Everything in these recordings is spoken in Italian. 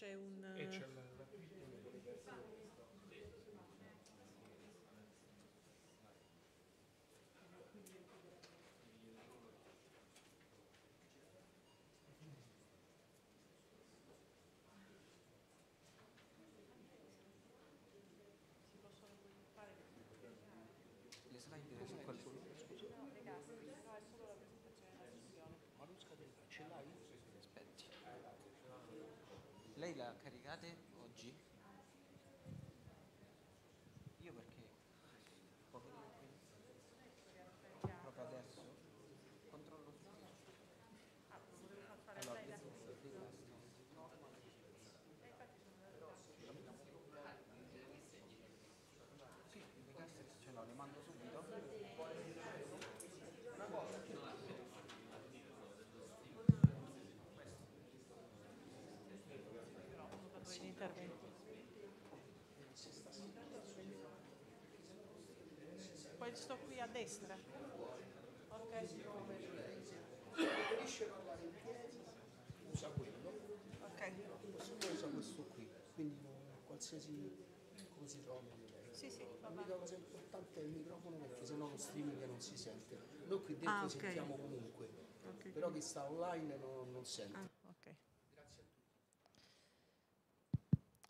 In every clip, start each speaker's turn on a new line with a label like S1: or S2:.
S1: c'è un...
S2: streaming non si sente. Noi qui dentro ah, okay. sentiamo comunque, okay. però chi sta online non, non sente. Ah, okay. Grazie a tutti.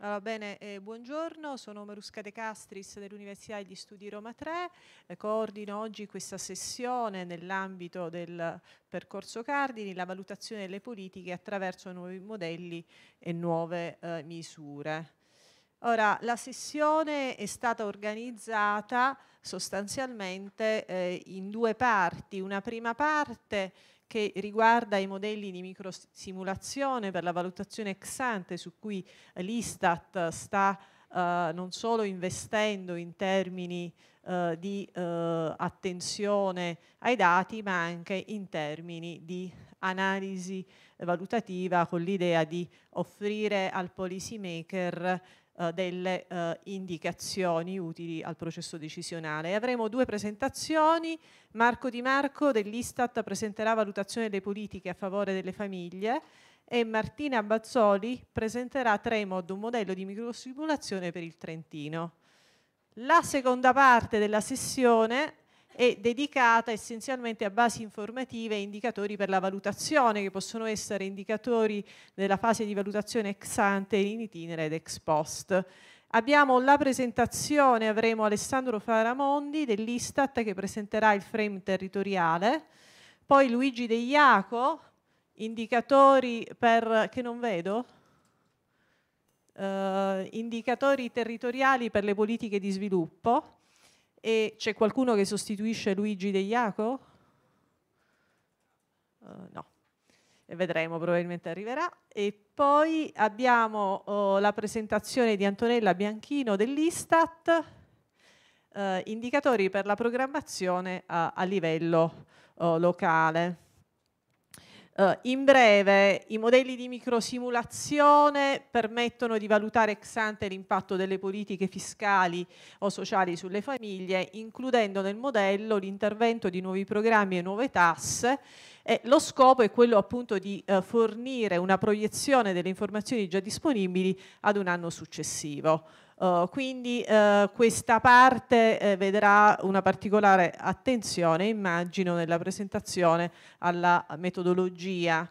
S1: Allora, bene, eh, buongiorno, sono Marusca De Castris dell'Università degli Studi Roma 3, eh, coordino oggi questa sessione nell'ambito del percorso Cardini, la valutazione delle politiche attraverso nuovi modelli e nuove eh, misure. Ora, la sessione è stata organizzata sostanzialmente eh, in due parti. Una prima parte che riguarda i modelli di microsimulazione per la valutazione ex ante su cui l'Istat sta eh, non solo investendo in termini eh, di eh, attenzione ai dati, ma anche in termini di analisi valutativa con l'idea di offrire al policy maker eh, delle eh, indicazioni utili al processo decisionale. avremo due presentazioni, Marco Di Marco dell'Istat presenterà valutazione delle politiche a favore delle famiglie e Martina Bazzoli presenterà Tremod, un modello di microsimulazione per il Trentino. La seconda parte della sessione è dedicata essenzialmente a basi informative e indicatori per la valutazione, che possono essere indicatori della fase di valutazione ex ante, in itinere ed ex post. Abbiamo la presentazione, avremo Alessandro Faramondi dell'Istat che presenterà il frame territoriale, poi Luigi De Iaco, indicatori per... che non vedo? Uh, indicatori territoriali per le politiche di sviluppo, e c'è qualcuno che sostituisce Luigi De Iaco? Uh, no, e vedremo, probabilmente arriverà. E poi abbiamo oh, la presentazione di Antonella Bianchino dell'Istat, eh, indicatori per la programmazione a, a livello oh, locale. Uh, in breve, i modelli di microsimulazione permettono di valutare ex ante l'impatto delle politiche fiscali o sociali sulle famiglie, includendo nel modello l'intervento di nuovi programmi e nuove tasse. E lo scopo è quello appunto di uh, fornire una proiezione delle informazioni già disponibili ad un anno successivo. Oh, quindi uh, questa parte eh, vedrà una particolare attenzione, immagino, nella presentazione alla metodologia.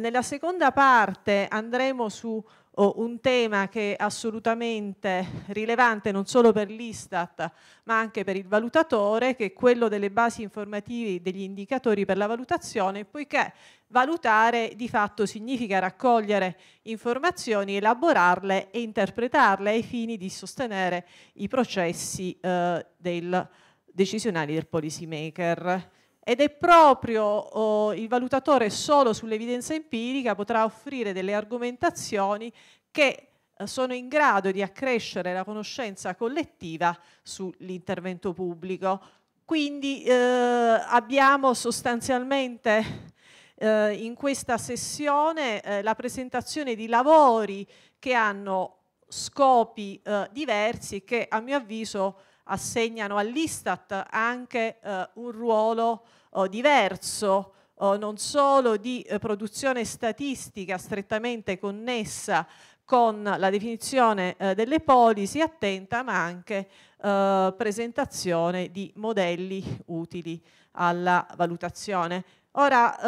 S1: nella seconda parte andremo su oh, un tema che è assolutamente rilevante non solo per l'Istat ma anche per il valutatore che è quello delle basi informative degli indicatori per la valutazione poiché valutare di fatto significa raccogliere informazioni, elaborarle e interpretarle ai fini di sostenere i processi eh, del, decisionali del policy maker ed è proprio oh, il valutatore solo sull'evidenza empirica potrà offrire delle argomentazioni che eh, sono in grado di accrescere la conoscenza collettiva sull'intervento pubblico. Quindi eh, abbiamo sostanzialmente eh, in questa sessione eh, la presentazione di lavori che hanno scopi eh, diversi e che a mio avviso assegnano all'Istat anche eh, un ruolo oh, diverso, oh, non solo di eh, produzione statistica strettamente connessa con la definizione eh, delle polisi attenta, ma anche eh, presentazione di modelli utili alla valutazione. Ora,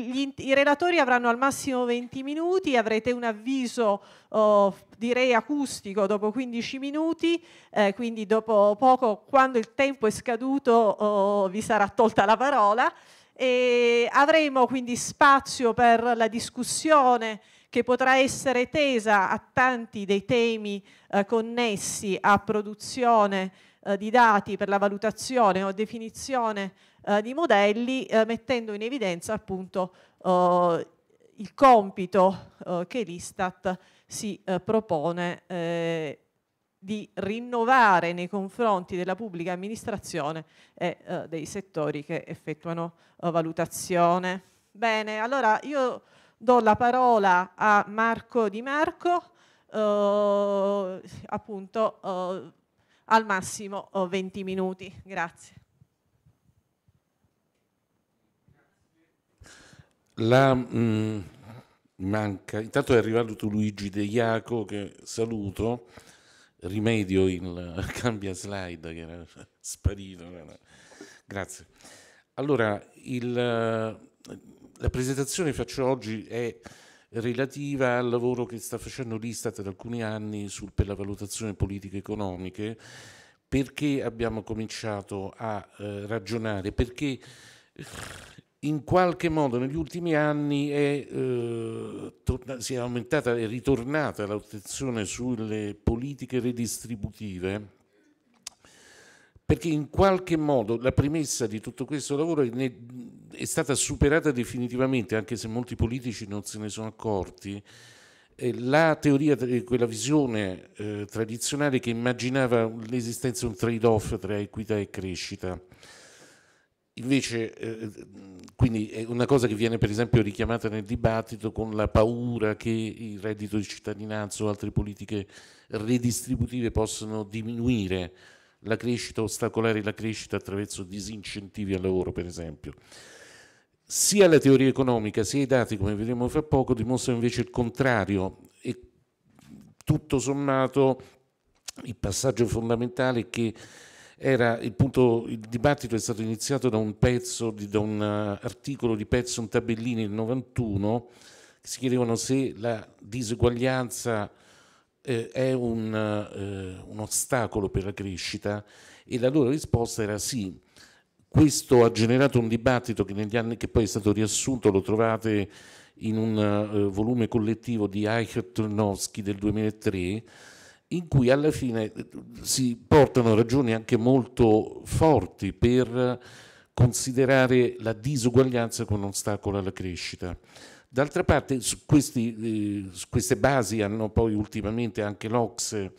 S1: gli, i relatori avranno al massimo 20 minuti, avrete un avviso oh, direi acustico dopo 15 minuti, eh, quindi dopo poco quando il tempo è scaduto oh, vi sarà tolta la parola e avremo quindi spazio per la discussione che potrà essere tesa a tanti dei temi eh, connessi a produzione eh, di dati per la valutazione o definizione eh, di modelli eh, mettendo in evidenza appunto eh, il compito che l'Istat si propone di rinnovare nei confronti della pubblica amministrazione e eh, dei settori che effettuano eh, valutazione. Bene, allora io do la parola a Marco Di Marco, eh, appunto al massimo 20 minuti. Grazie.
S3: La, mh, mm, manca, intanto è arrivato Luigi De Iaco che saluto, rimedio il cambia slide che era sparito. Grazie. Allora, il, la presentazione che faccio oggi è relativa al lavoro che sta facendo l'Istat da alcuni anni sul, per la valutazione politiche economiche, perché abbiamo cominciato a eh, ragionare, perché in qualche modo negli ultimi anni è, eh, torna, si è aumentata e ritornata l'attenzione sulle politiche redistributive perché in qualche modo la premessa di tutto questo lavoro è stata superata definitivamente, anche se molti politici non se ne sono accorti, eh, la teoria, eh, quella visione eh, tradizionale che immaginava l'esistenza di un trade-off tra equità e crescita. Invece, eh, quindi è una cosa che viene per esempio richiamata nel dibattito con la paura che il reddito di cittadinanza o altre politiche redistributive possano diminuire la crescita, ostacolare la crescita attraverso disincentivi al lavoro, per esempio. Sia la teoria economica sia i dati, come vedremo fra poco, dimostrano invece il contrario e tutto sommato il passaggio fondamentale è che era, il, punto, il, dibattito è stato iniziato da un, pezzo, da un eh, articolo di Pezzo, un tabellino del 91, che si chiedevano se la disuguaglianza eh, è un, eh, un ostacolo per la crescita e la loro risposta era sì. Questo ha generato un dibattito che negli anni che poi è stato riassunto, lo trovate in un eh, volume collettivo di Eichert Tarnowski del 2003, in cui alla fine eh, si portano ragioni anche molto forti per considerare la disuguaglianza come un ostacolo alla crescita. D'altra parte su, questi, eh, su queste basi hanno poi ultimamente anche l'Ocse eh,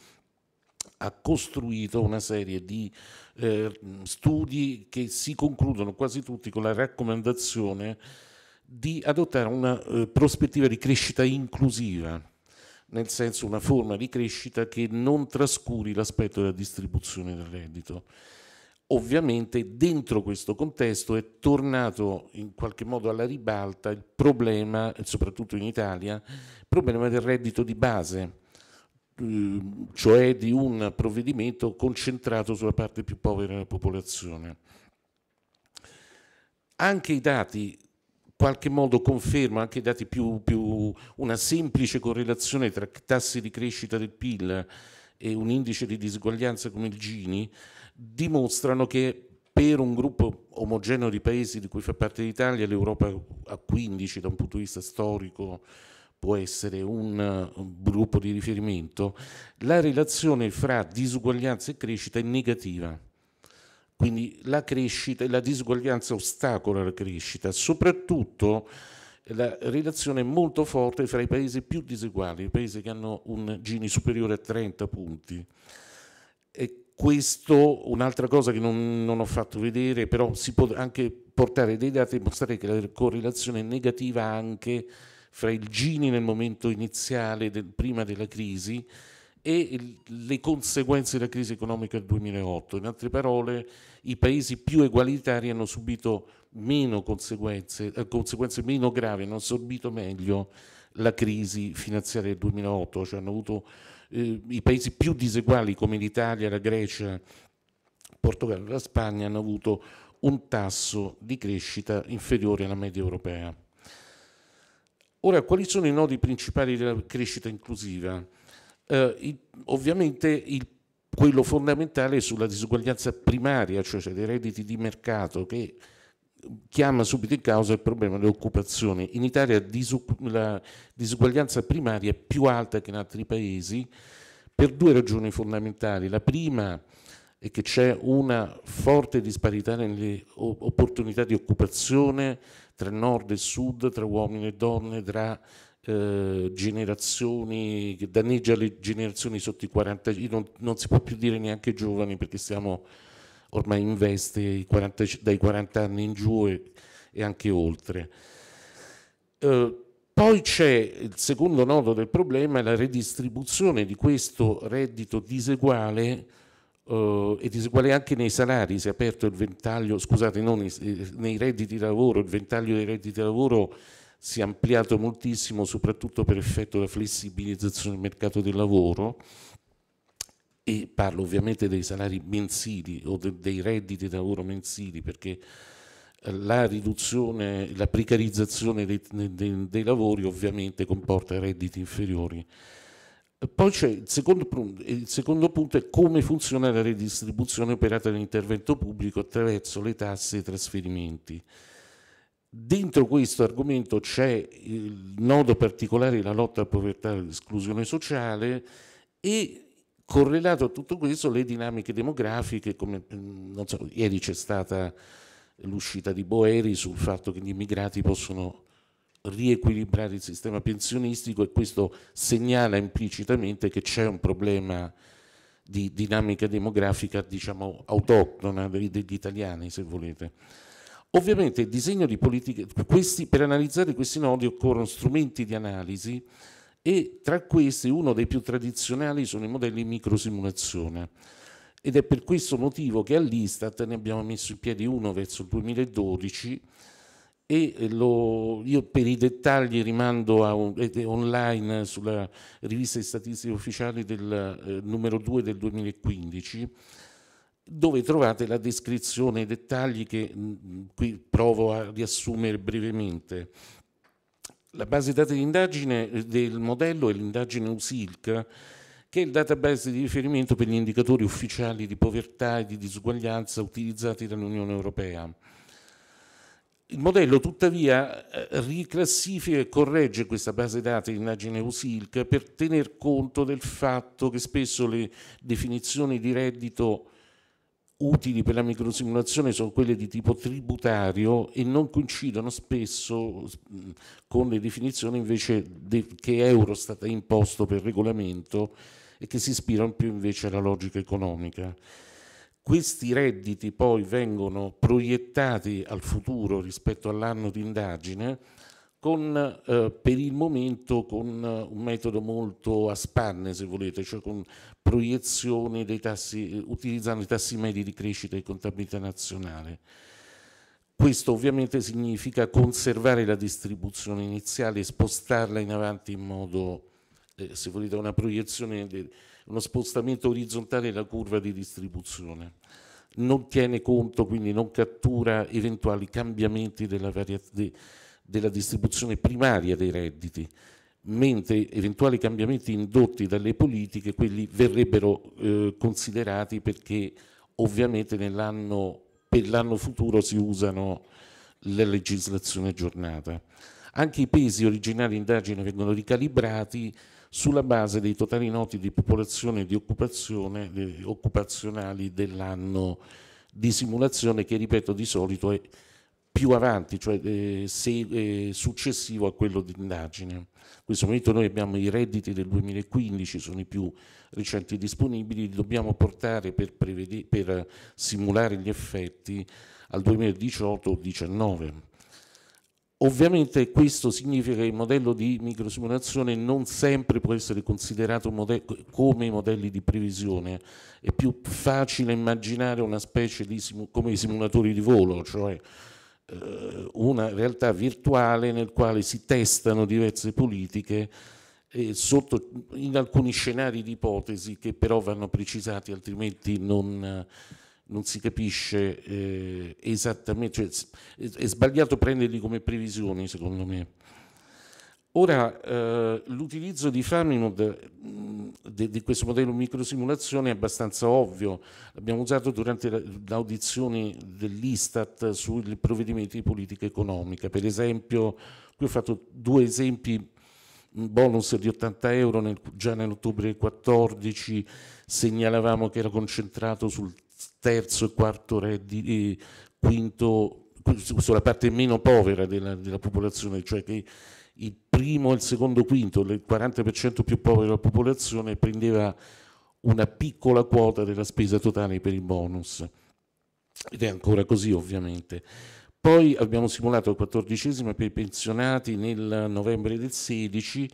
S3: ha costruito una serie di eh, studi che si concludono quasi tutti con la raccomandazione di adottare una eh, prospettiva di crescita inclusiva, nel senso una forma di crescita che non trascuri l'aspetto della distribuzione del reddito. Ovviamente dentro questo contesto è tornato in qualche modo alla ribalta il problema, soprattutto in Italia, il problema del reddito di base, eh, cioè di un provvedimento concentrato sulla parte più povera della popolazione. Anche i dati qualche modo conferma anche dati più, più una semplice correlazione tra tassi di crescita del PIL e un indice di disuguaglianza come il Gini, dimostrano che per un gruppo omogeneo di paesi di cui fa parte l'Italia, l'Europa a 15 da un punto di vista storico può essere un, un gruppo di riferimento, la relazione fra disuguaglianza e crescita è negativa. Quindi la crescita e la disuguaglianza ostacola la crescita, soprattutto la relazione è molto forte fra i paesi più diseguali, i paesi che hanno un Gini superiore a 30 punti. E questo, un'altra cosa che non, non, ho fatto vedere, però si può anche portare dei dati e mostrare che la correlazione è negativa anche fra il Gini nel momento iniziale, del, prima della crisi, e le conseguenze della crisi economica del 2008. In altre parole, i paesi più egualitari hanno subito meno conseguenze, eh, conseguenze meno gravi, hanno assorbito meglio la crisi finanziaria del 2008, cioè hanno avuto eh, i paesi più diseguali come l'Italia, la Grecia, Portogallo e la Spagna hanno avuto un tasso di crescita inferiore alla media europea. Ora, quali sono i nodi principali della crescita inclusiva? eh, ovviamente il, quello fondamentale è sulla disuguaglianza primaria, cioè dei redditi di mercato che chiama subito in causa il problema dell'occupazione. In Italia disu la disuguaglianza primaria è più alta che in altri paesi per due ragioni fondamentali. La prima è che c'è una forte disparità nelle opportunità di occupazione tra nord e sud, tra uomini e donne, tra eh, generazioni, che danneggia le generazioni sotto i 40, non, non si può più dire neanche giovani perché siamo ormai in veste 40, dai 40 anni in giù e, e anche oltre. Eh, poi c'è il secondo nodo del problema, la redistribuzione di questo reddito diseguale eh, e diseguale anche nei salari, si è aperto il ventaglio, scusate, non nei, eh, nei redditi di lavoro, il ventaglio dei redditi di lavoro si è ampliato moltissimo, soprattutto per effetto della flessibilizzazione del mercato del lavoro e parlo ovviamente dei salari mensili o de dei redditi da lavoro mensili perché eh, la riduzione, la precarizzazione dei, dei, dei lavori ovviamente comporta redditi inferiori. Poi c'è il, il secondo, punto è come funziona la redistribuzione operata nell'intervento pubblico attraverso le tasse e i trasferimenti. Dentro questo argomento c'è il nodo particolare della lotta alla povertà e all'esclusione sociale e correlato a tutto questo le dinamiche demografiche, come so, ieri c'è stata l'uscita di Boeri sul fatto che gli immigrati possono riequilibrare il sistema pensionistico e questo segnala implicitamente che c'è un problema di dinamica demografica diciamo autoctona degli italiani se volete. Ovviamente il disegno di politica, questi, per analizzare questi nodi occorrono strumenti di analisi e tra questi uno dei più tradizionali sono i modelli microsimulazione ed è per questo motivo che all'Istat ne abbiamo messo in piedi uno verso il 2012 e lo, io per i dettagli rimando a, online sulla rivista di statistiche ufficiali del eh, numero 2 del 2015 dove trovate la descrizione, i dettagli che mh, mm, mm, qui provo a riassumere brevemente. La base dati di indagine eh, del modello è l'indagine USILC, che è il database di riferimento per gli indicatori ufficiali di povertà e di disuguaglianza utilizzati dall'Unione Europea. Il modello tuttavia eh, riclassifica e corregge questa base dati di indagine USILC per tener conto del fatto che spesso le definizioni di reddito utili per la microsimulazione sono quelle di tipo tributario e non coincidono spesso con le definizioni invece de che Eurostat ha imposto per regolamento e che si ispirano più invece alla logica economica. Questi redditi poi vengono proiettati al futuro rispetto all'anno di indagine con, eh, per il momento con un metodo molto a spanne, se volete, cioè con proiezione dei tassi, utilizzando i tassi medi di crescita e contabilità nazionale. Questo ovviamente significa conservare la distribuzione iniziale e spostarla in avanti in modo, eh, se volete, una proiezione, uno spostamento orizzontale della curva di distribuzione. Non tiene conto, quindi non cattura eventuali cambiamenti della, della distribuzione primaria dei redditi, mentre eventuali cambiamenti indotti dalle politiche quelli verrebbero eh, considerati perché ovviamente per l'anno futuro si usano la legislazione aggiornata. Anche i pesi originali indagine vengono ricalibrati sulla base dei totali noti di popolazione e di occupazione eh, occupazionali dell'anno di simulazione che ripeto di solito è più avanti, cioè eh, se, eh, successivo a quello d'indagine. In questo momento noi abbiamo i redditi del 2015, sono i più recenti disponibili, li dobbiamo portare per, per simulare gli effetti al 2018 o 2019. Ovviamente questo significa che il modello di microsimulazione non sempre può essere considerato mode come modelli di previsione, è più facile immaginare una specie di simu come i simulatori di volo, cioè eh, una realtà virtuale nel quale si testano diverse politiche eh, sotto, in alcuni scenari di ipotesi che però vanno precisati altrimenti non, non si capisce eh, esattamente, cioè, è, è, sbagliato prenderli come previsioni secondo me. Ora, eh, l'utilizzo di Faminod mm, di questo modello microsimulazione è abbastanza ovvio, l'abbiamo usato durante le audizioni dell'Istat sui provvedimenti di politica economica, per esempio, qui ho fatto due esempi un bonus di 80 euro nel, già nell'ottobre del 14 segnalavamo che era concentrato sul terzo e quarto reddito, quinto sulla parte meno povera della, della popolazione cioè che il primo, e il secondo quinto, il 40% più povero della popolazione prendeva una piccola quota della spesa totale per il bonus. Ed è ancora così ovviamente. Poi abbiamo simulato il quattordicesimo per i pensionati nel novembre del 16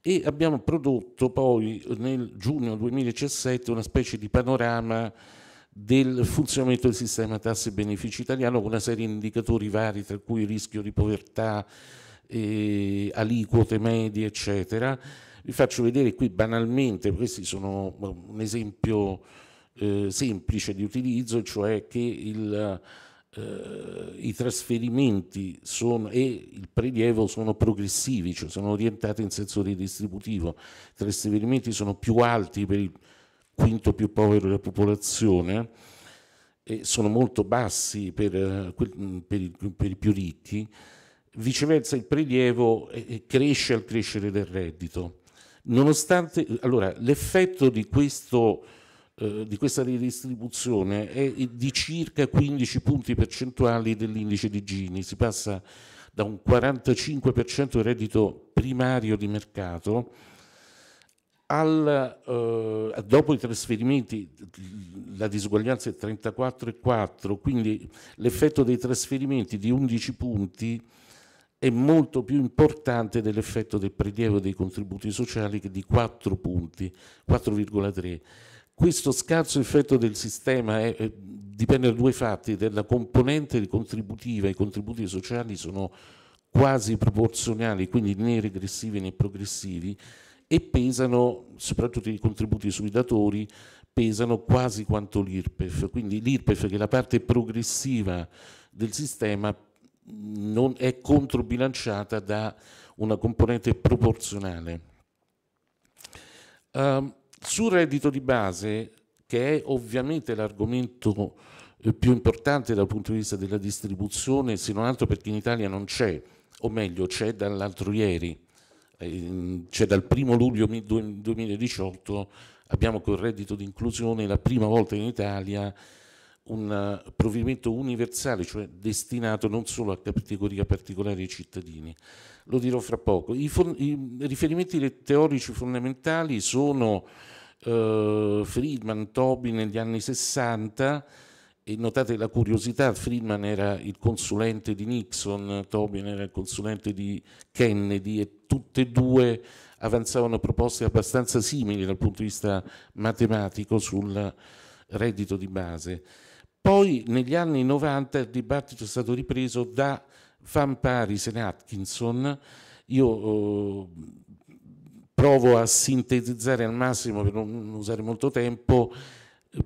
S3: e abbiamo prodotto poi nel giugno 2017 una specie di panorama del funzionamento del sistema tasse e benefici italiano con una serie di indicatori vari tra cui il rischio di povertà, eh, aliquote medie, eccetera. Vi faccio vedere qui banalmente, questi sono un esempio eh, semplice di utilizzo, cioè che il, eh, i trasferimenti sono, e il prelievo sono progressivi, cioè sono orientati in senso ridistributivo. I trasferimenti sono più alti per il quinto più povero della popolazione, e sono molto bassi per, eh, per, i, per, i, più ricchi, viceversa il prelievo eh, eh, cresce al crescere del reddito. Nonostante, allora, l'effetto di, questo, eh, di questa ridistribuzione è di circa 15 punti percentuali dell'indice di Gini, si passa da un 45% del reddito primario di mercato al, eh, dopo i trasferimenti la disuguaglianza è 34,4, quindi l'effetto dei trasferimenti di 11 punti è molto più importante dell'effetto del prelievo dei contributi sociali che di 4 punti, 4,3. Questo scarso effetto del sistema è, eh, dipende da due fatti, della componente contributiva, i contributi sociali sono quasi proporzionali, quindi né regressivi né progressivi, e pesano, soprattutto i contributi sui datori, pesano quasi quanto l'IRPEF, quindi l'IRPEF che è la parte progressiva del sistema non è controbilanciata da una componente proporzionale. Uh, sul reddito di base, che è ovviamente l'argomento eh, più importante dal punto di vista della distribuzione, se non altro perché in Italia non c'è, o meglio c'è dall'altro ieri, cioè dal 1 luglio 2018 abbiamo col reddito di inclusione la prima volta in Italia un eh, provvedimento universale, cioè destinato non solo a categorie particolari di cittadini. Lo dirò fra poco. I, i riferimenti teorici fondamentali sono eh, Friedman, Toby negli anni 60 e notate la curiosità, Friedman era il consulente di Nixon, Tobin era il consulente di Kennedy e tutte e due avanzavano proposte abbastanza simili dal punto di vista matematico sul reddito di base. Poi negli anni 90 il dibattito è stato ripreso da Paris e Atkinson. Io eh, provo a sintetizzare al massimo per non usare molto tempo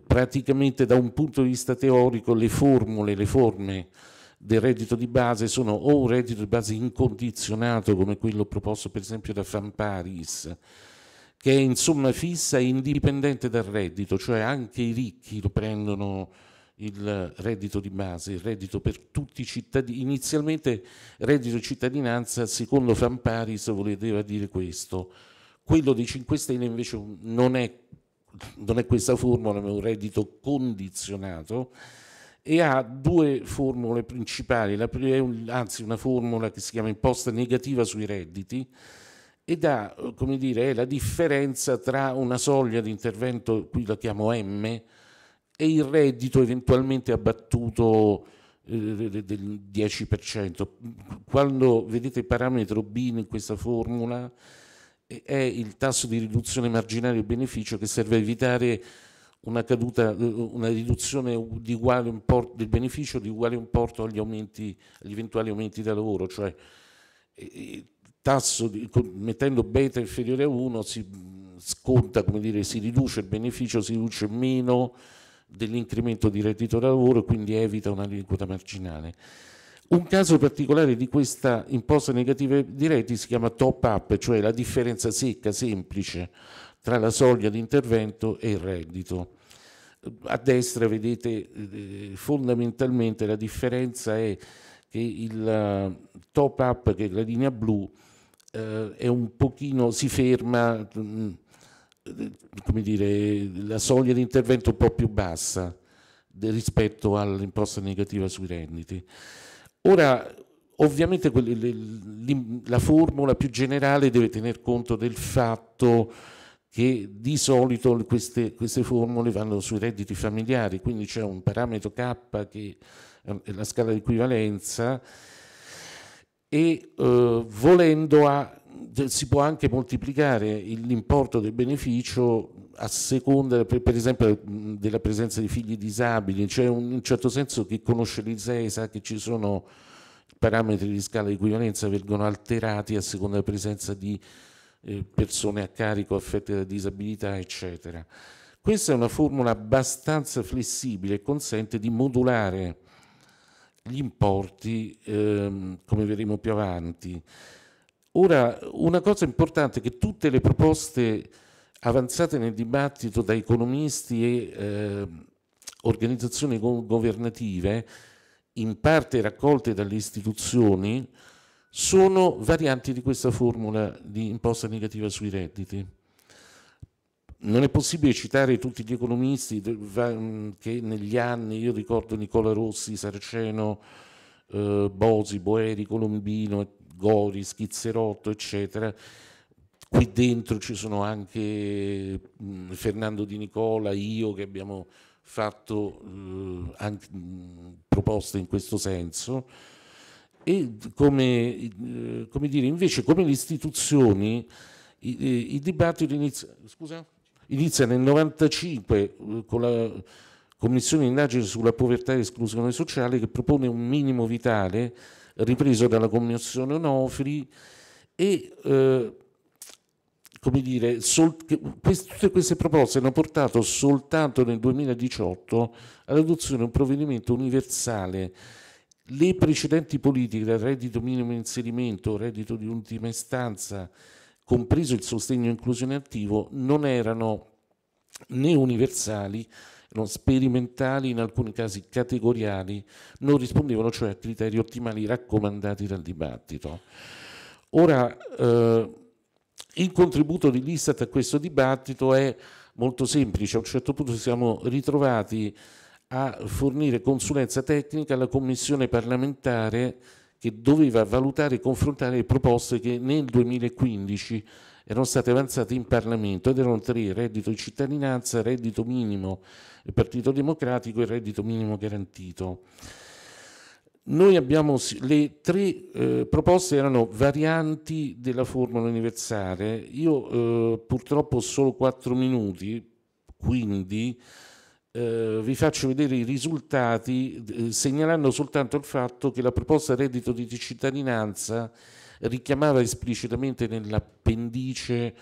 S3: praticamente da un punto di vista teorico le formule, le forme del reddito di base sono o un reddito di base incondizionato come quello proposto per esempio da Fan Paris che è insomma fissa e indipendente dal reddito, cioè anche i ricchi lo prendono il reddito di base, il reddito per tutti i cittadini. Inizialmente reddito cittadinanza, secondo Famparis, voleva dire questo. Quello dei 5 Stelle invece non è, non è questa formula, ma è un reddito condizionato e ha due formule principali, un, anzi una formula che si chiama imposta negativa sui redditi ed ha, come dire, è la differenza tra una soglia di intervento, qui la chiamo M, e il reddito eventualmente abbattuto eh, del 10%. Quando vedete il parametro B in questa formula eh, è il tasso di riduzione marginale del beneficio che serve a evitare una, caduta, eh, una riduzione import, del beneficio di uguale importo agli, aumenti, agli eventuali aumenti da lavoro, cioè eh, tasso di, mettendo beta inferiore a 1 si sconta, come dire, si riduce il beneficio, si riduce meno dell'incremento di reddito da lavoro e quindi evita un'aliquota marginale. Un caso particolare di questa imposta negativa di reddito si chiama top up, cioè la differenza secca, semplice, tra la soglia di intervento e il reddito. A destra vedete eh, fondamentalmente la differenza è che il eh, top up, che è la linea blu, eh, è un pochino, si ferma... Mh, mm, eh, come dire, la soglia di intervento un po' più bassa rispetto all'imposta negativa sui redditi. Ora, ovviamente la formula più generale deve tener conto del fatto che di solito queste, queste formule vanno sui redditi familiari, quindi c'è un parametro K che eh, è la scala di equivalenza e eh, volendo a si può anche moltiplicare l'importo del beneficio a seconda per esempio della presenza di figli disabili, cioè in un certo senso chi conosce l'ISEE sa che ci sono parametri di scala di equivalenza vengono alterati a seconda della presenza di eh, persone a carico affette da disabilità eccetera. Questa è una formula abbastanza flessibile e consente di modulare gli importi ehm, come vedremo più avanti. Ora, una cosa importante è che tutte le proposte avanzate nel dibattito da economisti e eh, organizzazioni governative, in parte raccolte dalle istituzioni, sono varianti di questa formula di imposta negativa sui redditi. Non è possibile citare tutti gli economisti che negli anni, io ricordo Nicola Rossi, Sarceno, eh, Bosi, Boeri, Colombino, Gori, Schizzerotto, eccetera. Qui dentro ci sono anche mh, mm, Fernando Di Nicola, io che abbiamo fatto eh, anche, mh, mm, proposte in questo senso. E come, eh, come dire, invece, come le istituzioni, eh, il dibattito inizia, scusa, inizia nel 1995 eh, con la Commissione di indagine sulla povertà e esclusione sociale che propone un minimo vitale ripreso dalla Commissione Onofri e eh, come dire, sol, quest, tutte queste proposte hanno portato soltanto nel 2018 all'adozione di un provvedimento universale. Le precedenti politiche del reddito minimo inserimento, reddito di ultima istanza, compreso il sostegno inclusione attivo, non erano né universali non sperimentali, in alcuni casi categoriali, non rispondevano cioè a criteri ottimali raccomandati dal dibattito. Ora, eh, il contributo di Listat a questo dibattito è molto semplice, a un certo punto ci siamo ritrovati a fornire consulenza tecnica alla commissione parlamentare che doveva valutare e confrontare le proposte che nel 2015 erano state avanzate in Parlamento ed erano tre, reddito di cittadinanza, reddito minimo il Partito Democratico e reddito minimo garantito. Noi abbiamo le tre eh, proposte erano varianti della formula universale. Io eh, purtroppo ho solo quattro minuti, quindi eh, vi faccio vedere i risultati eh, segnalando soltanto il fatto che la proposta reddito di cittadinanza richiamava esplicitamente nell'appendice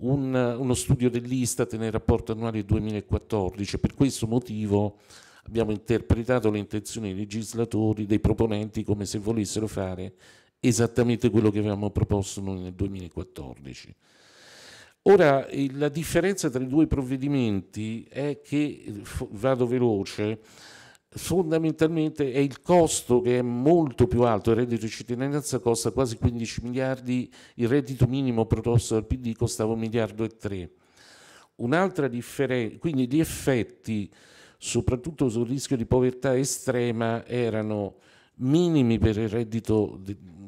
S3: un, uno studio dell'Istat nel rapporto annuale 2014. Per questo motivo abbiamo interpretato le intenzioni dei legislatori, dei proponenti, come se volessero fare esattamente quello che avevamo proposto noi nel 2014. Ora, la differenza tra i due provvedimenti è che, eh, vado veloce, fondamentalmente è il costo che è molto più alto, il reddito di cittadinanza costa quasi 15 miliardi, il reddito minimo proposto dal PD costava 1 miliardo e 3. Un'altra differenza, quindi gli effetti soprattutto sul rischio di povertà estrema erano minimi per il reddito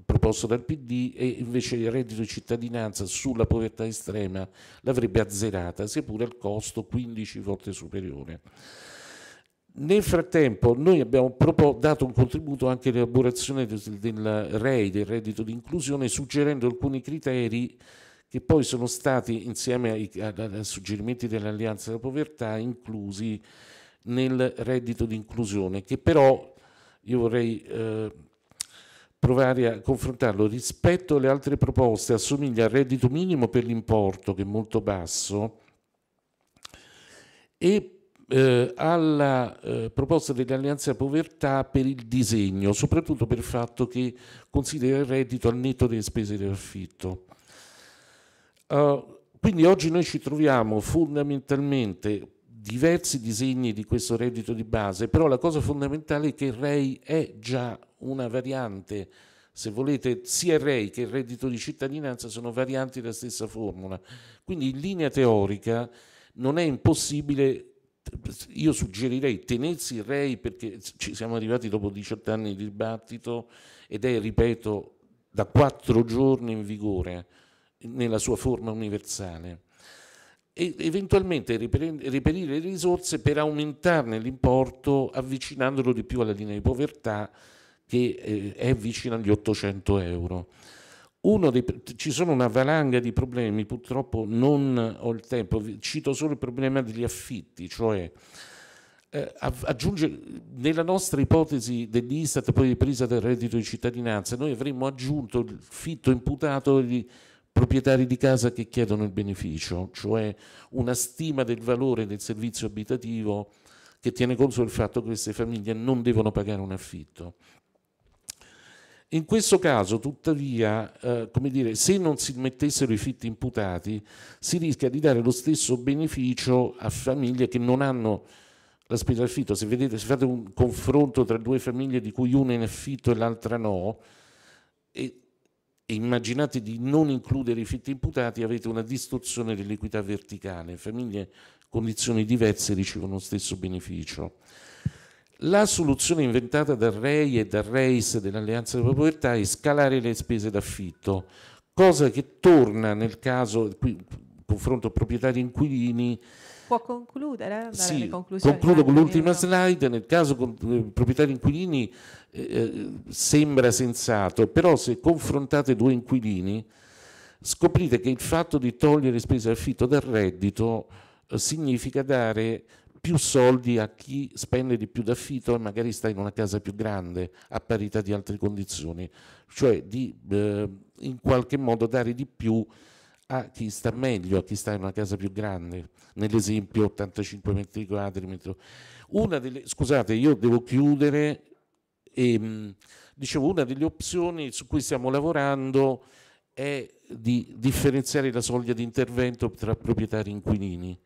S3: proposto dal PD e invece il reddito di cittadinanza sulla povertà estrema l'avrebbe azzerata, seppure al costo 15 volte superiore. Nel frattempo noi abbiamo dato un contributo anche all'elaborazione del, del REI, del reddito di inclusione, suggerendo alcuni criteri che poi sono stati, insieme ai, ai suggerimenti dell'Alleanza della Povertà, inclusi nel reddito di inclusione, che però io vorrei eh, provare a confrontarlo rispetto alle altre proposte, assomiglia al reddito minimo per l'importo, che è molto basso, e eh, alla eh, proposta dell'Alleanza Povertà per il disegno, soprattutto per il fatto che considera il reddito al netto delle spese dell'affitto. Uh, quindi oggi noi ci troviamo fondamentalmente diversi disegni di questo reddito di base, però la cosa fondamentale è che il REI è già una variante, se volete, sia il REI che il reddito di cittadinanza sono varianti della stessa formula. Quindi in linea teorica non è impossibile io suggerirei tenersi il REI perché ci siamo arrivati dopo 18 anni di dibattito ed è, ripeto, da quattro giorni in vigore nella sua forma universale e eventualmente reperire le risorse per aumentarne l'importo avvicinandolo di più alla linea di povertà che eh, è vicina agli 800 euro dei, ci sono una valanga di problemi, purtroppo non ho il tempo, cito solo il problema degli affitti, cioè eh, aggiunge, nella nostra ipotesi dell'Istat poi ripresa del reddito di cittadinanza, noi avremmo aggiunto il fitto imputato agli proprietari di casa che chiedono il beneficio, cioè una stima del valore del servizio abitativo che tiene conto del fatto che queste famiglie non devono pagare un affitto. In questo caso, tuttavia, eh, dire, se non si mettessero i fitti imputati, si rischia di dare lo stesso beneficio a famiglie che non hanno la spesa d'affitto. Se, vedete, se fate un confronto tra due famiglie di cui una è in affitto e l'altra no, e, e immaginate di non includere i fitti imputati, avete una distorsione dell'equità verticale. Famiglie con condizioni diverse ricevono lo stesso beneficio. La soluzione inventata dal REI e dal REIS dell'Alleanza della Povertà è scalare le spese d'affitto, cosa che torna nel caso, qui, confronto proprietari-inquilini,
S1: può concludere sì, concludo con eh, l'ultima
S3: slide nel caso eh, proprietari inquilini eh, eh, sembra sensato però se confrontate due inquilini scoprite che il fatto di togliere spese d'affitto dal reddito eh, significa dare più soldi a chi spende di più d'affitto e magari sta in una casa più grande a parità di altre condizioni, cioè di eh, in qualche modo dare di più a chi sta meglio, a chi sta in una casa più grande, nell'esempio 85 metri quadri. Delle, scusate, io devo chiudere, e, ehm, dicevo, una delle opzioni su cui stiamo lavorando è di differenziare la soglia di intervento tra proprietari e inquilini.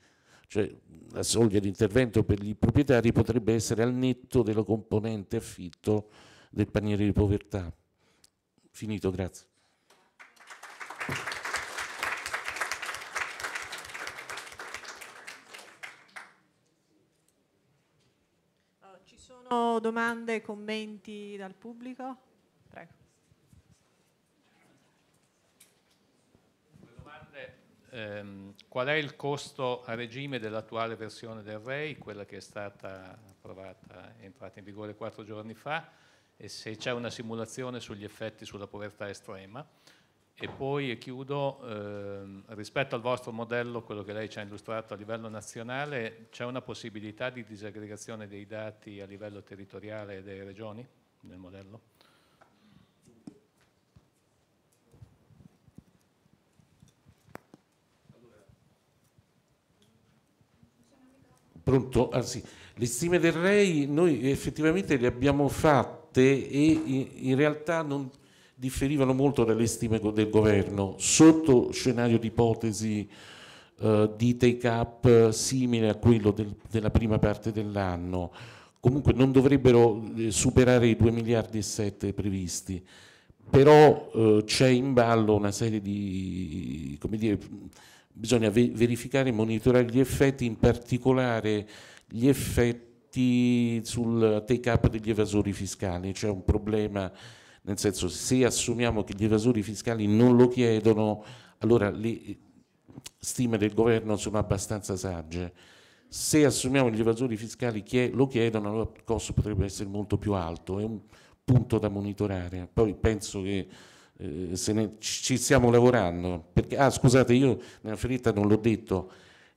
S3: Cioè, la soglia di intervento per i proprietari potrebbe essere al netto della componente affitto del paniere di povertà. Finito, grazie.
S1: ci sono domande, commenti dal pubblico? Prego.
S4: ehm, qual è il costo a regime dell'attuale versione del REI, quella che è stata approvata, è entrata in vigore quattro giorni fa, e se c'è una simulazione sugli effetti sulla povertà
S5: estrema. E poi, e chiudo, ehm, rispetto al vostro modello, quello che lei ci ha illustrato a livello nazionale, c'è una possibilità di disaggregazione dei dati a livello territoriale e delle regioni nel modello?
S3: Pronto? Anzi, le stime del REI noi effettivamente le abbiamo fatte e in realtà non differivano molto dalle stime del governo sotto scenario di ipotesi eh, di take up eh, simile a quello del, della prima parte dell'anno comunque non dovrebbero eh, superare i 2 miliardi e 7 previsti però eh, c'è in ballo una serie di come dire, bisogna verificare e monitorare gli effetti, in particolare gli effetti sul take up degli evasori fiscali, c'è un problema nel senso se assumiamo che gli evasori fiscali non lo chiedono, allora le stime del governo sono abbastanza sagge. Se assumiamo che gli evasori fiscali lo chiedono, allora il costo potrebbe essere molto più alto, è un punto da monitorare. Poi penso che eh, ne, ci stiamo lavorando. Perché, ah, scusate, io nella ferita non l'ho detto,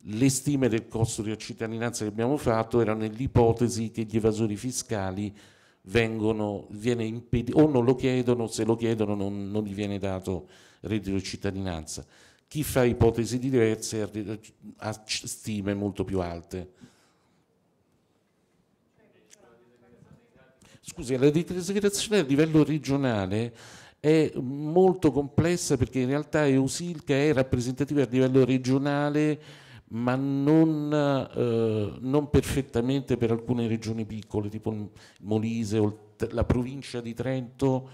S3: le stime del costo di cittadinanza che abbiamo fatto erano nell'ipotesi che gli evasori fiscali vengono, viene impedito, o non lo chiedono, se lo chiedono non, non gli viene dato reddito di cittadinanza. Chi fa ipotesi diverse ha stime molto più alte. Scusi, la dichiarazione a livello regionale è molto complessa perché in realtà Eusilca è rappresentativa a livello regionale ma non, eh, non, perfettamente per alcune regioni piccole tipo Molise o la provincia di Trento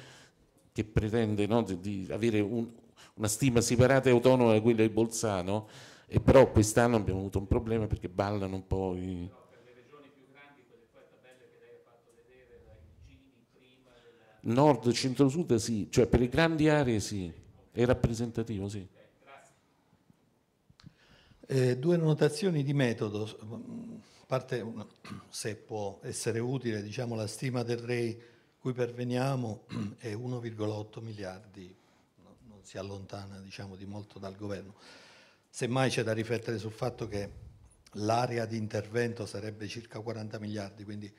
S3: che pretende no, di, di, avere un, una stima separata e autonoma da quella di Bolzano e però quest'anno abbiamo avuto un problema perché ballano un po' i... Nord, centro-sud sì, cioè per le grandi aree sì, è rappresentativo sì.
S6: Eh, due notazioni di metodo, a parte se può essere utile, diciamo la stima del REI cui perveniamo è 1,8 miliardi, non si allontana diciamo di molto dal governo. Semmai c'è da riflettere sul fatto che l'area di intervento sarebbe circa 40 miliardi, quindi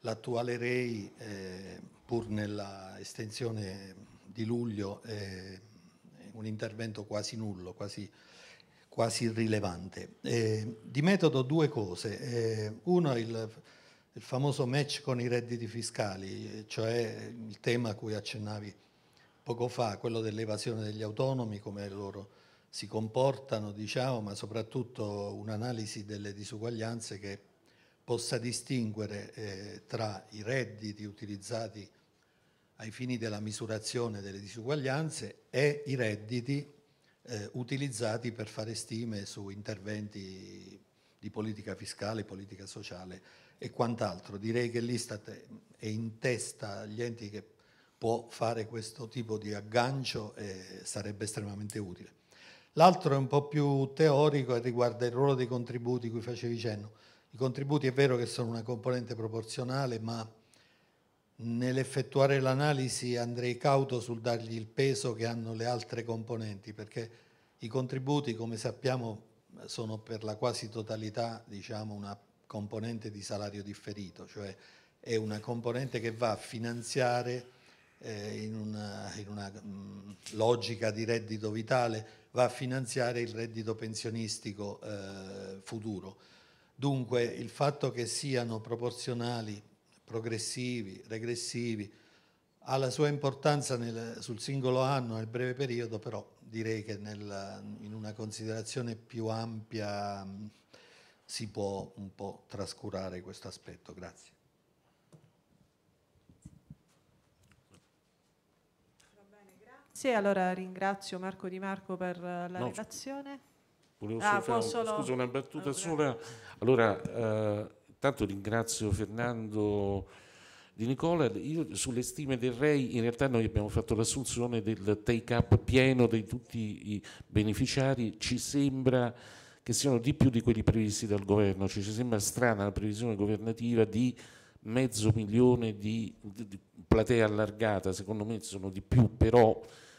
S6: l'attuale REI... Eh, pur nella estensione di luglio, è un intervento quasi nullo, quasi, quasi rilevante. Eh, di metodo due cose. Eh, uno, il, il famoso match con i redditi fiscali, cioè il tema a cui accennavi poco fa, quello dell'evasione degli autonomi, come loro si comportano, diciamo, ma soprattutto un'analisi delle disuguaglianze che possa distinguere eh, tra i redditi utilizzati ai fini della misurazione delle disuguaglianze e i redditi eh, utilizzati per fare stime su interventi di politica fiscale, politica sociale e quant'altro. Direi che l'Istat è in testa agli enti che può fare questo tipo di aggancio e sarebbe estremamente utile. L'altro è un po' più teorico e riguarda il ruolo dei contributi cui facevi cenno. I contributi è vero che sono una componente proporzionale, ma Nell'effettuare l'analisi andrei cauto sul dargli il peso che hanno le altre componenti, perché i contributi, come sappiamo, sono per la quasi totalità diciamo, una componente di salario differito, cioè è una componente che va a finanziare eh, in una, in una mh, mm, logica di reddito vitale, va a finanziare il reddito pensionistico eh, futuro. Dunque il fatto che siano proporzionali progressivi, regressivi, ha la sua importanza nel, sul singolo anno, nel breve periodo, però direi che nel, in una considerazione più ampia mm, si può un po' trascurare questo aspetto. Grazie.
S1: Sì, allora ringrazio Marco Di Marco per eh, la no, relazione. Volevo solo ah, fare un, solo... scusa,
S3: una battuta allora. Ah, sola. Allora, eh, Intanto ringrazio Fernando di Nicola, io sulle stime del REI in realtà noi abbiamo fatto l'assunzione del take up pieno di tutti i beneficiari, ci sembra che siano di più di quelli previsti dal governo, cioè, ci sembra strana la previsione governativa di mezzo milione di, di, di, platea allargata, secondo me sono di più, però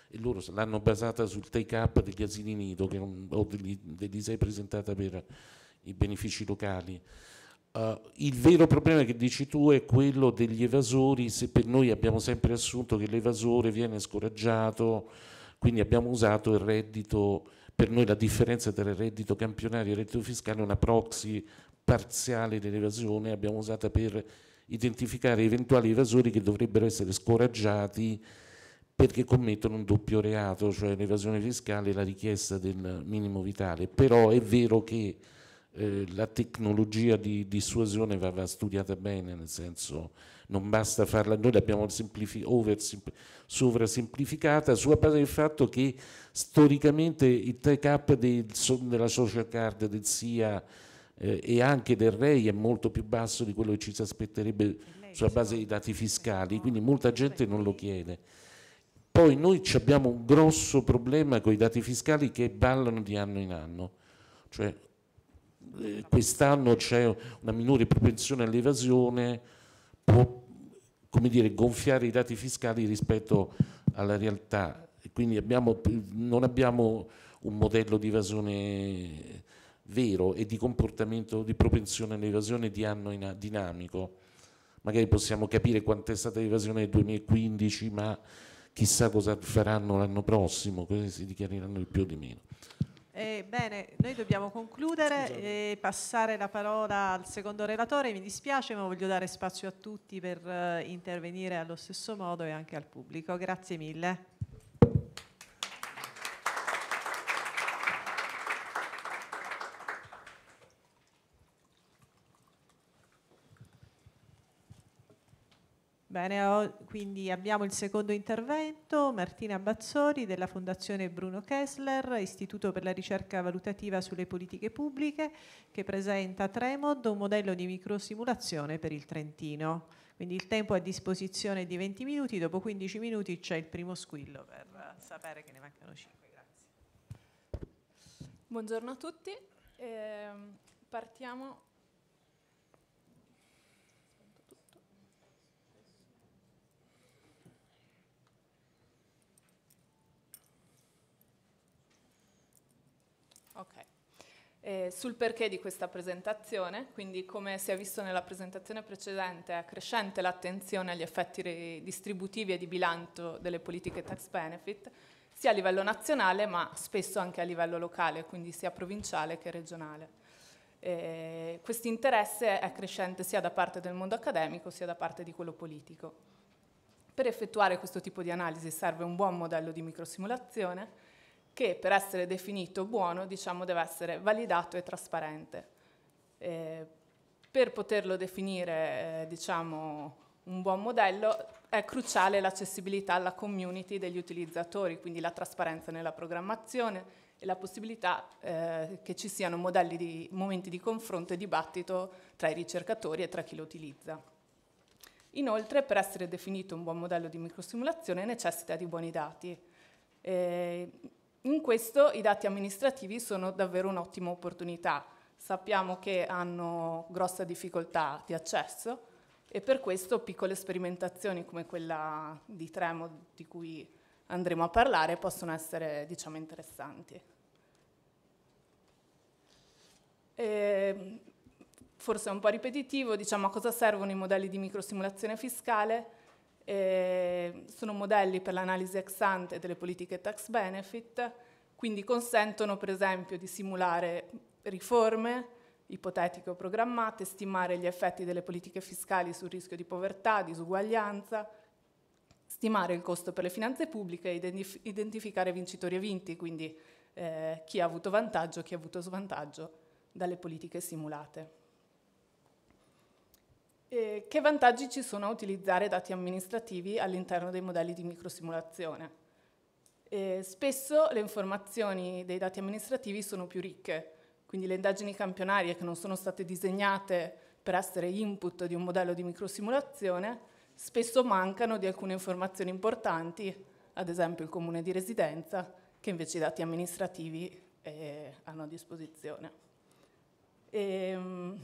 S3: e loro l'hanno basata sul take up degli asili nido che non, o degli, degli sei presentata per i benefici locali. Uh, il vero problema che dici tu è quello degli evasori, se per noi abbiamo sempre assunto che l'evasore viene scoraggiato, quindi abbiamo usato il reddito, per noi la differenza tra il reddito campionario e il reddito fiscale è una proxy parziale dell'evasione, abbiamo usata per identificare eventuali evasori che dovrebbero essere scoraggiati perché commettono un doppio reato, cioè l'evasione fiscale e la richiesta del minimo vitale. Però è vero che eh, la tecnologia di dissuasione va, va, studiata bene, nel senso non basta farla, noi l'abbiamo sovrasimplificata sulla base del fatto che storicamente il take-up della social card del SIA eh, e anche del REI è molto più basso di quello che ci si aspetterebbe sulla base dei dati fiscali, ah, quindi molta gente non lo chiede. Poi noi abbiamo un grosso problema con i dati fiscali che ballano di anno in anno, cioè eh, quest'anno c'è una minore propensione all'evasione, può come dire, gonfiare i dati fiscali rispetto alla realtà. Quindi abbiamo, non abbiamo un modello di evasione vero e di comportamento di propensione all'evasione di anno in, dinamico. Magari possiamo capire quanto è stata l'evasione nel 2015, ma chissà cosa faranno l'anno prossimo, così si dichiareranno di più o di meno.
S1: Eh, bene, noi dobbiamo concludere Scusate. e passare la parola al secondo relatore. Mi dispiace, ma voglio dare spazio a tutti per eh, intervenire allo stesso modo e anche al pubblico. Grazie mille. Bene, quindi abbiamo il secondo intervento, Martina Bazzori della Fondazione Bruno Kessler, Istituto per la ricerca valutativa sulle politiche pubbliche, che presenta Tremod, un modello di microsimulazione per il Trentino. Quindi il tempo a disposizione è di 20 minuti, dopo 15 minuti c'è il primo squillo per
S7: sapere che ne mancano 5. Grazie. Buongiorno a tutti, eh, partiamo Ok. Eh, sul perché di questa presentazione, quindi come si è visto nella presentazione precedente, è crescente l'attenzione agli effetti distributivi e di bilancio delle politiche tax benefit, sia a livello nazionale ma spesso anche a livello locale, quindi sia provinciale che regionale. Eh, questo interesse è crescente sia da parte del mondo accademico sia da parte di quello politico. Per effettuare questo tipo di analisi serve un buon modello di microsimulazione che per essere definito buono diciamo, deve essere validato e trasparente. Eh, per poterlo definire eh, diciamo, un buon modello è cruciale l'accessibilità alla community degli utilizzatori, quindi la trasparenza nella programmazione e la possibilità eh, che ci siano modelli di momenti di confronto e dibattito tra i ricercatori e tra chi lo utilizza. Inoltre, per essere definito un buon modello di microsimulazione necessita di buoni dati. Eh, in questo i dati amministrativi sono davvero un'ottima opportunità. Sappiamo che hanno grossa difficoltà di accesso e per questo piccole sperimentazioni come quella di Tremo di cui andremo a parlare possono essere diciamo, interessanti. E ehm, forse è un po' ripetitivo, diciamo a cosa servono i modelli di microsimulazione fiscale? eh, sono modelli per l'analisi ex ante delle politiche tax benefit, quindi consentono per esempio di simulare riforme ipotetiche o programmate, stimare gli effetti delle politiche fiscali sul rischio di povertà, disuguaglianza, stimare il costo per le finanze pubbliche e identif identificare vincitori e vinti, quindi eh, chi ha avuto vantaggio, e chi ha avuto svantaggio dalle politiche simulate. Eh, che vantaggi ci sono a utilizzare dati amministrativi all'interno dei modelli di microsimulazione? Eh, spesso le informazioni dei dati amministrativi sono più ricche, quindi le indagini campionarie che non sono state disegnate per essere input di un modello di microsimulazione spesso mancano di alcune informazioni importanti, ad esempio il comune di residenza, che invece i dati amministrativi eh, hanno a disposizione. E, ehm,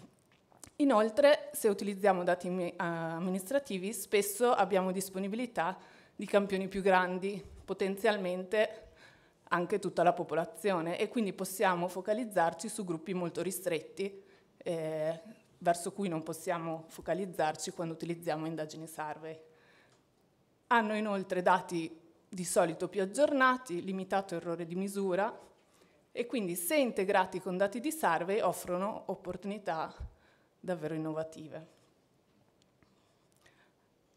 S7: Inoltre, se utilizziamo dati eh, amministrativi, spesso abbiamo disponibilità di campioni più grandi, potenzialmente anche tutta la popolazione e quindi possiamo focalizzarci su gruppi molto ristretti eh, verso cui non possiamo focalizzarci quando utilizziamo indagini survey. Hanno inoltre dati di solito più aggiornati, limitato errore di misura e quindi se integrati con dati di survey offrono opportunità davvero innovative.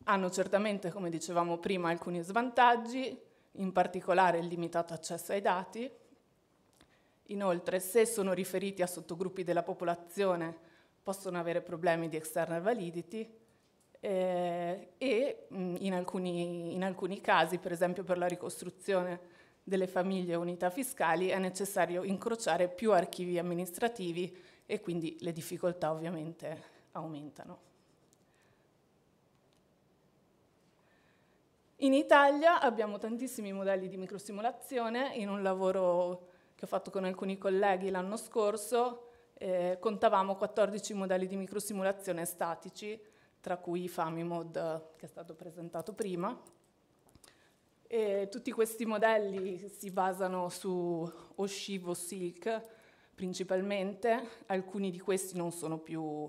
S7: Hanno certamente, come dicevamo prima, alcuni svantaggi, in particolare il limitato accesso ai dati. Inoltre, se sono riferiti a sottogruppi della popolazione, possono avere problemi di external validity eh, e mm, in alcuni, in alcuni casi, per esempio per la ricostruzione delle famiglie e unità fiscali, è necessario incrociare più archivi amministrativi e quindi le difficoltà ovviamente aumentano. In Italia abbiamo tantissimi modelli di microstimolazione, in un lavoro che ho fatto con alcuni colleghi l'anno scorso eh, contavamo 14 modelli di microstimolazione statici, tra cui Famimod eh, che è stato presentato prima. E tutti questi modelli si basano su Oshivo Silk, principalmente, alcuni di questi non sono più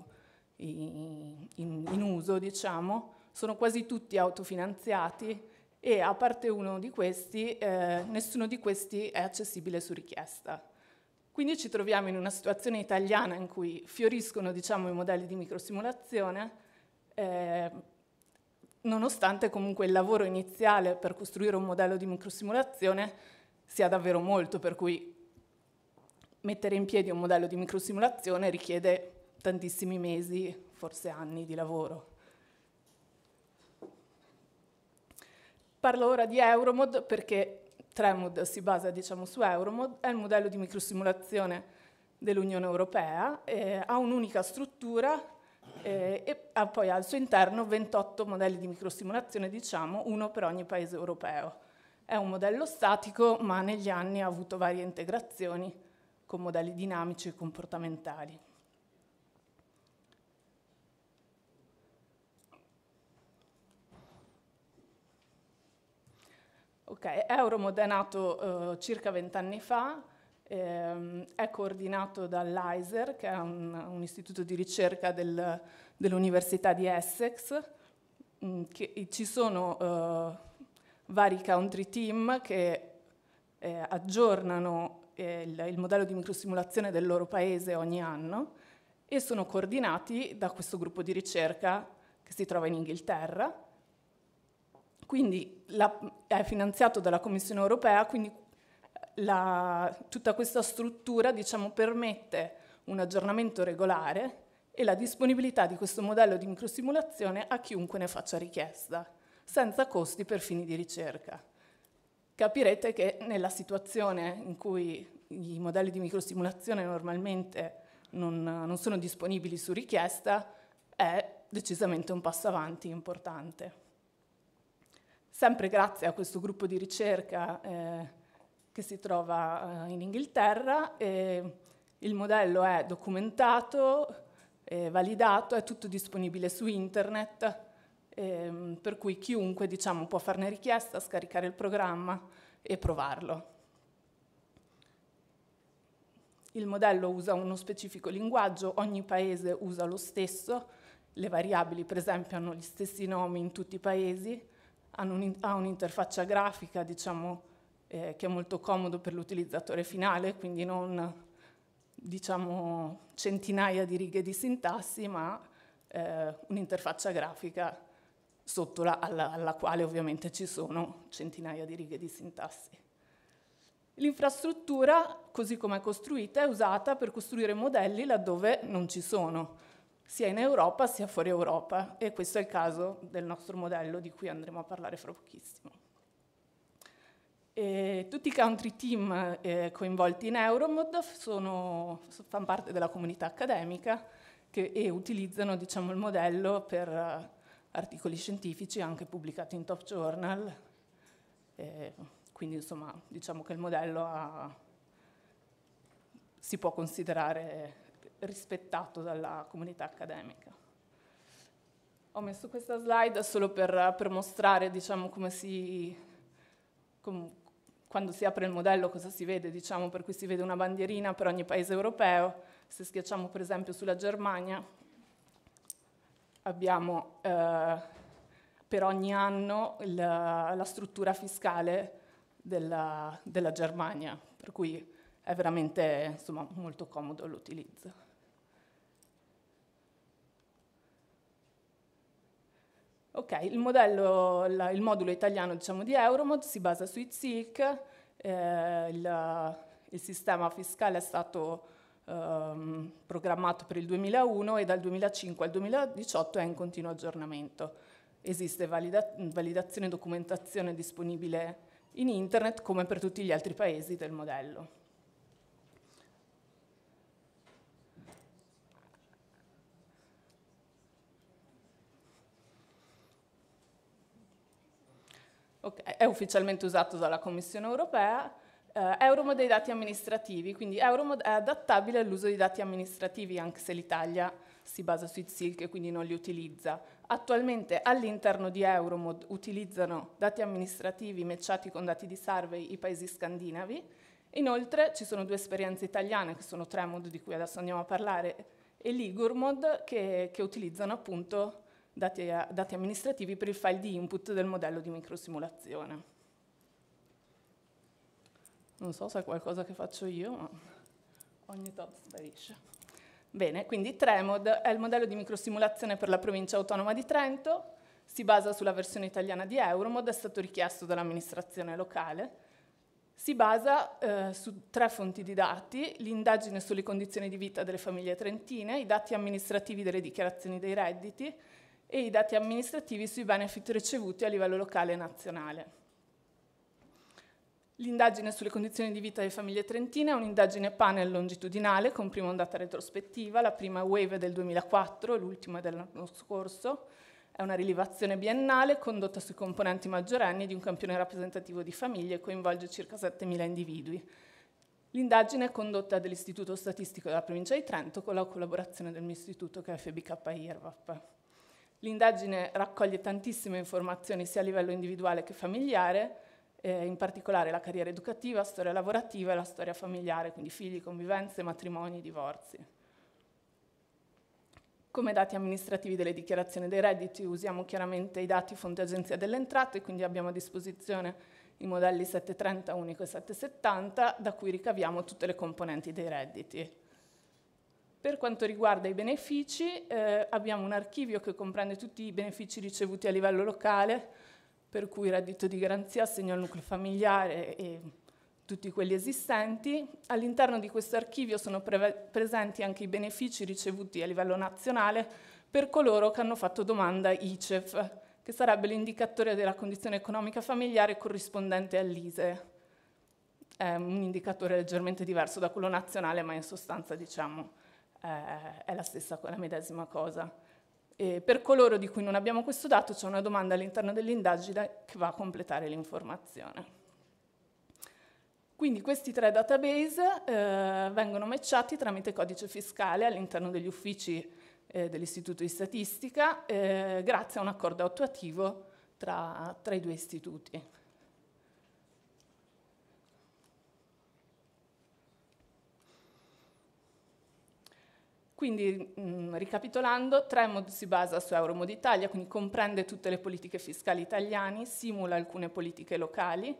S7: in, in, in uso, diciamo, sono quasi tutti autofinanziati e a parte uno di questi, eh, nessuno di questi è accessibile su richiesta. Quindi ci troviamo in una situazione italiana in cui fioriscono diciamo, i modelli di microsimulazione, eh, nonostante comunque il lavoro iniziale per costruire un modello di microsimulazione sia davvero molto, per cui mettere in piedi un modello di microsimulazione richiede tantissimi mesi, forse anni di lavoro. Parlo ora di Euromod perché Tremod si basa diciamo, su Euromod, è il modello di microsimulazione dell'Unione Europea, eh, ha un'unica struttura eh, e ha poi al suo interno 28 modelli di microsimulazione, diciamo uno per ogni paese europeo. È un modello statico ma negli anni ha avuto varie integrazioni con modelli dinamici e comportamentali. Ok, Euromod è nato eh, circa vent'anni fa, ehm, è coordinato dall'AISER, che è un, un istituto di ricerca del, dell'Università di Essex. Mh, mm, che, ci sono eh, vari country team che eh, aggiornano il, il modello di microsimulazione del loro paese ogni anno e sono coordinati da questo gruppo di ricerca che si trova in Inghilterra. Quindi la, è finanziato dalla Commissione europea, quindi la, tutta questa struttura diciamo, permette un aggiornamento regolare e la disponibilità di questo modello di microsimulazione a chiunque ne faccia richiesta, senza costi per fini di ricerca capirete che nella situazione in cui i modelli di microstimulazione normalmente non, non sono disponibili su richiesta è decisamente un passo avanti importante. Sempre grazie a questo gruppo di ricerca eh, che si trova eh, in Inghilterra, eh, il modello è documentato, eh, validato, è tutto disponibile su internet, ehm, per cui chiunque diciamo, può farne richiesta, scaricare il programma e provarlo. Il modello usa uno specifico linguaggio, ogni paese usa lo stesso, le variabili per esempio hanno gli stessi nomi in tutti i paesi, un, ha un'interfaccia grafica diciamo, eh, che è molto comodo per l'utilizzatore finale, quindi non diciamo, centinaia di righe di sintassi, ma eh, un'interfaccia grafica sotto la, alla, alla quale ovviamente ci sono centinaia di righe di sintassi. L'infrastruttura, così come è costruita, è usata per costruire modelli laddove non ci sono, sia in Europa sia fuori Europa, e questo è il caso del nostro modello di cui andremo a parlare fra pochissimo. E tutti i country team eh, coinvolti in Euromod sono, fanno parte della comunità accademica che, e utilizzano diciamo, il modello per eh, articoli scientifici anche pubblicati in top journal, eh, quindi insomma diciamo che il modello ha, si può considerare rispettato dalla comunità accademica. Ho messo questa slide solo per, per mostrare diciamo, come si, com, quando si apre il modello cosa si vede, diciamo, per cui si vede una bandierina per ogni paese europeo, se schiacciamo per esempio sulla Germania abbiamo eh, per ogni anno la, la struttura fiscale della, della, Germania, per cui è veramente insomma, molto comodo l'utilizzo. Ok, il, modello, la, il modulo italiano diciamo, di Euromod si basa sui ITSIC, eh, il, il sistema fiscale è stato ehm, programmato per il 2001 e dal 2005 al 2018 è in continuo aggiornamento. Esiste valida validazione e documentazione disponibile in internet come per tutti gli altri paesi del modello. Okay. è ufficialmente usato dalla Commissione europea Uh, Euromod dei dati amministrativi, quindi Euromod è adattabile all'uso di dati amministrativi anche se l'Italia si basa sui TSILC e quindi non li utilizza. Attualmente all'interno di Euromod utilizzano dati amministrativi matchati con dati di survey i paesi scandinavi. Inoltre ci sono due esperienze italiane, che sono Tremod di cui adesso andiamo a parlare, e Ligurmod che, che utilizzano appunto dati, dati amministrativi per il file di input del modello di microsimulazione. Non so se è qualcosa che faccio io, ma ogni tot sparisce. Bene, quindi Tremod è il modello di microsimulazione per la provincia autonoma di Trento, si basa sulla versione italiana di Euromod, è stato richiesto dall'amministrazione locale, si basa eh, su tre fonti di dati, l'indagine sulle condizioni di vita delle famiglie trentine, i dati amministrativi delle dichiarazioni dei redditi e i dati amministrativi sui benefit ricevuti a livello locale e nazionale. L'indagine sulle condizioni di vita delle famiglie trentine è un'indagine panel longitudinale con prima ondata retrospettiva, la prima wave del 2004, l'ultima dell'anno scorso. È una rilevazione biennale condotta sui componenti maggiorenni di un campione rappresentativo di famiglie e coinvolge circa 7.000 individui. L'indagine è condotta dall'Istituto Statistico della Provincia di Trento con la collaborazione del mio istituto che è FBK IRVAP. L'indagine raccoglie tantissime informazioni sia a livello individuale che familiare, eh, in particolare la carriera educativa, la storia lavorativa e la storia familiare, quindi figli, convivenze, matrimoni, divorzi. Come dati amministrativi delle dichiarazioni dei redditi usiamo chiaramente i dati fonte agenzia delle entrate, quindi abbiamo a disposizione i modelli 730 unico e 770 da cui ricaviamo tutte le componenti dei redditi. Per quanto riguarda i benefici eh, abbiamo un archivio che comprende tutti i benefici ricevuti a livello locale, per cui reddito di garanzia, assegno al nucleo familiare e tutti quelli esistenti. All'interno di questo archivio sono pre presenti anche i benefici ricevuti a livello nazionale per coloro che hanno fatto domanda ICEF, che sarebbe l'indicatore della condizione economica familiare corrispondente all'ISE. È un indicatore leggermente diverso da quello nazionale, ma in sostanza diciamo, è la, stessa, la medesima cosa. E per coloro di cui non abbiamo questo dato c'è una domanda all'interno dell'indagine che va a completare l'informazione. Quindi questi tre database eh, vengono matchati tramite codice fiscale all'interno degli uffici eh, dell'Istituto di Statistica eh, grazie a un accordo attuativo tra, tra i due istituti. Quindi, mh, mm, ricapitolando, Tremod si basa su Euromod Italia, quindi comprende tutte le politiche fiscali italiane, simula alcune politiche locali,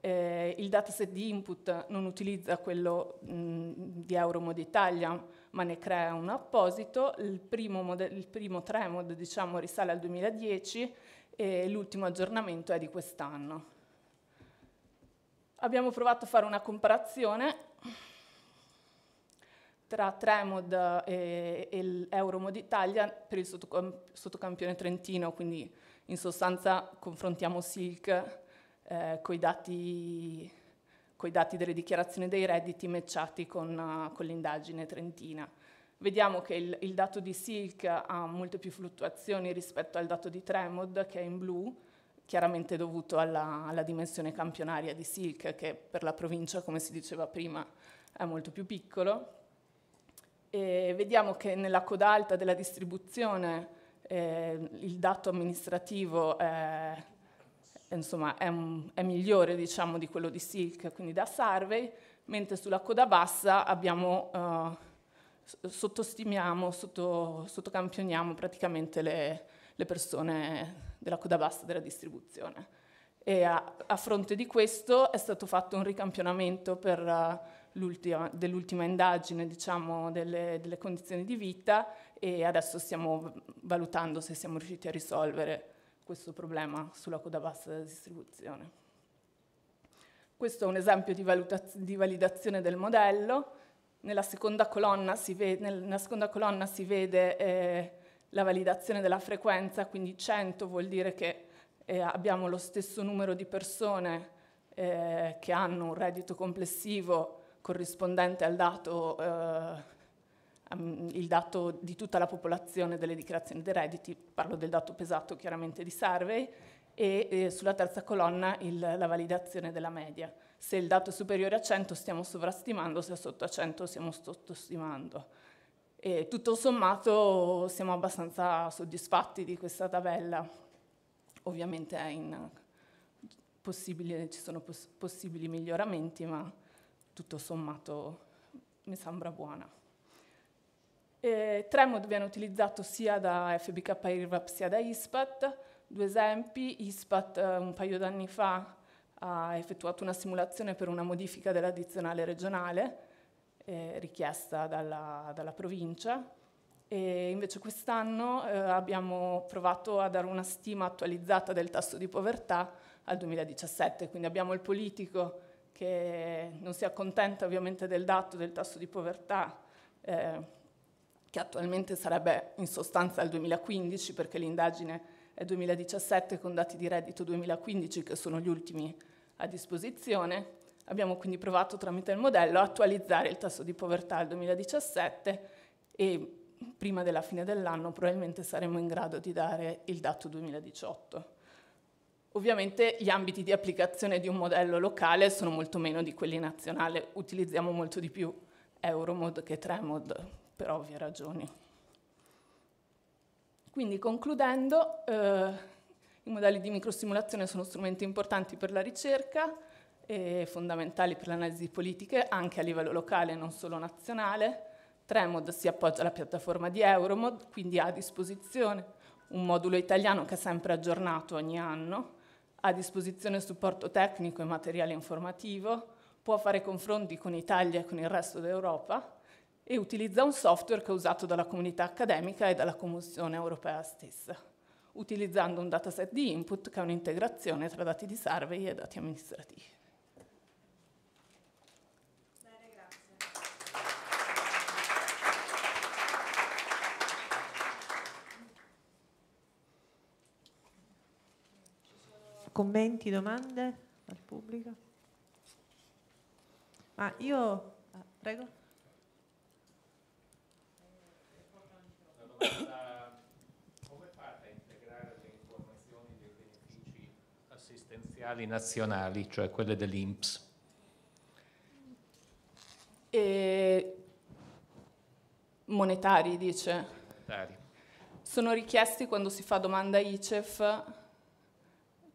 S7: eh, il dataset di input non utilizza quello mh, mm, di Euromod Italia, ma ne crea un apposito, il primo, il primo Tremod diciamo, risale al 2010 e l'ultimo aggiornamento è di quest'anno. Abbiamo provato a fare una comparazione tra Tremod eh, e, e l'Euromod Italia per il sottocampione trentino, quindi in sostanza confrontiamo Silk eh, con i dati, dati, delle dichiarazioni dei redditi matchati con, uh, con l'indagine trentina. Vediamo che il, il, dato di Silk ha molte più fluttuazioni rispetto al dato di Tremod, che è in blu, chiaramente dovuto alla, alla dimensione campionaria di Silk, che per la provincia, come si diceva prima, è molto più piccolo, e vediamo che nella coda alta della distribuzione eh, il dato amministrativo è, insomma, è, un, è migliore diciamo, di quello di Silk, quindi da survey, mentre sulla coda bassa abbiamo, eh, sottostimiamo, sotto, sottocampioniamo praticamente le, le, persone della coda bassa della distribuzione. E a, a, fronte di questo è stato fatto un ricampionamento per dell'ultima indagine diciamo, delle, delle, condizioni di vita e adesso stiamo valutando se siamo riusciti a risolvere questo problema sulla coda bassa della distribuzione. Questo è un esempio di, di validazione del modello. Nella seconda colonna si vede, nella seconda colonna si vede eh, la validazione della frequenza, quindi 100 vuol dire che eh, abbiamo lo stesso numero di persone eh, che hanno un reddito complessivo corrispondente al dato, eh, il dato di tutta la popolazione delle dichiarazioni dei redditi, parlo del dato pesato chiaramente di Survey, e eh, sulla terza colonna il, la validazione della media. Se il dato è superiore a 100 stiamo sovrastimando, se è sotto a 100 stiamo sottostimando. E tutto sommato siamo abbastanza soddisfatti di questa tabella. Ovviamente in, possibili, ci sono poss possibili miglioramenti, ma tutto sommato mi sembra buona. E Tremod viene utilizzato sia da FBK IRVAP sia da ISPAT. Due esempi, ISPAT eh, un paio d'anni fa ha effettuato una simulazione per una modifica dell'addizionale regionale eh, richiesta dalla, dalla, provincia e invece quest'anno eh, abbiamo provato a dare una stima attualizzata del tasso di povertà al 2017, quindi abbiamo il politico che non si accontenta ovviamente del dato del tasso di povertà, eh, che attualmente sarebbe in sostanza il 2015, perché l'indagine è 2017 con dati di reddito 2015 che sono gli ultimi a disposizione. Abbiamo quindi provato tramite il modello a attualizzare il tasso di povertà al 2017 e prima della fine dell'anno probabilmente saremo in grado di dare il dato 2018. Ovviamente gli ambiti di applicazione di un modello locale sono molto meno di quelli nazionali, utilizziamo molto di più Euromod che Tremod per ovvie ragioni. Quindi concludendo, eh, i modelli di microsimulazione sono strumenti importanti per la ricerca e fondamentali per l'analisi di politiche anche a livello locale e non solo nazionale. Tremod si appoggia alla piattaforma di Euromod, quindi ha a disposizione un modulo italiano che è sempre aggiornato ogni anno ha a disposizione supporto tecnico e materiale informativo, può fare confronti con Italia e con il resto d'Europa e utilizza un software che è usato dalla comunità accademica e dalla Commissione europea stessa, utilizzando un dataset di input che è un'integrazione tra dati di survey e dati amministrativi.
S1: Commenti, domande al pubblico? Ah, io... Ah, prego.
S8: Come fate a integrare
S7: le informazioni dei benefici assistenziali
S4: nazionali, cioè quelle dell'INPS?
S7: E monetari, dice. Monetari. Sono richiesti quando si fa domanda ICEF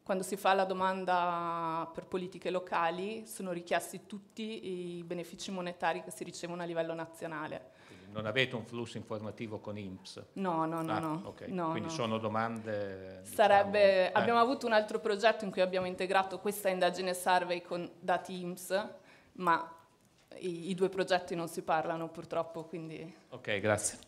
S7: quando si fa la domanda per politiche locali sono richiesti tutti i benefici monetari che si ricevono a livello nazionale.
S4: Quindi non avete un flusso informativo con IMSS? No, no, no. Ah, no, okay. no Quindi no. sono domande... Diciamo, Sarebbe, diciamo,
S7: abbiamo eh. avuto un altro progetto in cui abbiamo integrato questa indagine survey con dati IMSS, ma i, i due progetti non si parlano purtroppo, quindi...
S2: Ok,
S4: grazie.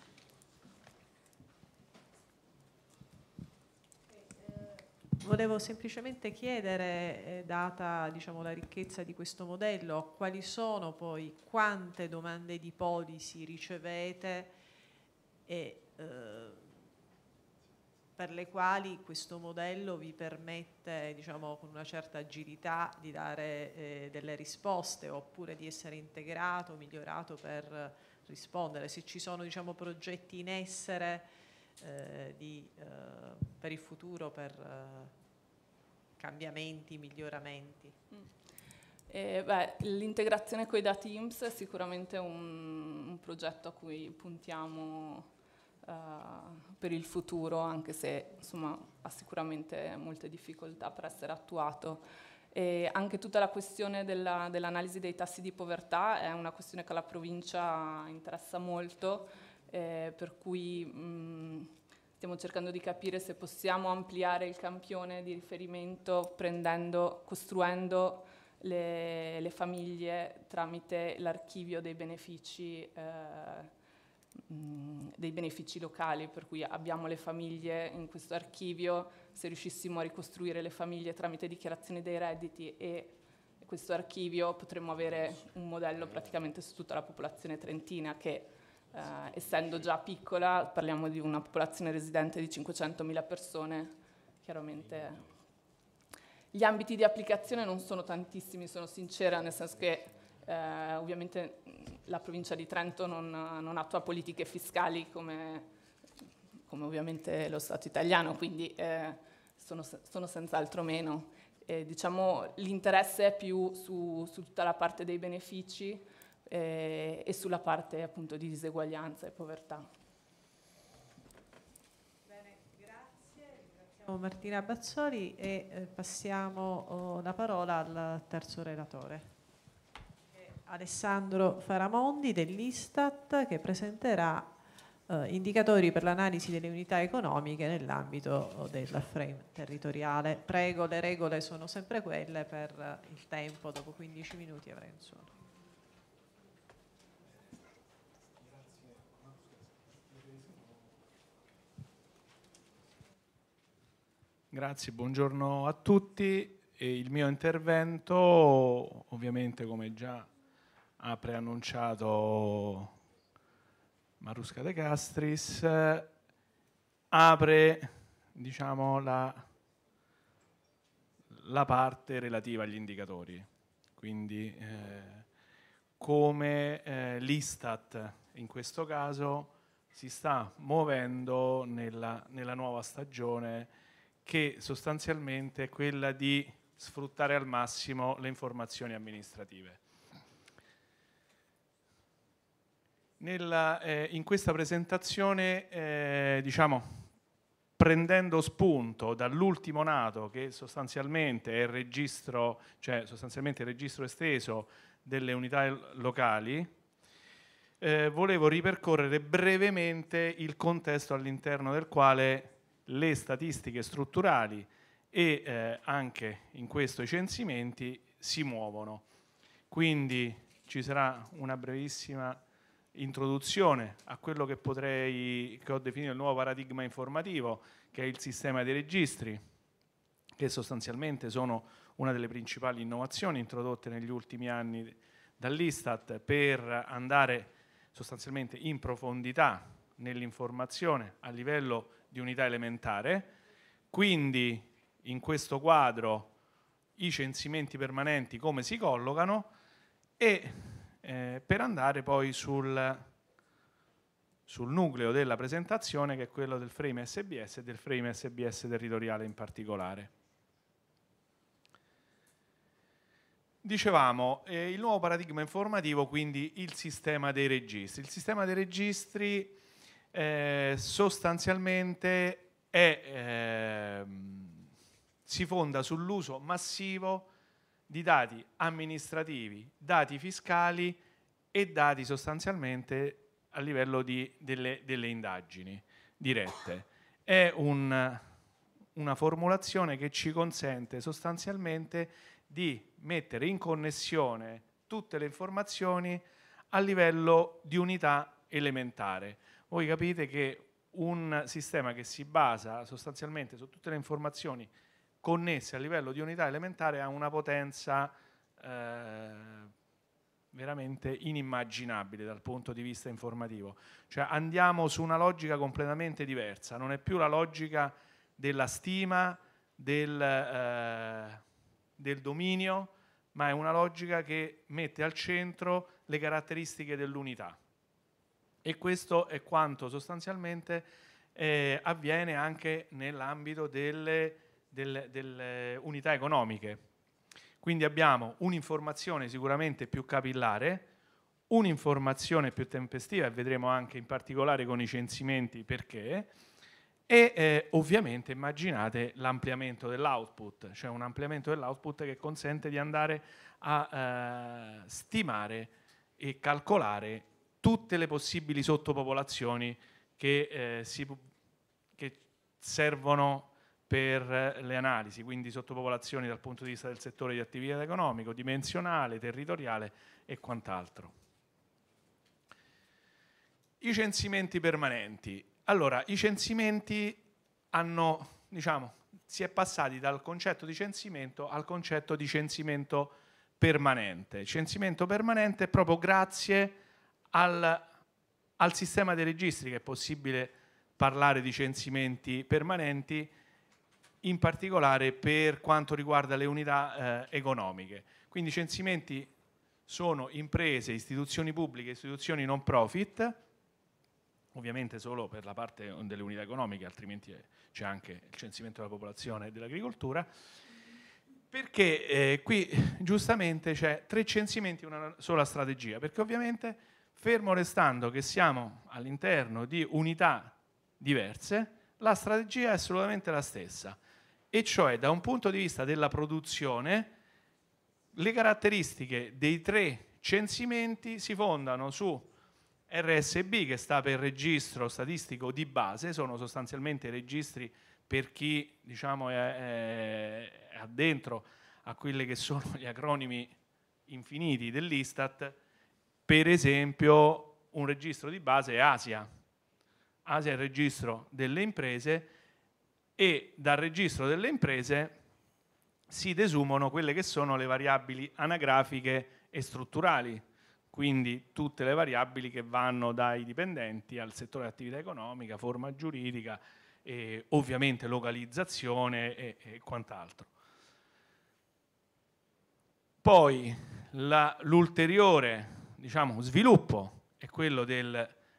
S1: Volevo semplicemente chiedere, eh, data diciamo, la ricchezza di questo modello, quali sono poi quante domande di polisi ricevete e eh, per le quali questo modello vi permette diciamo, con una certa agilità di dare eh, delle risposte oppure di essere integrato, migliorato per rispondere, se ci sono diciamo, progetti in essere eh, di, eh, per il futuro, per eh, cambiamenti, miglioramenti? Mm.
S7: Eh, l'integrazione con i dati IMSS è sicuramente un, un progetto a cui puntiamo eh, per il futuro, anche se insomma, ha sicuramente molte difficoltà per essere attuato. E anche tutta la questione dell'analisi dei tassi di povertà è una questione che alla provincia interessa molto eh, per cui mh, mm, stiamo cercando di capire se possiamo ampliare il campione di riferimento costruendo le, le, famiglie tramite l'archivio dei benefici. Eh, mm, dei benefici locali, per cui abbiamo le famiglie in questo archivio, se riuscissimo a ricostruire le famiglie tramite dichiarazione dei redditi e questo archivio potremmo avere un modello praticamente su tutta la popolazione trentina che eh, essendo già piccola, parliamo di una popolazione residente di 500.000 persone, chiaramente gli ambiti di applicazione non sono tantissimi, sono sincera, nel senso che eh, ovviamente la provincia di Trento non, non attua politiche fiscali come, come, ovviamente lo Stato italiano, quindi eh, sono, sono, senz'altro meno. Eh, diciamo, l'interesse è più su, su, tutta la parte dei benefici, eh, e sulla parte appunto di diseguaglianza e povertà. Bene, grazie. Ringraziamo Martina
S1: Bazzoli e eh, passiamo oh, la parola al terzo relatore. Alessandro Faramondi dell'Istat che presenterà eh, indicatori per l'analisi delle unità economiche nell'ambito oh, del frame territoriale. Prego, le regole sono sempre quelle per eh, il tempo, dopo 15 minuti avrei un suono.
S5: Grazie, buongiorno a tutti. E il mio intervento, ovviamente come già ha preannunciato Marusca De Castris, apre diciamo, la, la, parte relativa agli indicatori. Quindi eh, come eh, l'Istat in questo caso si sta muovendo nella, nella nuova stagione che sostanzialmente è quella di sfruttare al massimo le informazioni amministrative. Nella, eh, in questa presentazione, eh, diciamo, prendendo spunto dall'ultimo nato, che sostanzialmente è il registro, cioè sostanzialmente il registro esteso delle unità locali, eh, volevo ripercorrere brevemente il contesto all'interno del quale le statistiche strutturali e eh, anche in questo i censimenti si muovono. Quindi ci sarà una brevissima introduzione a quello che potrei che ho definito il nuovo paradigma informativo, che è il sistema dei registri, che sostanzialmente sono una delle principali innovazioni introdotte negli ultimi anni dall'Istat per andare sostanzialmente in profondità nell'informazione a livello di unità elementare, quindi in questo quadro i censimenti permanenti come si collocano e eh, per andare poi sul, sul nucleo della presentazione che è quello del frame SBS e del frame SBS territoriale in particolare. Dicevamo, eh, il nuovo paradigma informativo quindi il sistema dei registri. Il sistema dei registri eh, sostanzialmente è, eh, si fonda sull'uso massivo di dati amministrativi, dati fiscali e dati sostanzialmente a livello di, delle, delle, indagini dirette. È un, una formulazione che ci consente sostanzialmente di mettere in connessione tutte le informazioni a livello di unità elementare voi capite che un sistema che si basa sostanzialmente su tutte le informazioni connesse a livello di unità elementare ha una potenza eh, veramente inimmaginabile dal punto di vista informativo. Cioè andiamo su una logica completamente diversa, non è più la logica della stima, del, eh, del dominio, ma è una logica che mette al centro le caratteristiche dell'unità. E questo è quanto sostanzialmente eh, avviene anche nell'ambito delle, delle, delle unità economiche. Quindi abbiamo un'informazione sicuramente più capillare, un'informazione più tempestiva e vedremo anche in particolare con i censimenti perché e eh, ovviamente immaginate l'ampliamento dell'output, cioè un ampliamento dell'output che consente di andare a eh, stimare e calcolare tutte le possibili sottopopolazioni che, eh, si, che servono per eh, le analisi, quindi sottopopolazioni dal punto di vista del settore di attività economico, dimensionale, territoriale e quant'altro. I censimenti permanenti. Allora, i censimenti hanno, diciamo, si è passati dal concetto di censimento al concetto di censimento permanente. Censimento permanente è proprio grazie al, al sistema dei registri, che è possibile parlare di censimenti permanenti, in particolare per quanto riguarda le unità eh, economiche. Quindi censimenti sono imprese, istituzioni pubbliche, istituzioni non profit, ovviamente solo per la parte delle unità economiche, altrimenti c'è anche il censimento della popolazione e dell'agricoltura, perché eh, qui giustamente c'è tre censimenti e una sola strategia, perché ovviamente fermo restando che siamo all'interno di unità diverse, la strategia è assolutamente la stessa, e cioè da un punto di vista della produzione, le caratteristiche dei tre censimenti si fondano su RSB che sta per registro statistico di base, sono sostanzialmente registri per chi diciamo, è, è addentro a quelli che sono gli acronimi infiniti dell'Istat, per esempio un registro di base è Asia. Asia è il registro delle imprese e dal registro delle imprese si desumono quelle che sono le variabili anagrafiche e strutturali, quindi tutte le variabili che vanno dai dipendenti al settore attività economica, forma giuridica, e ovviamente localizzazione e, e quant'altro. Poi l'ulteriore diciamo, sviluppo è quello dei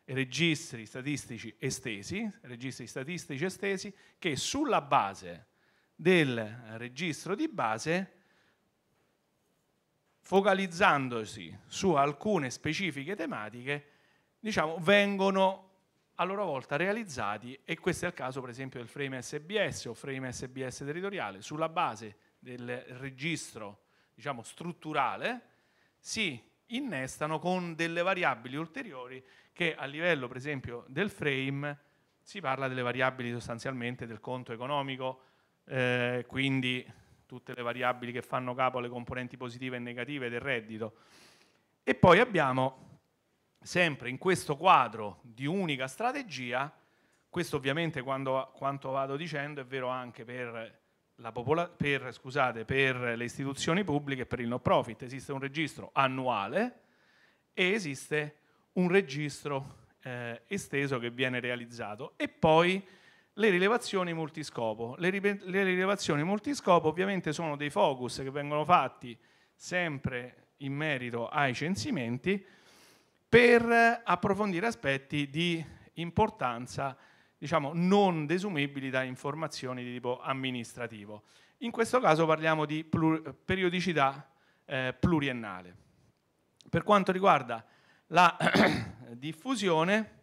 S5: registri statistici estesi, registri statistici estesi che sulla base del registro di base focalizzandosi su alcune specifiche tematiche, diciamo, vengono a loro volta realizzati e questo è il caso per esempio del frame SBS o frame SBS territoriale, sulla base del registro diciamo, strutturale si innestano con delle variabili ulteriori che a livello per esempio del frame si parla delle variabili sostanzialmente del conto economico, eh, quindi tutte le variabili che fanno capo alle componenti positive e negative del reddito. E poi abbiamo sempre in questo quadro di unica strategia, questo ovviamente quando, quanto vado dicendo è vero anche per per, scusate, per le istituzioni pubbliche e per il no profit. Esiste un registro annuale e esiste un registro eh, esteso che viene realizzato e poi le rilevazioni multiscopo. Le, le, rilevazioni multiscopo ovviamente sono dei focus che vengono fatti sempre in merito ai censimenti per approfondire aspetti di importanza diciamo, non desumibili da informazioni di tipo amministrativo. In questo caso parliamo di plur periodicità eh, pluriennale. Per quanto riguarda la diffusione,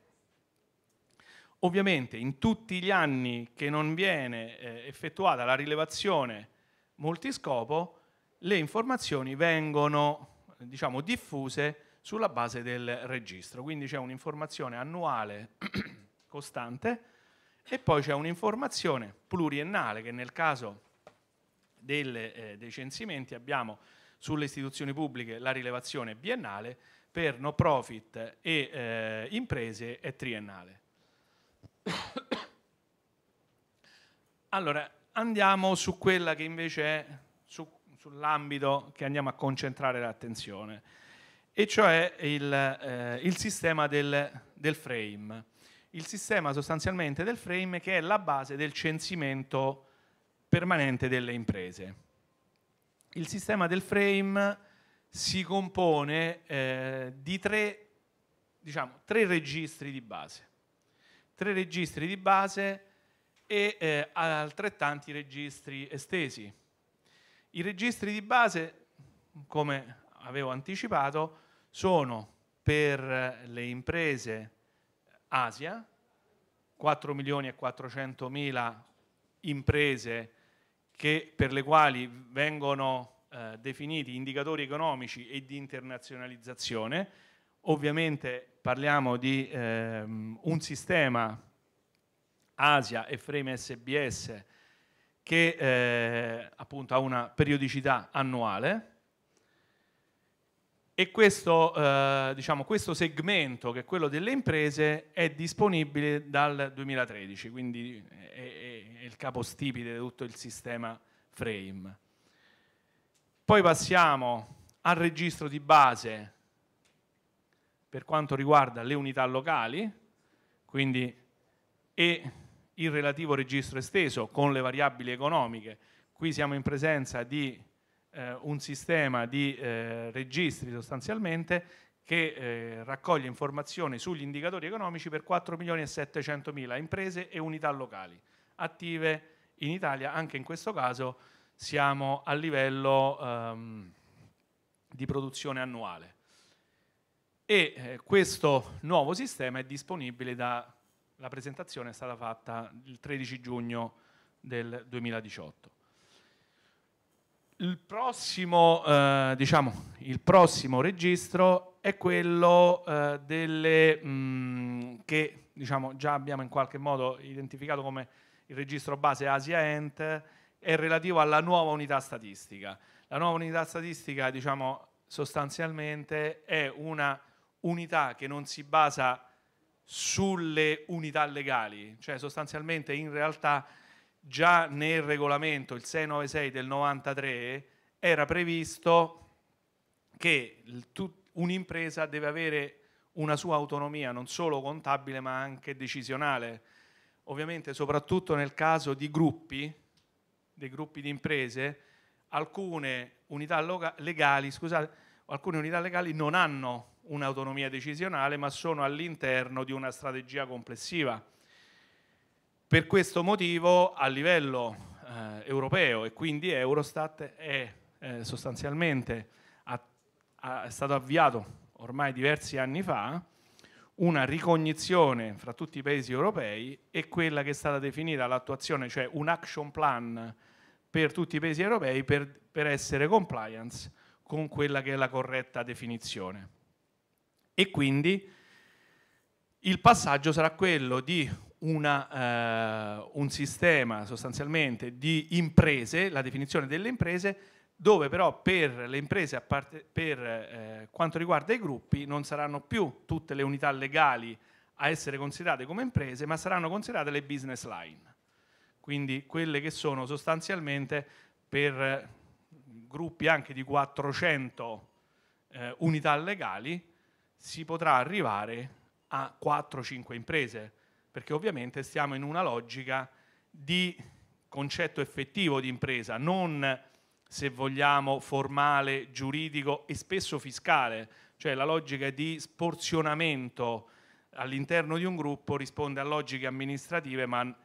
S5: ovviamente in tutti gli anni che non viene eh, effettuata la rilevazione multiscopo, le informazioni vengono diciamo, diffuse sulla base del registro, quindi c'è un'informazione annuale costante, e poi c'è un'informazione pluriennale che nel caso delle, eh, dei censimenti abbiamo sulle istituzioni pubbliche la rilevazione biennale, per no profit e eh, imprese è triennale. allora, andiamo su quella che invece è su, sull'ambito che andiamo a concentrare l'attenzione, e cioè il, eh, il sistema del, del frame il sistema sostanzialmente del frame che è la base del censimento permanente delle imprese. Il sistema del frame si compone eh, di tre, diciamo, tre, registri di base, tre registri di base e eh, altrettanti registri estesi. I registri di base, come avevo anticipato, sono per le imprese Asia, 4 milioni e 400 mila imprese che, per le quali vengono eh, definiti indicatori economici e di internazionalizzazione. Ovviamente parliamo di ehm, un sistema Asia e Frame SBS che eh, appunto ha una periodicità annuale e questo, eh, diciamo, questo, segmento, che è quello delle imprese, è disponibile dal 2013, quindi è, è, è il capostipite di tutto il sistema frame. Poi passiamo al registro di base per quanto riguarda le unità locali, quindi e il relativo registro esteso con le variabili economiche. Qui siamo in presenza di eh, un sistema di eh, registri sostanzialmente che eh, raccoglie informazioni sugli indicatori economici per 4 milioni e 700 mila imprese e unità locali attive in Italia. Anche in questo caso siamo a livello ehm, di produzione annuale. E eh, questo nuovo sistema è disponibile da la presentazione è stata fatta il 13 giugno del 2018. Il prossimo, eh, diciamo, il prossimo registro è quello eh, delle, mh, mm, che diciamo, già abbiamo in qualche modo identificato come il registro base Asia Ent, è relativo alla nuova unità statistica. La nuova unità statistica diciamo, sostanzialmente è una unità che non si basa sulle unità legali, cioè sostanzialmente in realtà già nel regolamento, il 696 del 93, era previsto che un'impresa deve avere una sua autonomia, non solo contabile ma anche decisionale. Ovviamente soprattutto nel caso di gruppi, dei gruppi di imprese, alcune unità legali, scusate, alcune unità legali non hanno un'autonomia decisionale ma sono all'interno di una strategia complessiva. Per questo motivo a livello eh, europeo e quindi Eurostat è eh, sostanzialmente a, a, è stato avviato ormai diversi anni fa una ricognizione fra tutti i paesi europei e quella che è stata definita l'attuazione, cioè un action plan per tutti i paesi europei per, per essere compliance con quella che è la corretta definizione. E quindi il passaggio sarà quello di una, eh, un sistema sostanzialmente di imprese, la definizione delle imprese, dove però per le imprese, parte, per eh, quanto riguarda i gruppi, non saranno più tutte le unità legali a essere considerate come imprese, ma saranno considerate le business line, quindi quelle che sono sostanzialmente per eh, gruppi anche di 400 eh, unità legali, si potrà arrivare a 4-5 imprese perché ovviamente stiamo in una logica di concetto effettivo di impresa, non se vogliamo formale, giuridico e spesso fiscale, cioè la logica di sporzionamento all'interno di un gruppo risponde a logiche amministrative, ma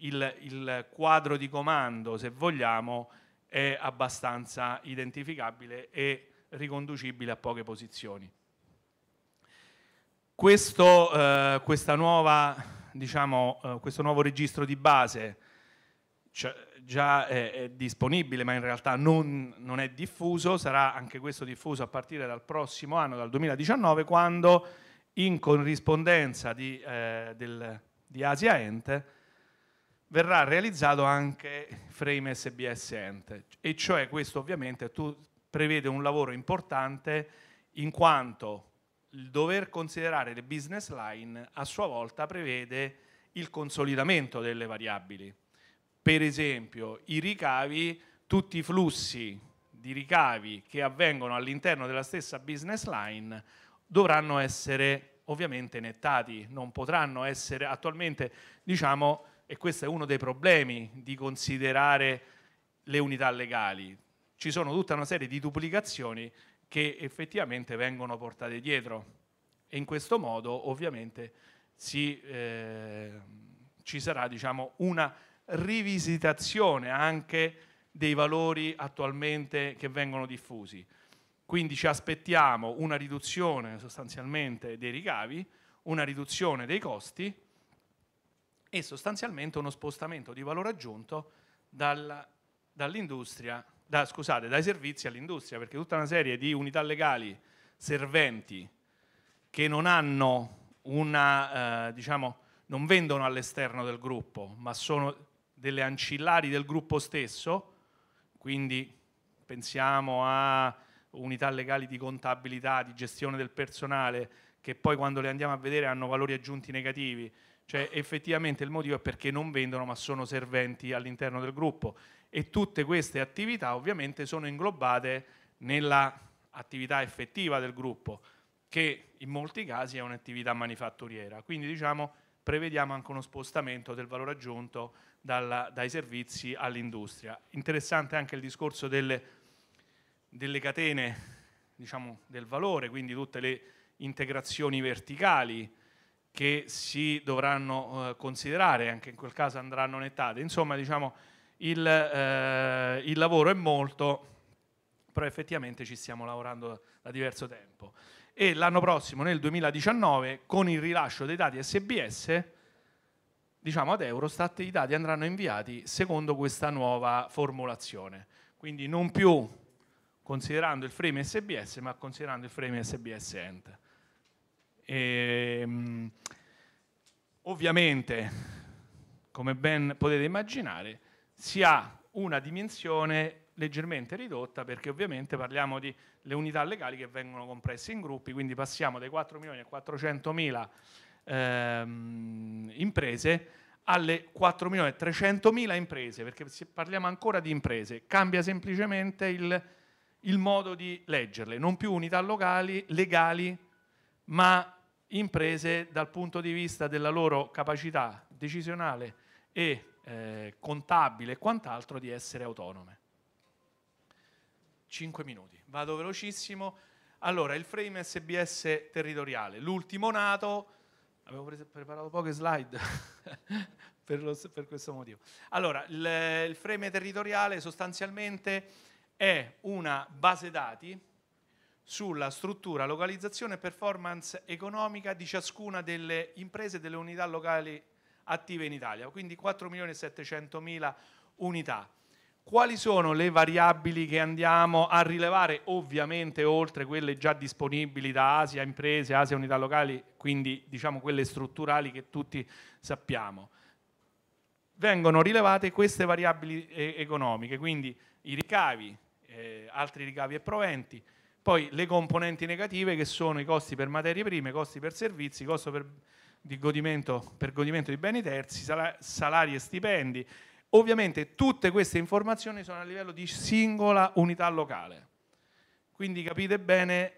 S5: il, il quadro di comando, se vogliamo, è abbastanza identificabile e riconducibile a poche posizioni. Questo, eh, questa nuova diciamo, eh, questo nuovo registro di base cioè, già è, è, disponibile, ma in realtà non, non, è diffuso, sarà anche questo diffuso a partire dal prossimo anno, dal 2019, quando in corrispondenza di, eh, del, di Asia Ente verrà realizzato anche Frame SBS Ente, e cioè questo ovviamente tu, prevede un lavoro importante in quanto il dover considerare le business line a sua volta prevede il consolidamento delle variabili. Per esempio, i ricavi, tutti i flussi di ricavi che avvengono all'interno della stessa business line dovranno essere ovviamente nettati, non potranno essere attualmente, diciamo, e questo è uno dei problemi di considerare le unità legali. Ci sono tutta una serie di duplicazioni che effettivamente vengono portate dietro e in questo modo ovviamente si, eh, ci sarà diciamo, una rivisitazione anche dei valori attualmente che vengono diffusi. Quindi ci aspettiamo una riduzione sostanzialmente dei ricavi, una riduzione dei costi e sostanzialmente uno spostamento di valore aggiunto dall'industria da, scusate, dai servizi all'industria, perché tutta una serie di unità legali serventi che non hanno una, eh, diciamo, non vendono all'esterno del gruppo, ma sono delle ancillari del gruppo stesso, quindi pensiamo a unità legali di contabilità, di gestione del personale, che poi quando le andiamo a vedere hanno valori aggiunti negativi, cioè effettivamente il motivo è perché non vendono ma sono serventi all'interno del gruppo e tutte queste attività ovviamente sono inglobate nell'attività effettiva del gruppo, che in molti casi è un'attività manifatturiera. Quindi diciamo prevediamo anche uno spostamento del valore aggiunto dalla, dai servizi all'industria. Interessante anche il discorso delle, delle catene diciamo, del valore, quindi tutte le integrazioni verticali che si dovranno eh, considerare, anche in quel caso andranno nettate. Insomma, diciamo, il, eh, il lavoro è molto, però effettivamente ci stiamo lavorando da diverso tempo. E l'anno prossimo, nel 2019, con il rilascio dei dati SBS, diciamo ad Eurostat, i dati andranno inviati secondo questa nuova formulazione. Quindi non più considerando il frame SBS, ma considerando il frame SBS End. E, ovviamente, come ben potete immaginare, si ha una dimensione leggermente ridotta perché ovviamente parliamo di le unità legali che vengono compresse in gruppi, quindi passiamo dai 4 milioni e 400 mila ehm, imprese alle 4 milioni e 300 mila imprese, perché se parliamo ancora di imprese, cambia semplicemente il, il modo di leggerle, non più unità locali, legali, ma imprese dal punto di vista della loro capacità decisionale e eh, contabile e quant'altro di essere autonome. 5 minuti, vado velocissimo. Allora, il frame SBS territoriale, l'ultimo nato, avevo pre- preparato poche slide per, lo, per, questo motivo. Allora, il, il frame territoriale sostanzialmente è una base dati sulla struttura, localizzazione e performance economica di ciascuna delle imprese e delle unità locali attive in Italia, quindi 4.700.000 unità. Quali sono le variabili che andiamo a rilevare, ovviamente oltre quelle già disponibili da Asia Imprese, Asia Unità Locali, quindi diciamo quelle strutturali che tutti sappiamo? Vengono rilevate queste variabili eh, economiche, quindi i ricavi, eh, altri ricavi e proventi, poi le componenti negative che sono i costi per materie prime, costi per servizi, costo per godimento, per godimento di beni terzi, salari e stipendi. Ovviamente tutte queste informazioni sono a livello di singola unità locale. Quindi capite bene,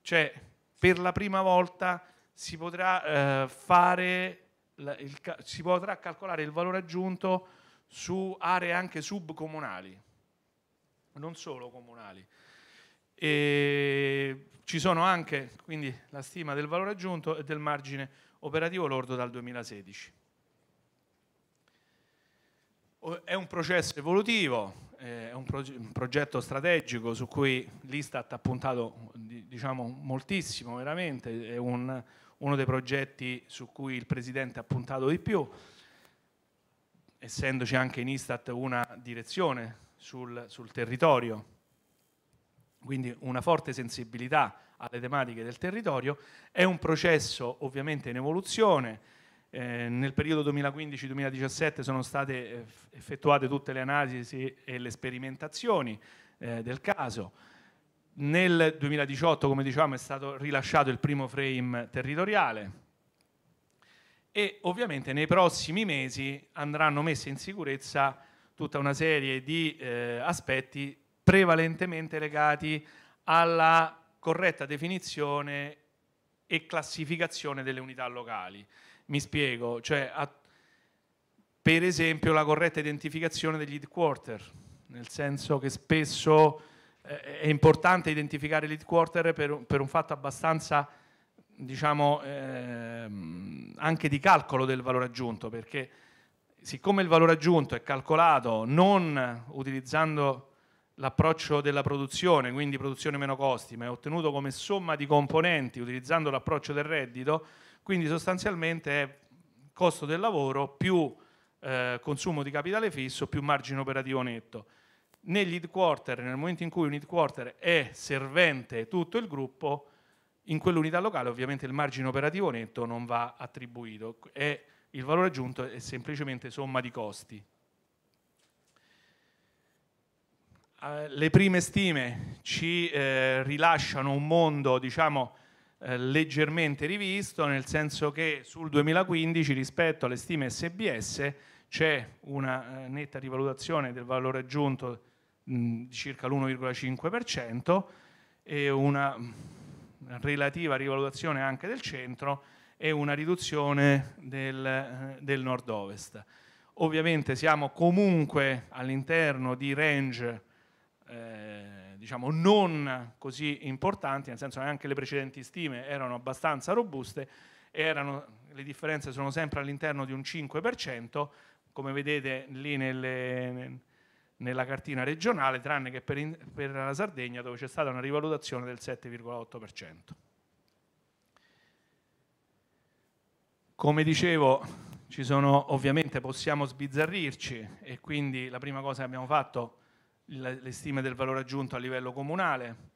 S5: cioè, per la prima volta si potrà, eh, fare, il, si potrà calcolare il valore aggiunto su aree anche subcomunali, non solo comunali. E ci sono anche quindi la stima del valore aggiunto e del margine operativo lordo dal 2016. È un processo evolutivo, eh, è un, progetto strategico su cui l'Istat ha puntato diciamo, moltissimo, veramente, è un, uno dei progetti su cui il Presidente ha puntato di più, essendoci anche in Istat una direzione sul, sul territorio, quindi una forte sensibilità alle tematiche del territorio. È un processo ovviamente in evoluzione. Eh, nel periodo 2015-2017 sono state eh, effettuate tutte le analisi e le sperimentazioni eh, del caso. Nel 2018, come diciamo, è stato rilasciato il primo frame territoriale e ovviamente nei prossimi mesi andranno messe in sicurezza tutta una serie di eh, aspetti prevalentemente legati alla corretta definizione e classificazione delle unità locali. Mi spiego, cioè a, per esempio la corretta identificazione degli headquarter, nel senso che spesso eh, è importante identificare l'headquarter per, per un fatto abbastanza, diciamo, eh, anche di calcolo del valore aggiunto, perché siccome il valore aggiunto è calcolato non utilizzando l'approccio della produzione, quindi produzione meno costi, ma è ottenuto come somma di componenti utilizzando l'approccio del reddito, quindi sostanzialmente è costo del lavoro più eh, consumo di capitale fisso più margine operativo netto. Negli lead quarter, nel momento in cui un lead quarter è servente tutto il gruppo, in quell'unità locale ovviamente il margine operativo netto non va attribuito, è il valore aggiunto è semplicemente somma di costi. Ah, le prime stime ci eh, rilasciano un mondo, diciamo, eh, leggermente rivisto, nel senso che sul 2015 rispetto alle stime SBS c'è una eh, netta rivalutazione del valore aggiunto mh, di circa l'1,5% e una relativa rivalutazione anche del centro e una riduzione del, eh, del nord-ovest. Ovviamente siamo comunque all'interno di range eh, diciamo non così importanti, nel senso che anche le precedenti stime erano abbastanza robuste, erano, le differenze sono sempre all'interno di un 5%, come vedete lì nelle, nella cartina regionale, tranne che per, in, per la Sardegna dove c'è stata una rivalutazione del 7,8%. Come dicevo, ci sono, ovviamente possiamo sbizzarrirci e quindi la prima cosa che abbiamo fatto le stime del valore aggiunto a livello comunale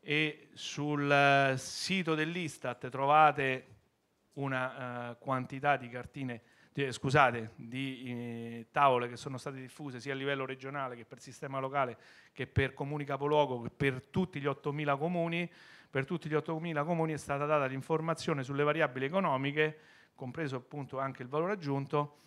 S5: e sul eh, sito dell'Istat trovate una uh, quantità di cartine, di, eh, scusate, di eh, tavole che sono state diffuse sia a livello regionale che per sistema locale che per comuni capoluogo, che per tutti gli 8.000 comuni, per tutti gli 8.000 comuni è stata data l'informazione sulle variabili economiche, compreso appunto anche il valore aggiunto,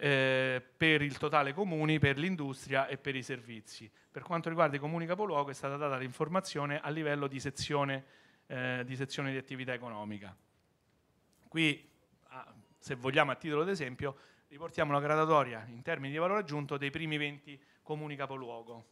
S5: eh, per il totale comuni, per l'industria e per i servizi. Per quanto riguarda i comuni capoluogo è stata data l'informazione a livello di sezione, eh, di, sezione di attività economica. Qui, ah, se vogliamo a titolo d'esempio, riportiamo la gradatoria in termini di valore aggiunto dei primi 20 comuni capoluogo.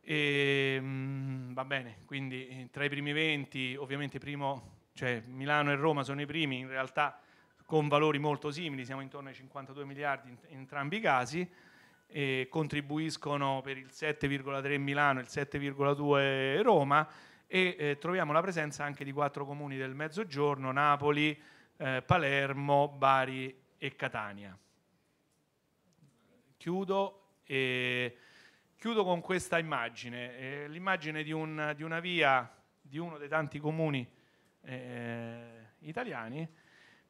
S5: E, ehm, mh, va bene, quindi eh, tra i primi 20, ovviamente primo, cioè Milano e Roma sono i primi, in realtà con valori molto simili, siamo intorno ai 52 miliardi in, entrambi i casi, e contribuiscono per il 7,3 Milano e il 7,2 Roma e eh, troviamo la presenza anche di quattro comuni del Mezzogiorno, Napoli, eh, Palermo, Bari e Catania. Chiudo, eh, chiudo con questa immagine, eh, l'immagine di, un, di, una via di uno dei tanti comuni eh, italiani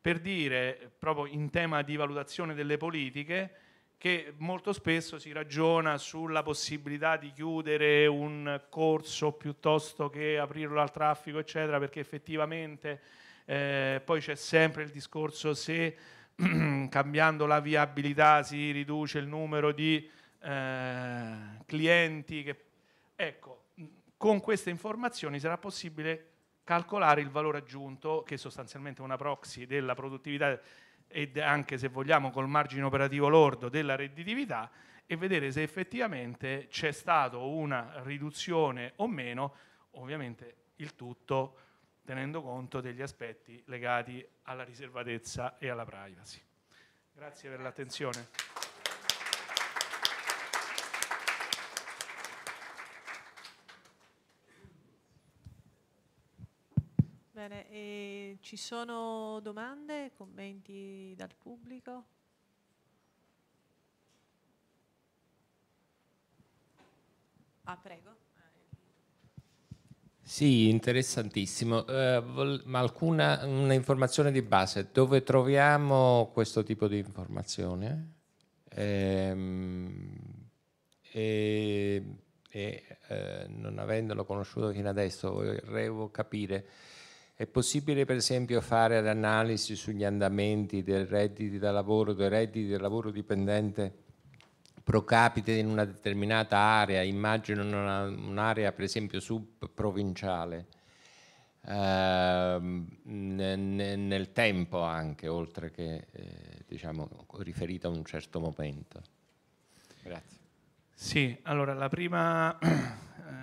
S5: per dire, proprio in tema di valutazione delle politiche, che molto spesso si ragiona sulla possibilità di chiudere un corso piuttosto che aprirlo al traffico, eccetera, perché effettivamente eh, poi c'è sempre il discorso se cambiando la viabilità si riduce il numero di eh, clienti. Che... Ecco, con queste informazioni sarà possibile calcolare il valore aggiunto, che è sostanzialmente una proxy della produttività ed anche se vogliamo col margine operativo lordo della redditività e vedere se effettivamente c'è stata una riduzione o meno, ovviamente il tutto tenendo conto degli aspetti legati alla riservatezza e alla privacy. Grazie per l'attenzione.
S1: Bene, e ci sono domande, commenti dal pubblico?
S4: Ah, prego. Sì, interessantissimo, eh, ma alcuna informazione di base, dove troviamo questo tipo di informazione? Ehm, e, eh, non avendolo conosciuto fino adesso, vorrei capire è possibile per esempio fare l'analisi sugli andamenti dei redditi da lavoro, dei redditi del lavoro dipendente pro capite in una determinata area, immagino un'area per esempio subprovinciale, ehm, nel, tempo anche, oltre che eh, diciamo, riferita a un certo momento. Grazie.
S5: Sì, allora la prima eh,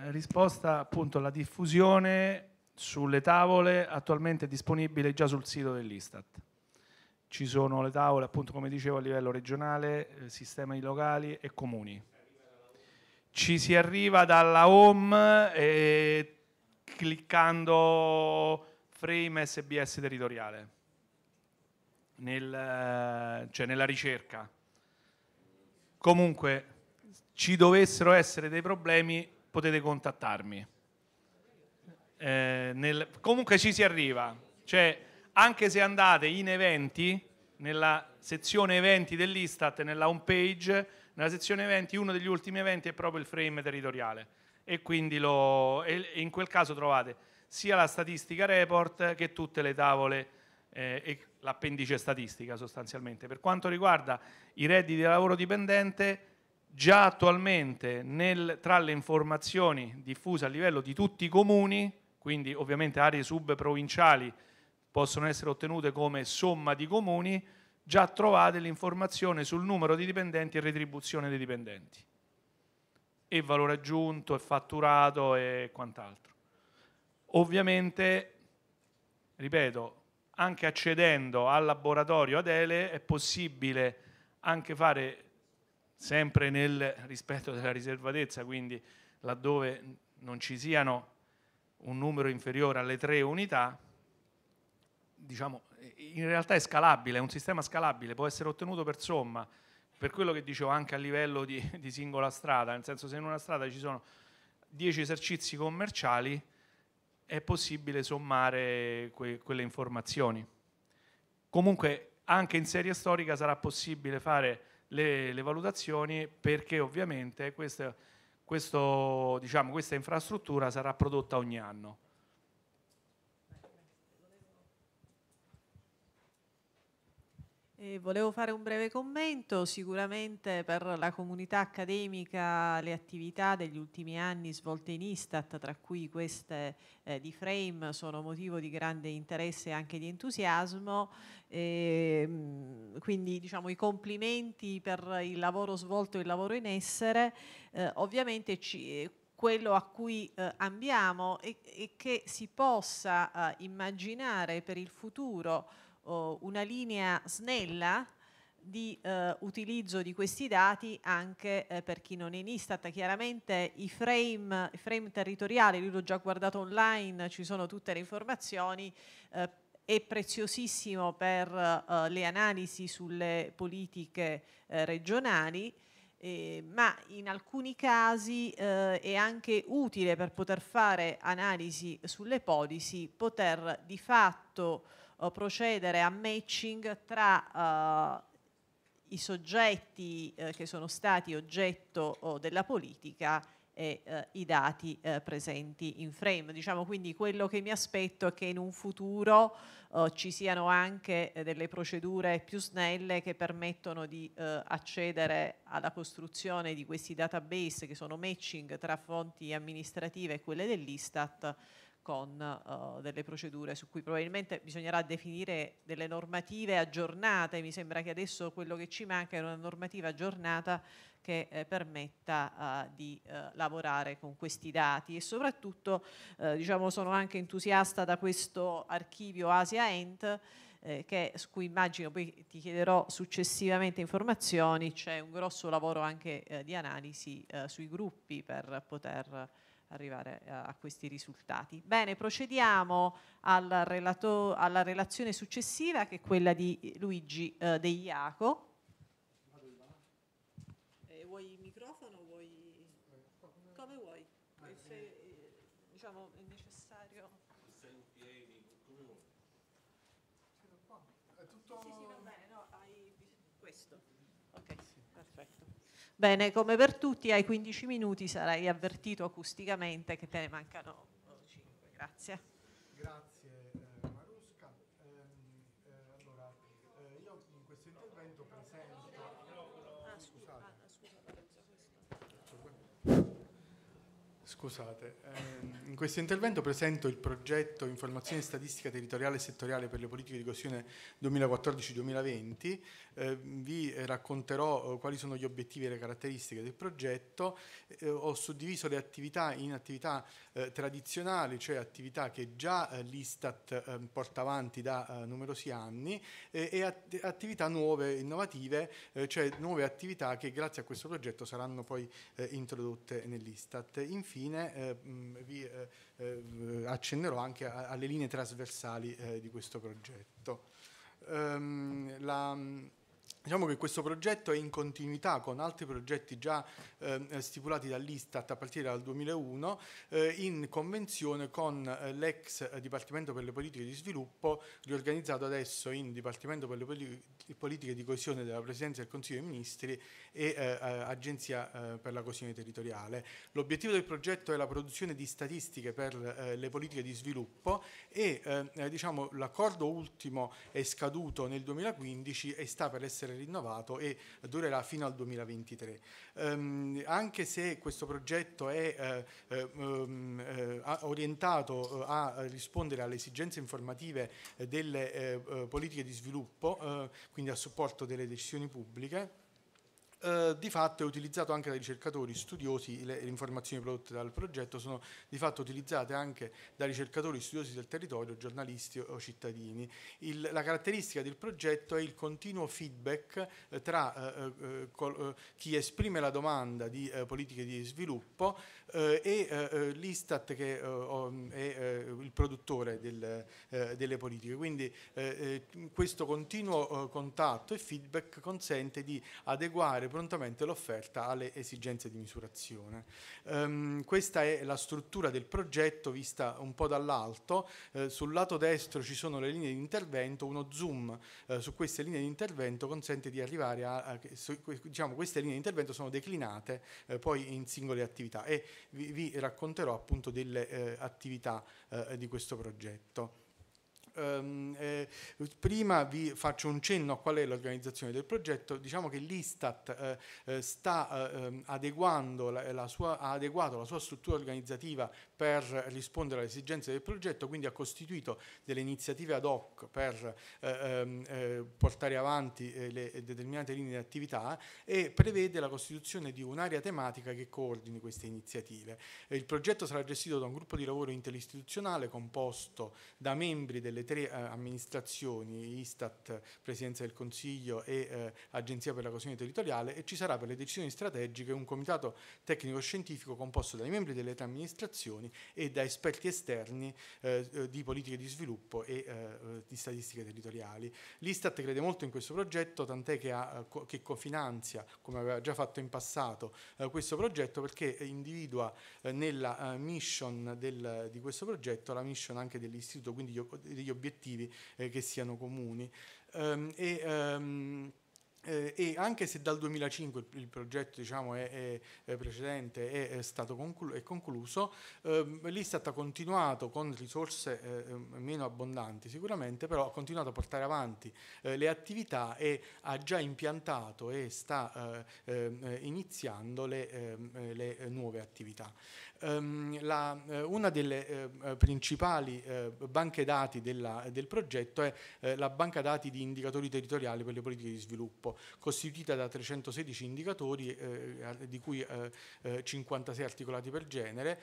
S5: risposta appunto la diffusione sulle tavole attualmente disponibili già sul sito dell'Istat. Ci sono le tavole, appunto, come dicevo, a livello regionale, eh, sistemi locali e comuni. Ci si arriva dalla home e eh, cliccando frame SBS territoriale, Nel, eh, cioè nella ricerca. Comunque, ci dovessero essere dei problemi, potete contattarmi eh, nel, comunque ci si arriva, cioè anche se andate in eventi, nella sezione eventi dell'Istat, nella home page, nella sezione eventi uno degli ultimi eventi è proprio il frame territoriale e quindi lo, e in quel caso trovate sia la statistica report che tutte le tavole eh, e l'appendice statistica sostanzialmente. Per quanto riguarda i redditi di lavoro dipendente, già attualmente nel, tra le informazioni diffuse a livello di tutti i comuni quindi ovviamente aree subprovinciali possono essere ottenute come somma di comuni, già trovate l'informazione sul numero di dipendenti e retribuzione dei dipendenti e valore aggiunto e fatturato e quant'altro. Ovviamente, ripeto, anche accedendo al laboratorio Adele è possibile anche fare, sempre nel rispetto della riservatezza, quindi laddove non ci siano un numero inferiore alle tre unità, diciamo, in realtà è scalabile, è un sistema scalabile, può essere ottenuto per somma, per quello che dicevo anche a livello di, di singola strada, nel senso se in una strada ci sono 10 esercizi commerciali, è possibile sommare que quelle informazioni. Comunque anche in serie storica sarà possibile fare le, le valutazioni perché ovviamente questa questo, diciamo, questa infrastruttura sarà prodotta ogni anno.
S1: Eh, volevo fare un breve commento, sicuramente per la comunità accademica le attività degli ultimi anni svolte in Istat, tra cui queste eh, di Frame, sono motivo di grande interesse e anche di entusiasmo, eh, quindi diciamo, i complimenti per il lavoro svolto e il lavoro in essere, eh, ovviamente ci, eh, quello a cui eh, ambiamo e, che si possa eh, immaginare per il futuro oh, una linea snella di eh, utilizzo di questi dati anche eh, per chi non è in Istat. Chiaramente i frame, i frame territoriali, lui l'ho già guardato online, ci sono tutte le informazioni, eh, è preziosissimo per eh, le analisi sulle politiche eh, regionali. Eh, ma in alcuni casi eh, è anche utile per poter fare analisi sulle policy, poter di fatto eh, procedere a matching tra eh, i soggetti eh, che sono stati oggetto della politica e eh, i dati eh, presenti in frame. Diciamo quindi quello che mi aspetto è che in un futuro eh, ci siano anche delle procedure più snelle che permettono di accedere alla costruzione di questi database che sono matching tra fonti amministrative e quelle dell'Istat con uh, delle procedure su cui probabilmente bisognerà definire delle normative aggiornate. Mi sembra che adesso quello che ci manca è una normativa aggiornata che eh, permetta uh, di uh, lavorare con questi dati e soprattutto diciamo, sono anche entusiasta da questo archivio Asia Ent eh, che, su cui immagino poi ti chiederò successivamente informazioni, c'è un grosso lavoro anche di analisi sui gruppi per poter arrivare a, eh, a questi risultati. Bene, procediamo alla, relato, alla, relazione successiva che è quella di Luigi eh, De Iaco. Eh, vuoi il microfono? Vuoi... Come vuoi? Eh, se, eh, diciamo, è necessario... Sei in piedi, come vuoi? È tutto...
S2: Sì, sì, va bene,
S1: no, hai questo. Ok, perfetto. Bene, come per tutti ai 15 minuti sarai avvertito acusticamente che te ne mancano 5. Grazie.
S9: Grazie eh, Marusca. Eh, eh, allora, eh, io in questo intervento presento... Ah, Scusate. Ah, scusate questo intervento presento il progetto Informazione Statistica Territoriale e Settoriale per le politiche di coesione 2014-2020. Eh, vi eh, racconterò eh, quali sono gli obiettivi e le caratteristiche del progetto. Eh, ho suddiviso le attività in attività eh, tradizionali, cioè attività che già eh, l'Istat eh, porta avanti da eh, numerosi anni, e att attività nuove, innovative, eh, cioè nuove attività che grazie a questo progetto saranno poi introdotte nell'Istat. Infine mh, vi accennerò anche alle linee trasversali di questo progetto. Um, la, Diciamo che questo progetto è in continuità con altri progetti già eh, stipulati dall'Istat a partire dal 2001 eh, in convenzione con eh, l'ex Dipartimento per le politiche di sviluppo riorganizzato adesso in Dipartimento per le politiche di coesione della Presidenza del Consiglio dei Ministri e eh, eh, Agenzia eh, per la coesione territoriale. L'obiettivo del progetto è la produzione di statistiche per le politiche di sviluppo e diciamo, l'accordo ultimo è scaduto nel 2015 e sta per essere essere rinnovato e durerà fino al 2023. Um, ehm, anche se questo progetto è eh, um, eh, orientato eh, a rispondere alle esigenze informative eh, delle eh, eh, politiche di sviluppo, quindi a supporto delle decisioni pubbliche, eh, di fatto è utilizzato anche dai ricercatori studiosi, le, informazioni prodotte dal progetto sono di fatto utilizzate anche da ricercatori studiosi del territorio, giornalisti o, cittadini. Il, la caratteristica del progetto è il continuo feedback eh, tra eh, eh, eh col, chi esprime la domanda di politiche di sviluppo e l'Istat che è il produttore del, delle politiche. Quindi questo continuo contatto e feedback consente di adeguare prontamente l'offerta alle esigenze di misurazione. Um, questa è la struttura del progetto vista un po' dall'alto, uh, sul lato destro ci sono le linee di intervento, uno zoom uh, su queste linee di intervento consente di arrivare a, a su, diciamo queste linee di intervento sono declinate uh, poi in singole attività e vi, vi racconterò appunto delle attività di questo progetto. Ehm, eh, prima vi faccio un cenno a qual è l'organizzazione del progetto. Diciamo che l'Istat eh, eh sta eh, ehm, adeguando la, la sua, ha adeguato la sua struttura organizzativa per rispondere alle esigenze del progetto, quindi ha costituito delle iniziative ad hoc per eh, ehm, eh, portare avanti le determinate linee di attività e prevede la costituzione di un'area tematica che coordini queste iniziative. Il progetto sarà gestito da un gruppo di lavoro interistituzionale composto da membri delle le tre eh, amministrazioni, Istat, Presidenza del Consiglio e eh, Agenzia per la coesione territoriale e ci sarà per le decisioni strategiche un comitato tecnico-scientifico composto dai membri delle tre amministrazioni e da esperti esterni eh, di politiche di sviluppo e di statistiche territoriali. L'Istat crede molto in questo progetto, tant'è che, ha, che cofinanzia, come aveva già fatto in passato, questo progetto perché individua nella mission del, di questo progetto la mission anche dell'istituto, quindi degli obiettivi eh, che siano comuni. Um, e, um, eh, e anche se dal 2005 il, il progetto diciamo, è, è, precedente è, è stato conclu- è concluso, ehm, l'Istat ha continuato con risorse eh, ehm, meno abbondanti sicuramente, però ha continuato a portare avanti eh, le attività e ha già impiantato e sta eh, iniziando le, le nuove attività. Ehm, la, eh, una delle eh, eh, principali banche dati della, del progetto è la banca dati di indicatori territoriali per le politiche di sviluppo, costituita da 316 indicatori, di cui 56 articolati per genere,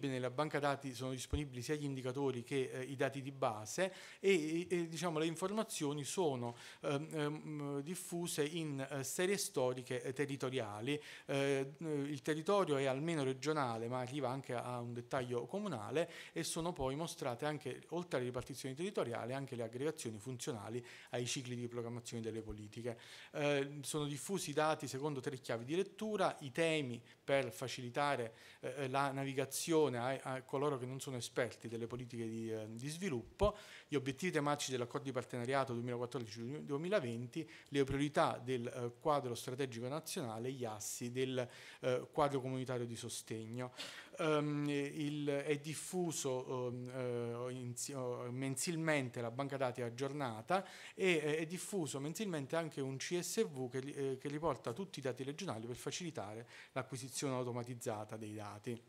S9: nella banca dati sono disponibili sia gli indicatori che i dati di base e, e diciamo, le informazioni sono ehm, ehm, diffuse in serie storiche territoriali. il territorio è almeno regionale, comunale, ma arriva anche a un dettaglio comunale e sono poi mostrate anche, oltre alle ripartizioni territoriali, anche le aggregazioni funzionali ai cicli di programmazione delle politiche. Eh, sono diffusi i dati secondo tre chiavi di lettura, i temi per facilitare eh, la navigazione a, a, coloro che non sono esperti delle politiche di, eh, di sviluppo, gli obiettivi tematici dell'accordo di partenariato 2014-2020, le priorità del eh, quadro strategico nazionale e gli assi del eh, quadro comunitario di sostegno. Ehm, il, è diffuso ehm, eh, mensilmente la banca dati aggiornata e è diffuso mensilmente anche un CSV che, che riporta tutti i dati regionali per facilitare l'acquisizione automatizzata dei dati.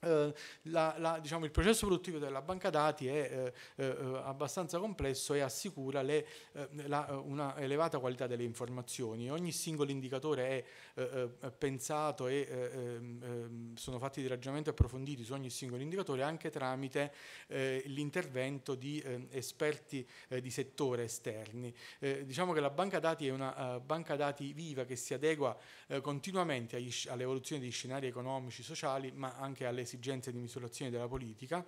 S9: Eh, la, la, diciamo, il processo produttivo della banca dati è eh, eh, eh abbastanza complesso e assicura le, eh, la, eh, una elevata qualità delle informazioni. Ogni singolo indicatore è pensato e ehm, ehm, sono fatti dei ragionamenti approfonditi su ogni singolo indicatore anche tramite l'intervento di esperti di settore esterni. diciamo che la banca dati è una uh, banca dati viva che si adegua continuamente agli, alle degli scenari economici, sociali, ma anche alle esigenze di misurazione della politica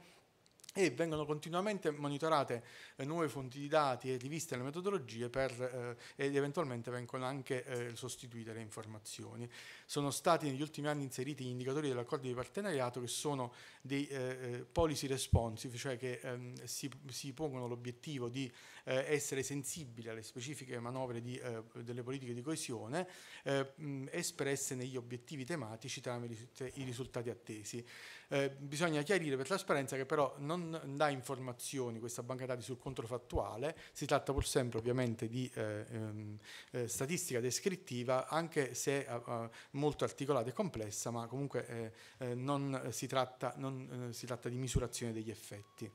S9: e vengono continuamente monitorate eh, nuove fonti di dati e riviste le metodologie per, eh, ed eventualmente vengono anche eh, sostituite le informazioni sono stati negli ultimi anni inseriti gli indicatori dell'accordo di partenariato che sono dei eh, eh, policy responsive, cioè che ehm, si, si, pongono l'obiettivo di eh, essere sensibili alle specifiche manovre di, eh, delle politiche di coesione eh, mh, espresse negli obiettivi tematici tramite i risultati attesi. Eh, bisogna chiarire per trasparenza che però non dà informazioni questa banca dati sul controfattuale, si tratta pur sempre ovviamente di ehm, statistica descrittiva anche se eh, molto articolata e complessa, ma comunque eh, eh, non, si tratta, non eh, si tratta di misurazione degli effetti.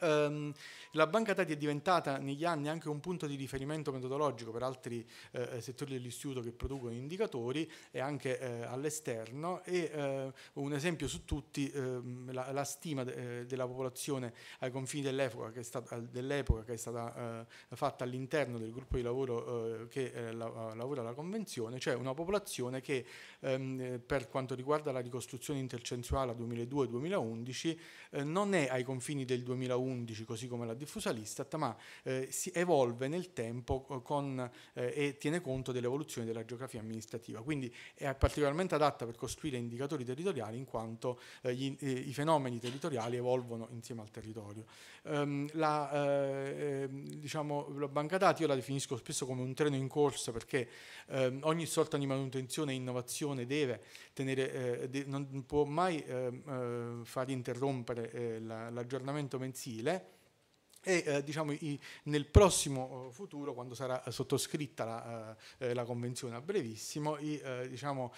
S9: Ehm, la banca dati è diventata negli anni anche un punto di riferimento metodologico per altri eh, eh settori dell'istituto che producono indicatori e anche eh, all'esterno e eh, un esempio su tutti ehm, la, la, stima de, eh, della popolazione ai confini dell'epoca che è stata, dell stata eh, fatta all'interno del gruppo di lavoro che la, lavora alla convenzione, cioè una popolazione che ehm, per quanto riguarda la ricostruzione intercensuale 2002-2011 non è ai confini del 2001 11 così come la diffusa Listat, ma eh, si evolve nel tempo eh, con, eh, e tiene conto dell'evoluzione della geografia amministrativa, quindi è particolarmente adatta per costruire indicatori territoriali in quanto eh, gli, eh, i fenomeni territoriali evolvono insieme al territorio. Um, la, ehm, diciamo, la banca dati io la definisco spesso come un treno in corsa perché ehm, ogni sorta di manutenzione e innovazione deve tenere, de non può mai far interrompere l'aggiornamento mensile sottile e eh, diciamo, i, nel prossimo eh, futuro, quando sarà eh, sottoscritta la, eh, la convenzione a brevissimo, i, eh, diciamo,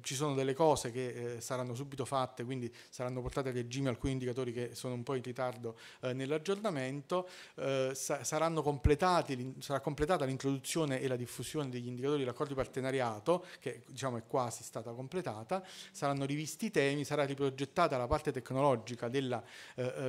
S9: ci sono delle cose che saranno subito fatte, quindi saranno portate a regime alcuni indicatori che sono un po' in ritardo nell'aggiornamento, sa sarà completata l'introduzione e la diffusione degli indicatori dell'accordo di partenariato, che diciamo, è quasi stata completata, saranno rivisti i temi, sarà riprogettata la parte tecnologica della,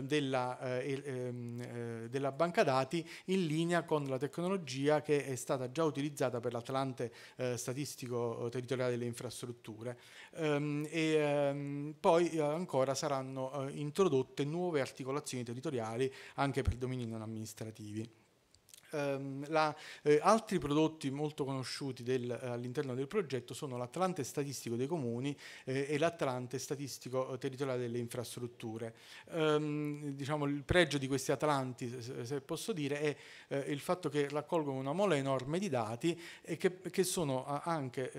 S9: della ehm, eh, della banca dati in linea con la tecnologia che è stata già utilizzata per l'Atlante eh, statistico eh, territoriale delle infrastrutture. Ehm, e, ehm, poi eh, ancora saranno introdotte nuove articolazioni territoriali anche per domini non amministrativi ehm, la, eh, altri prodotti molto conosciuti del, eh, all'interno del progetto sono l'Atlante Statistico dei Comuni eh, e l'Atlante Statistico eh, Territoriale delle Infrastrutture. Ehm, diciamo, il pregio di questi Atlanti, se posso dire, è eh, il fatto che raccolgono una mole enorme di dati e che, che sono eh, anche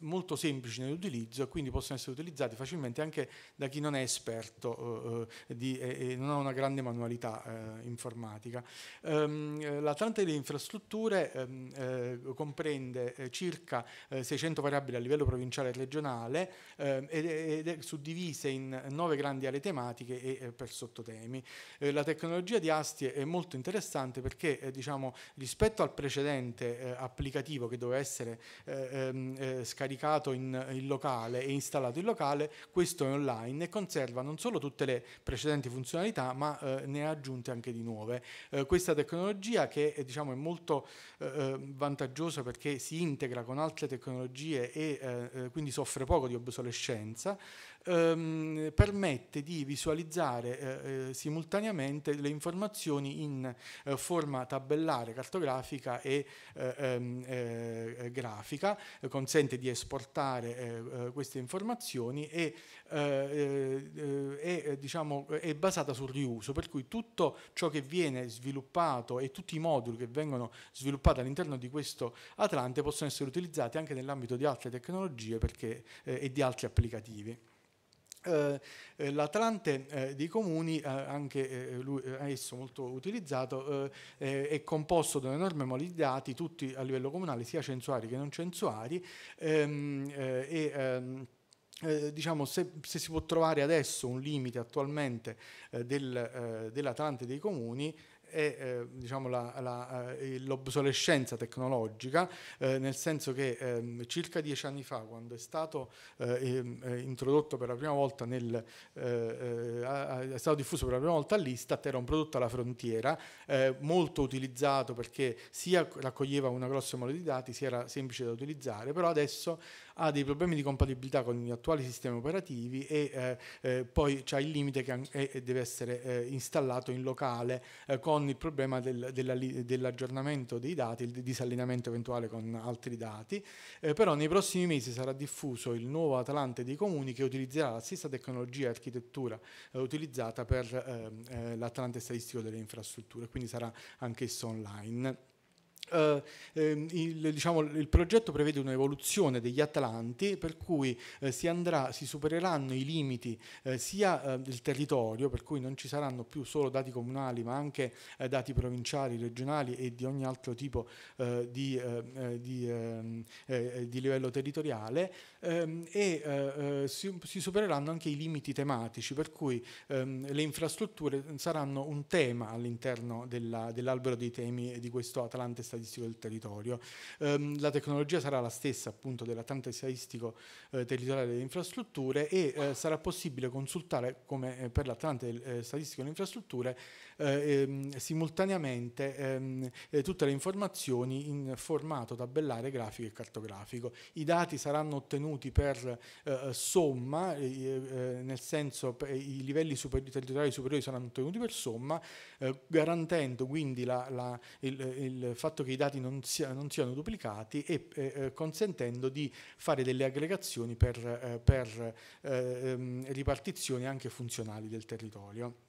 S9: molto semplici nell'utilizzo e quindi possono essere utilizzati facilmente anche da chi non è esperto di, e, non ha una grande manualità informatica. Ehm, la L'Atlante delle infrastrutture ehm, eh, comprende eh, circa 600 eh, variabili a livello provinciale e regionale ehm, ed, ed, è suddivise in nove grandi aree tematiche e eh, per sottotemi. Eh, la tecnologia di Asti è molto interessante perché diciamo, rispetto al precedente applicativo che doveva essere ehm, scaricato in, in locale e installato in locale, questo è online e conserva non solo tutte le precedenti funzionalità ma eh, ne ha aggiunte anche di nuove. Eh, questa tecnologia che è, diciamo, è molto eh, eh, vantaggioso perché si integra con altre tecnologie e eh, eh quindi soffre poco di obsolescenza, ehm, permette di visualizzare eh, eh, simultaneamente le informazioni in eh, forma tabellare, cartografica e eh, ehm, eh, grafica, consente di esportare queste informazioni e è, diciamo, è basata sul riuso, per cui tutto ciò che viene sviluppato e tutti i moduli che vengono sviluppati all'interno di questo Atlante possono essere utilizzati anche nell'ambito di altre tecnologie perché, eh, e di altri applicativi. Eh, eh, l'Atlante eh, dei comuni, eh, anche lui, esso molto utilizzato, è composto da un'enorme mole di dati, tutti a livello comunale, sia censuari che non censuari, ehm, e, ehm, eh, diciamo, se, se, si può trovare adesso un limite attualmente eh, del, eh, dell'Atlante dei comuni, è eh, diciamo eh, l'obsolescenza eh, tecnologica, nel senso che ehm, circa dieci anni fa, quando è stato eh, ehm, eh, introdotto per la prima volta, nel, è stato diffuso per la prima volta all'Istat, era un prodotto alla frontiera, molto utilizzato perché sia raccoglieva una grossa mole di dati, sia era semplice da utilizzare, però adesso ha dei problemi di compatibilità con gli attuali sistemi operativi e eh, eh, poi c'è il limite che è, deve essere eh, installato in locale eh, con il problema del, dell'aggiornamento dei dati, il disallineamento eventuale con altri dati, eh, però nei prossimi mesi sarà diffuso il nuovo Atalante dei comuni che utilizzerà la stessa tecnologia e architettura eh, utilizzata per ehm, eh, l'Atalante statistico delle infrastrutture, quindi sarà anch'esso online. Uh, il, diciamo, il, progetto prevede un'evoluzione degli Atlanti per cui eh, si, andrà, si, supereranno i limiti eh, sia eh, del territorio, per cui non ci saranno più solo dati comunali ma anche eh, dati provinciali, regionali e di ogni altro tipo eh, di, di, ehm, di livello territoriale, ehm, e eh, eh, si, si, supereranno anche i limiti tematici, per cui ehm, le infrastrutture saranno un tema all'interno dell'albero dei temi di questo Atlante statistico del territorio. Ehm, la tecnologia sarà la stessa appunto dell'Atlante statistico eh, territoriale delle infrastrutture e eh, sarà possibile consultare come eh, per l'Atlante eh, statistico delle infrastrutture eh, ehm, simultaneamente ehm, eh, tutte le informazioni in formato tabellare grafico e cartografico. I dati saranno ottenuti per eh, eh somma, eh, eh, nel senso i livelli superi territoriali superiori saranno ottenuti per somma, garantendo quindi la, la, il, il, fatto che i dati non, sia, non siano duplicati e consentendo di fare delle aggregazioni per, per ehm, ripartizioni anche funzionali del territorio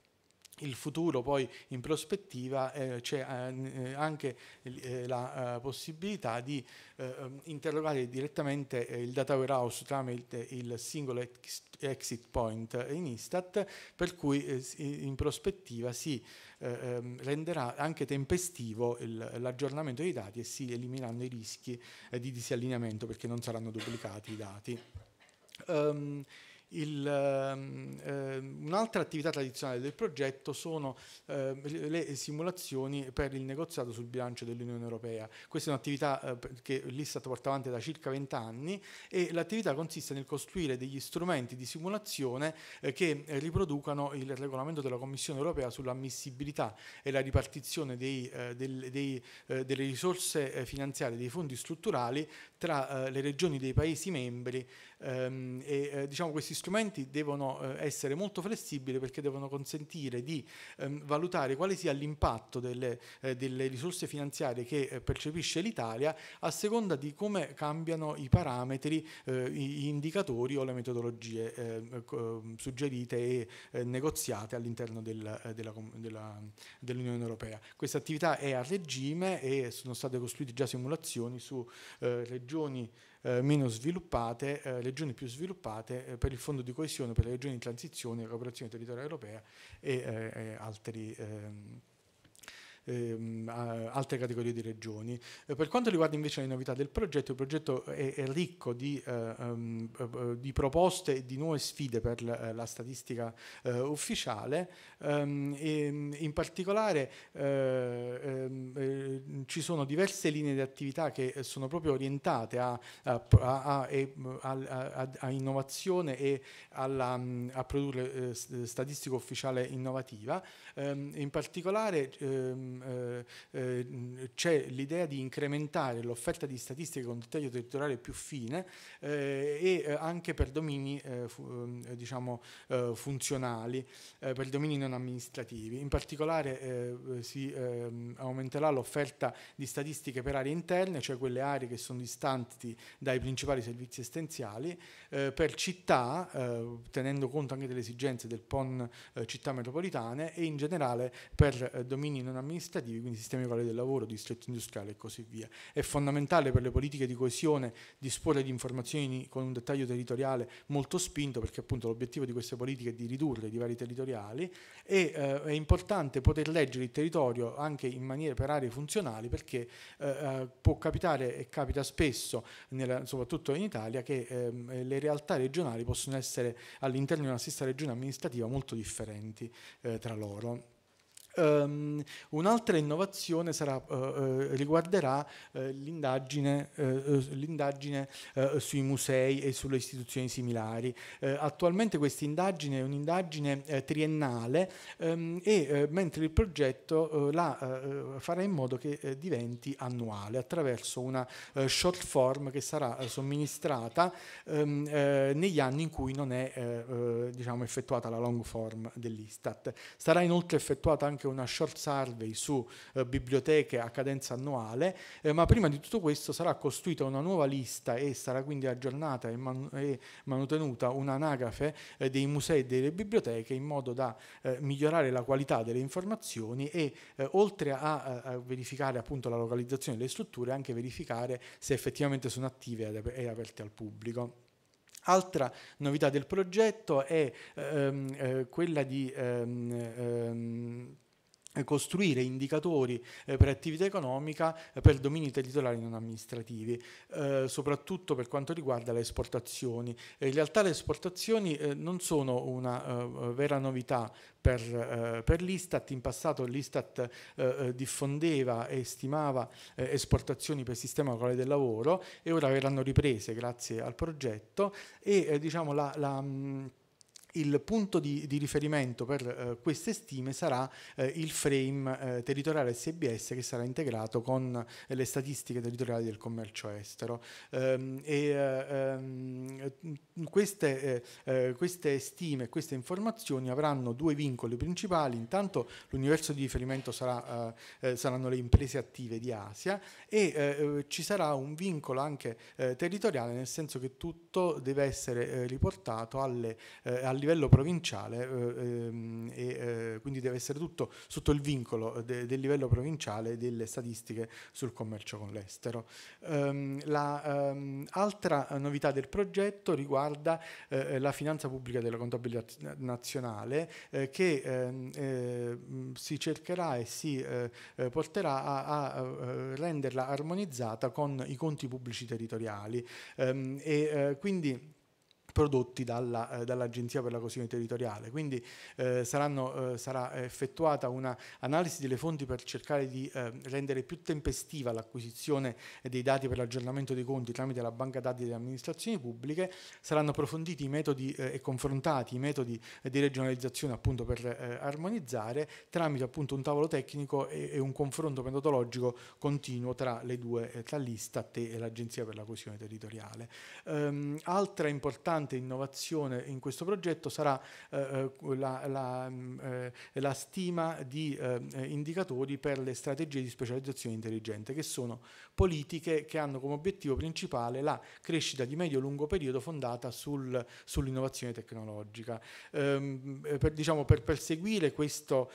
S9: il futuro poi in prospettiva eh, c'è eh, eh anche eh, eh la eh, possibilità di ehm, interrogare direttamente il data warehouse tramite il singolo ex exit point in Istat per cui in prospettiva si ehm, renderà anche tempestivo l'aggiornamento dei dati e si elimineranno i rischi di disallineamento perché non saranno duplicati i dati. Um, Ehm, ehm, un'altra attività tradizionale del progetto sono ehm, le simulazioni per il negoziato sul bilancio dell'Unione Europea. Questa è un'attività eh, che l'Istat porta avanti da circa 20 anni e l'attività consiste nel costruire degli strumenti di simulazione eh, che riproducano il regolamento della Commissione Europea sull'ammissibilità e la ripartizione dei, eh, del, dei, delle risorse finanziarie, dei fondi strutturali tra le regioni dei Paesi membri e diciamo questi strumenti devono eh, essere molto flessibili perché devono consentire di ehm, valutare quale sia l'impatto delle, eh, delle, risorse finanziarie che eh, percepisce l'Italia a seconda di come cambiano i parametri, eh, gli indicatori o le metodologie ehm, ehm, suggerite e eh, negoziate all'interno del, dell'Unione Europea. Questa attività è a regime e sono state costruite già simulazioni su regioni eh, meno sviluppate, eh, regioni più sviluppate eh, per il fondo di coesione, per le regioni in transizione, la cooperazione territoriale europea e eh, altri. Ehm, ehm, altre categorie di regioni. Eh, per quanto riguarda invece le novità del progetto, il progetto è, è ricco di, eh, ehm, eh, di, proposte e di nuove sfide per la, la statistica eh, ufficiale, ehm, mm, in particolare ehm, ci sono diverse linee di attività che sono proprio orientate a, a, a, a mm, innovazione e alla, mm, a produrre eh, statistica ufficiale innovativa, ehm, in particolare ehm, Ehm, eh, c'è l'idea di incrementare l'offerta di statistiche con dettaglio territoriale più fine eh, e eh, anche per domini fu, ehm, diciamo, funzionali, per domini non amministrativi. In particolare si ehm, aumenterà l'offerta di statistiche per aree interne, cioè quelle aree che sono distanti dai principali servizi essenziali, per città, tenendo conto anche delle esigenze del PON città metropolitane e in generale per domini non amministrativi amministrativi, quindi sistemi di valore del lavoro, distretto industriale e così via. È fondamentale per le politiche di coesione disporre di informazioni con un dettaglio territoriale molto spinto perché appunto l'obiettivo di queste politiche è di ridurre i divari territoriali e eh, è importante poter leggere il territorio anche in maniera per aree funzionali perché eh, eh può capitare e capita spesso, nella, soprattutto in Italia, che ehm, eh, le realtà regionali possono essere all'interno di una stessa regione amministrativa molto differenti eh, tra loro. Um, un'altra innovazione sarà, uh, uh, riguarderà uh, l'indagine, l'indagine sui musei e sulle istituzioni similari. attualmente questa indagine è un'indagine triennale um, e mentre il progetto la farà in modo che diventi annuale attraverso una short form che sarà somministrata um, negli anni in cui non è diciamo, effettuata la long form dell'Istat. Sarà inoltre effettuata anche anche una short survey su eh, biblioteche a cadenza annuale, eh, ma prima di tutto questo sarà costruita una nuova lista e sarà quindi aggiornata e, man e manutenuta un'anagrafe eh, dei musei e delle biblioteche in modo da eh, migliorare la qualità delle informazioni e eh, oltre a, a, verificare appunto la localizzazione delle strutture anche verificare se effettivamente sono attive e aperte al pubblico. Altra novità del progetto è ehm, eh, quella di ehm, ehm eh, costruire indicatori eh, per attività economica eh, per domini territoriali non amministrativi, eh, soprattutto per quanto riguarda le esportazioni. in realtà le esportazioni eh, non sono una eh, vera novità per, per l'Istat, in passato l'Istat diffondeva e stimava esportazioni per sistema locale del lavoro e ora verranno riprese grazie al progetto e diciamo la... la mh, il punto di, di riferimento per eh, queste stime sarà eh, il frame eh, territoriale SBS che sarà integrato con eh, le statistiche territoriali del commercio estero. Ehm, e, eh, ehm, queste, eh, queste, stime, queste informazioni avranno due vincoli principali, intanto l'universo di riferimento sarà, saranno le imprese attive di Asia e ci sarà un vincolo anche territoriale nel senso che tutto deve essere riportato alle, eh, alle livello provinciale eh, ehm, e eh, quindi deve essere tutto sotto il vincolo eh, de, del livello provinciale delle statistiche sul commercio con l'estero. L'altra ehm, la, ehm, novità del progetto riguarda la finanza pubblica della contabilità nazionale che ehm, ehm, si cercherà e si porterà a, a renderla armonizzata con i conti pubblici territoriali e quindi prodotti dalla, eh, dall'Agenzia per la coesione territoriale. Quindi eh, saranno, eh, sarà effettuata un'analisi delle fonti per cercare di rendere più tempestiva l'acquisizione dei dati per l'aggiornamento dei conti tramite la banca dati delle amministrazioni pubbliche, saranno approfonditi i metodi e confrontati i metodi di regionalizzazione appunto per armonizzare tramite appunto un tavolo tecnico e, e un confronto metodologico continuo tra le due, tra l'Istat e l'Agenzia per la coesione territoriale. Um, altra importante importante innovazione in questo progetto sarà eh, eh la, la, mm, eh, la, stima di eh, eh, indicatori per le strategie di specializzazione intelligente, che sono politiche che hanno come obiettivo principale la crescita di medio-lungo periodo fondata sul, sull'innovazione tecnologica. Ehm, eh, per, diciamo, per, perseguire questo,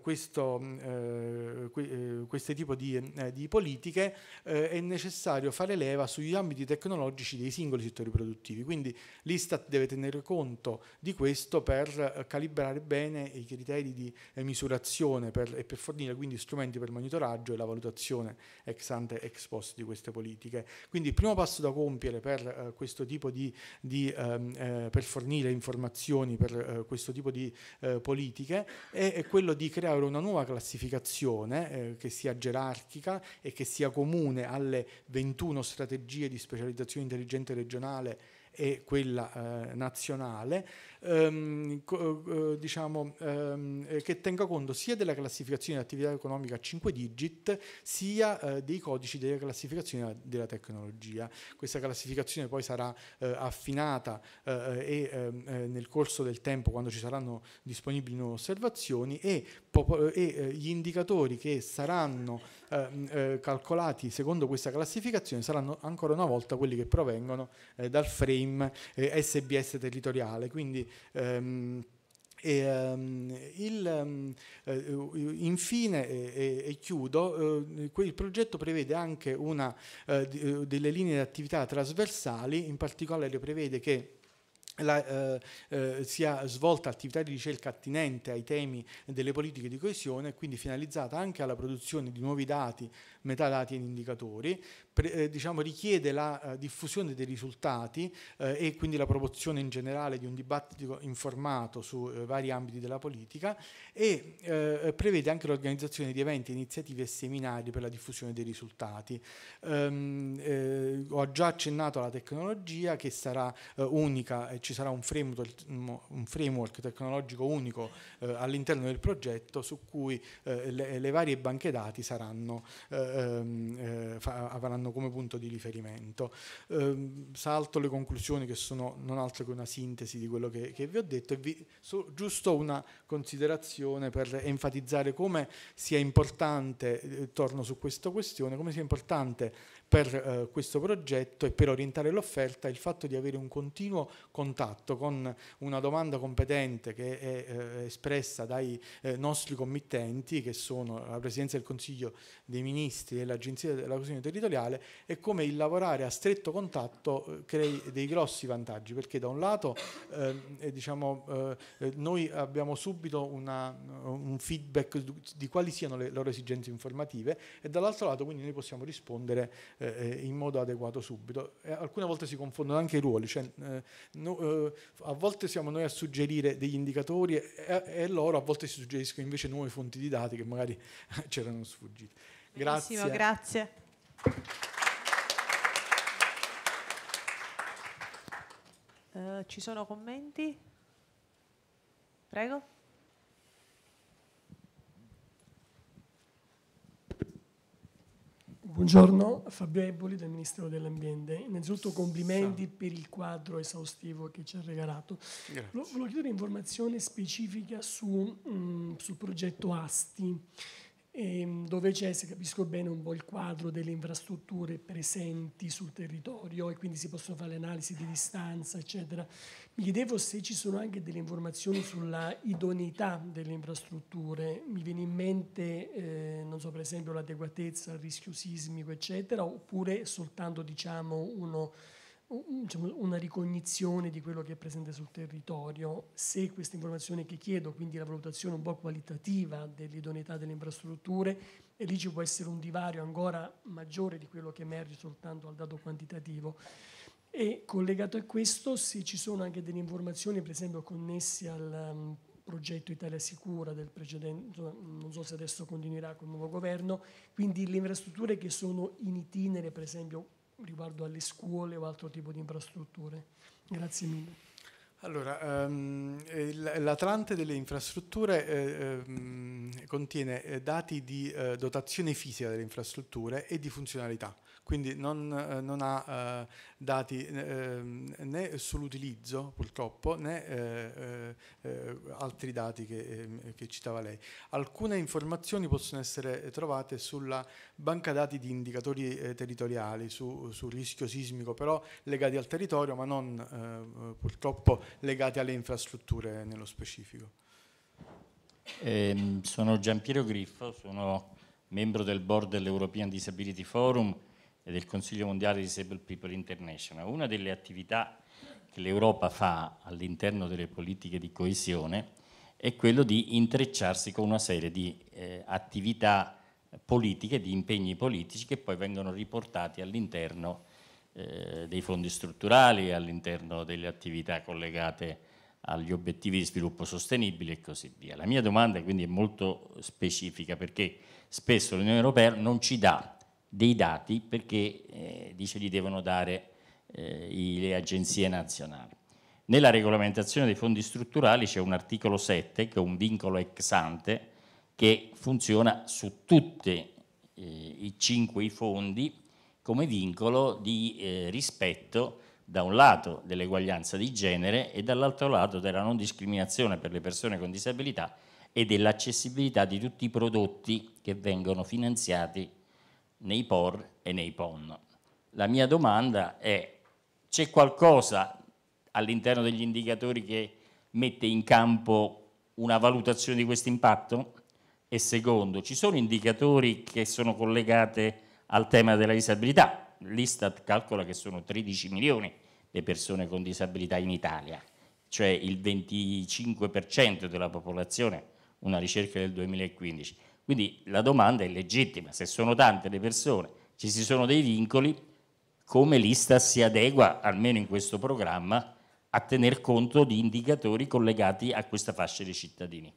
S9: questo, mm, que, questo tipo di, di politiche è necessario fare leva sugli ambiti tecnologici dei singoli settori produttivi, quindi L'Istat deve tenere conto di questo per eh, calibrare bene i criteri di eh, misurazione per, e per fornire quindi strumenti per monitoraggio e la valutazione ex ante e ex post di queste politiche. Quindi il primo passo da compiere per eh, questo tipo di, di ehm, eh, per fornire informazioni per eh, questo tipo di eh, politiche è, è, quello di creare una nuova classificazione che sia gerarchica e che sia comune alle 21 strategie di specializzazione intelligente regionale e quella eh, nazionale ehm, eh, diciamo, ehm, eh, che tenga conto sia della classificazione di attività economica a 5 digit, sia eh, dei codici della classificazione della tecnologia. Questa classificazione poi sarà eh, affinata eh, e ehm, nel corso del tempo, quando ci saranno disponibili nuove osservazioni, e, pop- e gli indicatori che saranno ehm, calcolati secondo questa classificazione saranno ancora una volta quelli che provengono dal frame SBS territoriale. Quindi Ehm, e, um, il, um, eh, infine, e, e chiudo, eh, il progetto prevede anche una, eh, di, eh, delle linee di attività trasversali, in particolare prevede che la, eh, eh, sia svolta attività di ricerca attinente ai temi delle politiche di coesione e quindi finalizzata anche alla produzione di nuovi dati metadati ed indicatori, pre, eh, diciamo, richiede la eh, diffusione dei risultati eh, e quindi la promozione in generale di un dibattito informato su eh, vari ambiti della politica e eh, prevede anche l'organizzazione di eventi, iniziative e seminari per la diffusione dei risultati. Um, ho già accennato alla tecnologia che sarà unica e ci sarà un framework, un framework tecnologico unico all'interno del progetto su cui le, le, varie banche dati saranno ehm, eh, fa, avranno come punto di riferimento. Eh, salto le conclusioni che sono non altro che una sintesi di quello che, che vi ho detto e vi, so, giusto una considerazione per enfatizzare come sia importante, eh, torno su questa questione, come sia importante per eh, questo progetto e per orientare l'offerta il fatto di avere un continuo contatto con una domanda competente che è eh, espressa dai eh, nostri committenti che sono la Presidenza del Consiglio dei Ministri e l'Agenzia della Coesione Territoriale e come il lavorare a stretto contatto eh, crei dei grossi vantaggi perché da un lato ehm, eh, diciamo, eh, noi abbiamo subito una, un feedback di quali siano le loro esigenze informative e dall'altro lato quindi noi possiamo rispondere eh, eh, in modo adeguato subito. E alcune volte si confondono anche i ruoli, cioè, eh, no, eh, a volte siamo noi a suggerire degli indicatori e, e, loro a volte si suggeriscono invece nuove fonti di dati che magari c'erano sfuggite. Grazie. Benissimo,
S1: grazie. Uh, ci sono commenti? Prego.
S2: Buongiorno, Fabio Eboli del Ministero dell'Ambiente. Innanzitutto complimenti per il quadro esaustivo che ci ha regalato. Volevo chiedere informazione specifica su, mh, mm, sul progetto ASTI Ehm, dove c'è, se capisco bene, un po' il quadro delle infrastrutture presenti sul territorio e quindi si possono fare le analisi di distanza, eccetera. Mi chiedevo se ci sono anche delle informazioni sulla idoneità delle infrastrutture, mi viene in mente, eh, non so, per esempio l'adeguatezza al rischio sismico, eccetera, oppure soltanto diciamo uno diciamo, una ricognizione di quello che è presente sul territorio, se questa informazione che chiedo, quindi la valutazione un po' qualitativa dell'idoneità delle infrastrutture, e lì ci può essere un divario ancora maggiore di quello che emerge soltanto al dato quantitativo. E collegato a questo, se ci sono anche delle informazioni, per esempio, connesse al um, progetto Italia Sicura del precedente, non so se adesso continuerà con il nuovo governo, quindi le infrastrutture che sono in itinere, per esempio, riguardo alle scuole o altro tipo di infrastrutture. Grazie mille.
S9: Allora, ehm, l'Atlante delle infrastrutture eh, ehm, contiene eh, dati di eh, dotazione fisica delle infrastrutture e di funzionalità quindi non, eh, non ha eh, dati eh, ehm, né sull'utilizzo purtroppo né altri dati che, ehm, che citava lei. Alcune informazioni possono essere trovate sulla banca dati di indicatori territoriali su, sul rischio sismico, però legati al territorio ma non purtroppo legati alle infrastrutture nello specifico.
S10: Eh, sono Giampiero Griffo, sono membro del board dell'European Disability Forum e del Consiglio Mondiale Disabled People International, una delle attività che l'Europa fa all'interno delle politiche di coesione è quello di intrecciarsi con una serie di eh, attività politiche, di impegni politici che poi vengono riportati all'interno eh, dei fondi strutturali, all'interno delle attività collegate agli obiettivi di sviluppo sostenibile e così via. La mia domanda quindi è molto specifica perché spesso l'Unione Europea non ci dà dei dati perché eh, dice li devono dare eh, i, le agenzie nazionali. Nella regolamentazione dei fondi strutturali c'è un articolo 7 che è un vincolo ex ante che funziona su tutti eh, i cinque fondi come vincolo di eh, rispetto da un lato dell'eguaglianza di genere e dall'altro lato della non discriminazione per le persone con disabilità e dell'accessibilità di tutti i prodotti che vengono finanziati nei POR e nei PON. La mia domanda è, c'è qualcosa all'interno degli indicatori che mette in campo una valutazione di questo impatto? E secondo, ci sono indicatori che sono collegati al tema della disabilità? L'Istat calcola che sono 13 milioni le persone con disabilità in Italia, cioè il 25% della popolazione, una ricerca del 2015. Quindi la domanda è legittima, se sono tante le persone, ci si sono dei vincoli, come l'Ista si adegua, almeno in questo programma, a tener conto di indicatori collegati a questa fascia di cittadini?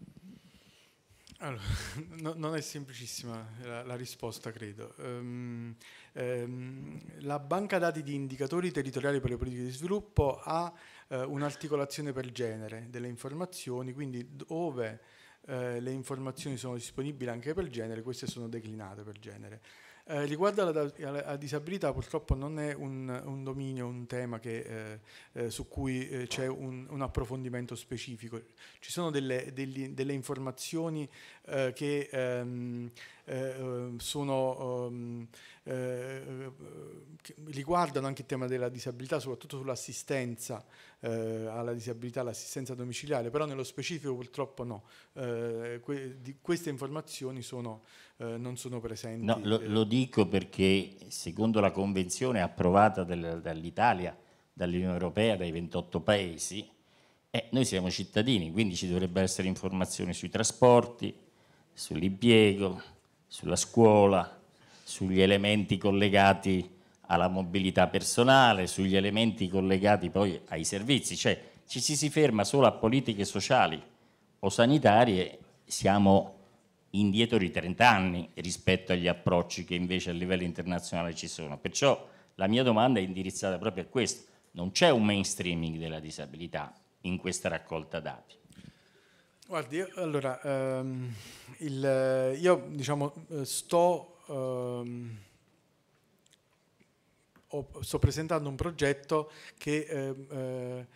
S9: Allora, no, non è semplicissima la, la risposta, credo. Um, um, la banca dati di indicatori territoriali per le politiche di sviluppo ha uh, un'articolazione per genere delle informazioni, quindi dove eh, le informazioni sono disponibili anche per genere, queste sono declinate per genere. Eh, riguardo alla, alla, alla, disabilità purtroppo non è un, un dominio, un tema che, eh, eh su cui eh, c'è un, un, approfondimento specifico, ci sono delle, degli, delle informazioni eh, che... Ehm, eh, ehm, sono, um, eh, riguardano eh, anche il tema della disabilità, soprattutto sull'assistenza eh, alla disabilità, l'assistenza domiciliare, però nello specifico purtroppo no, eh, que di, queste informazioni sono, eh, non sono presenti. No, lo,
S10: lo, dico perché secondo la convenzione approvata del, dall'Italia, dall'Unione Europea, dai 28 paesi, eh, noi siamo cittadini, quindi ci dovrebbero essere informazioni sui trasporti, sull'impiego, sulla scuola, sugli elementi collegati alla mobilità personale, sugli elementi collegati poi ai servizi, cioè ci si ferma solo a politiche sociali o sanitarie, siamo indietro di 30 anni rispetto agli approcci che invece a livello internazionale ci sono. Perciò la mia domanda è indirizzata proprio a questo. Non c'è un mainstreaming della disabilità in questa raccolta dati.
S9: Guardi, io, allora, ehm, il, io diciamo eh, sto, ehm, ho, sto presentando un progetto che ehm, eh,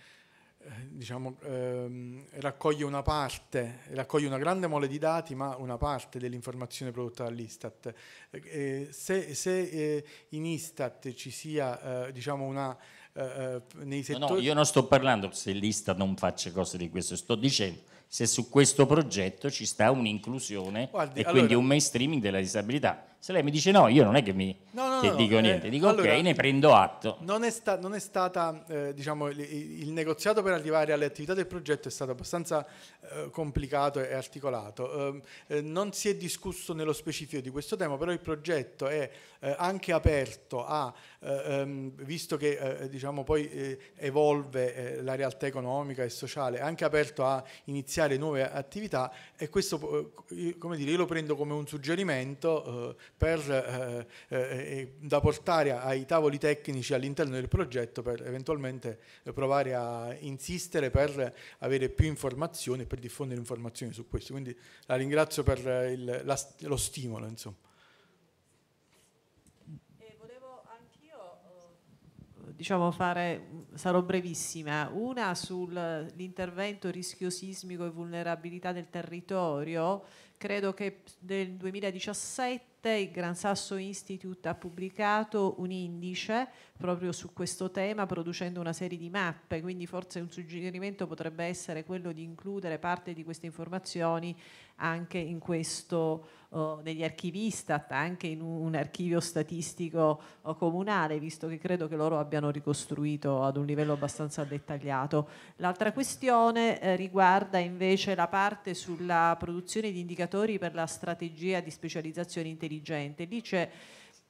S9: diciamo, ehm, raccoglie una parte, raccoglie una grande mole di dati, ma una parte dell'informazione prodotta dall'Istat. Eh, eh se, se eh, in Istat ci sia eh, diciamo una... nei settori... No, no, io
S10: non sto parlando se l'Istat non faccia cose di questo, sto dicendo se su questo progetto ci sta un'inclusione Guardi, e quindi allora, un mainstreaming della disabilità. Se lei mi dice no, io non è che, mi, no, no, che no, dico eh, niente, dico allora, ok, ne prendo atto.
S9: Non è, sta, non è stata, eh, diciamo, il, il, negoziato per arrivare alle attività del progetto è stato abbastanza eh, complicato e articolato. Ehm, eh, non si è discusso nello specifico di questo tema, però il progetto è eh, anche aperto a, eh, ehm, visto che diciamo, poi evolve la realtà economica e sociale, è anche aperto a iniziare nuove attività e questo, come dire, io lo prendo come un suggerimento per, eh, eh, eh da portare ai tavoli tecnici all'interno del progetto per eventualmente provare a insistere per avere più informazioni e per diffondere informazioni su questo. Quindi la ringrazio per il, la, lo stimolo. Insomma.
S1: Eh, diciamo fare, sarò brevissima, una sull'intervento rischio sismico e vulnerabilità del territorio, credo che nel 2017 il Gran Sasso Institute ha pubblicato un indice proprio su questo tema producendo una serie di mappe, quindi forse un suggerimento potrebbe essere quello di includere parte di queste informazioni anche in questo negli oh, archivi Istat, anche in un archivio statistico oh, comunale, visto che credo che loro abbiano ricostruito ad un livello abbastanza dettagliato. L'altra questione eh, riguarda invece la parte sulla produzione di indicatori per la strategia di specializzazione intelligente. Lì c'è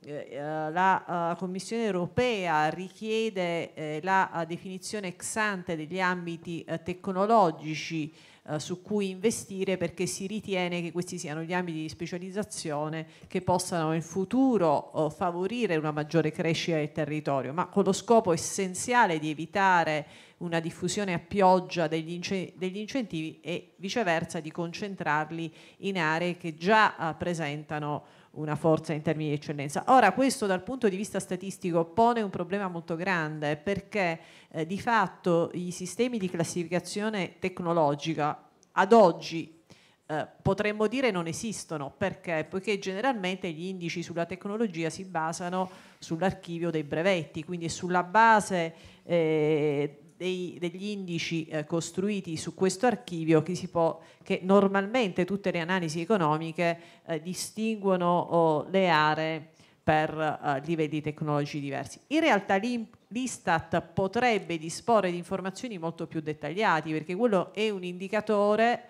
S1: eh, eh, la Commissione europea richiede la definizione ex ante degli ambiti tecnologici eh, su cui investire perché si ritiene che questi siano gli ambiti di specializzazione che possano in futuro eh, favorire una maggiore crescita del territorio, ma con lo scopo essenziale di evitare una diffusione a pioggia degli, incentivi e viceversa di concentrarli in aree che già eh, presentano una forza in termini di eccellenza. Ora questo dal punto di vista statistico pone un problema molto grande perché eh, di fatto i sistemi di classificazione tecnologica ad oggi eh, potremmo dire non esistono perché? Poiché generalmente gli indici sulla tecnologia si basano sull'archivio dei brevetti, quindi sulla base eh, dei, degli indici eh, costruiti su questo archivio che, può, che, normalmente tutte le analisi economiche eh, distinguono oh, le aree per eh, livelli tecnologici diversi. In realtà l'Istat potrebbe disporre di informazioni molto più dettagliate perché quello è un indicatore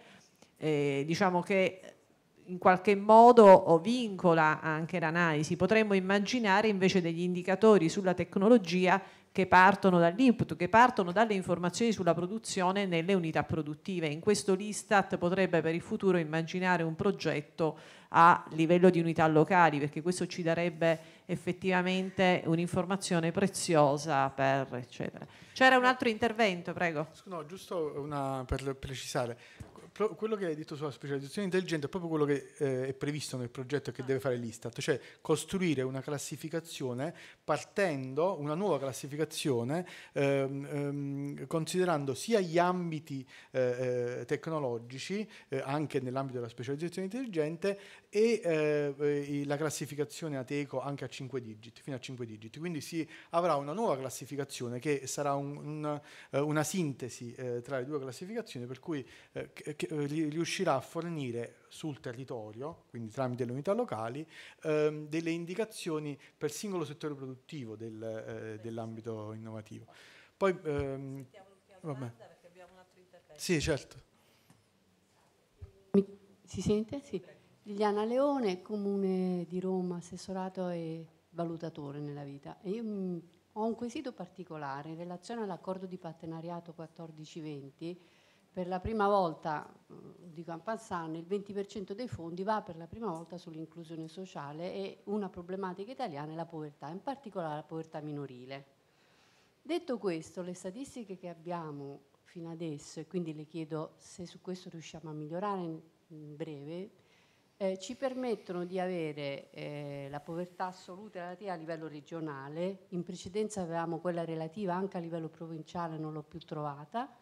S1: eh, diciamo che in qualche modo vincola anche l'analisi. Potremmo immaginare invece degli indicatori sulla tecnologia che partono dall'input, che partono dalle informazioni sulla produzione nelle unità produttive. In questo l'Istat potrebbe per il futuro immaginare un progetto a livello di unità locali, perché questo ci darebbe effettivamente un'informazione preziosa per eccetera.
S9: C'era un altro intervento, prego. No, giusto una, per precisare, quello che hai detto sulla specializzazione intelligente è proprio quello che eh, è previsto nel progetto che ah. deve fare l'Istat, cioè costruire una classificazione partendo, una nuova classificazione, ehm, ehm, considerando sia gli ambiti eh, eh tecnologici, eh, anche nell'ambito della specializzazione intelligente, e eh, eh la classificazione Ateco anche a 5 digiti, fino a 5 digiti. Quindi si avrà una nuova classificazione che sarà un, una, eh, una, sintesi eh, tra le due classificazioni, per cui eh, che, che eh, riuscirà a fornire sul territorio, quindi tramite le unità locali, ehm, delle indicazioni per singolo settore produttivo del, dell'ambito innovativo. Poi, ehm, vabbè. Sì, certo.
S8: Mi, si sente? Sì. Liliana Leone, comune di Roma, assessorato e valutatore nella vita. E io mm, ho un quesito particolare in relazione all'accordo di partenariato 14-20. Per la prima volta, mm, dico a passare, il 20% dei fondi va per la prima volta sull'inclusione sociale e una problematica italiana è la povertà, in particolare la povertà minorile. Detto questo, le statistiche che abbiamo fino adesso, e quindi le chiedo se su questo riusciamo a migliorare in breve, eh, ci permettono di avere eh, la povertà assoluta relativa a livello regionale, in precedenza avevamo quella relativa anche a livello provinciale, non l'ho più trovata,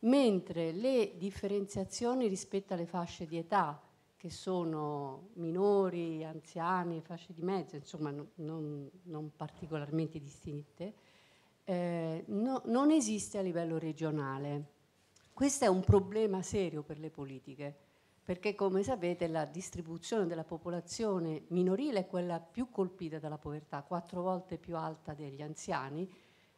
S8: mentre le differenziazioni rispetto alle fasce di età, che sono minori, anziani, fasce di mezzo, insomma non, non, non particolarmente distinte, eh, no, non esiste a livello regionale. Questo è un problema serio per le politiche perché come sapete la distribuzione della popolazione minorile è quella più colpita dalla povertà, quattro volte più alta degli anziani,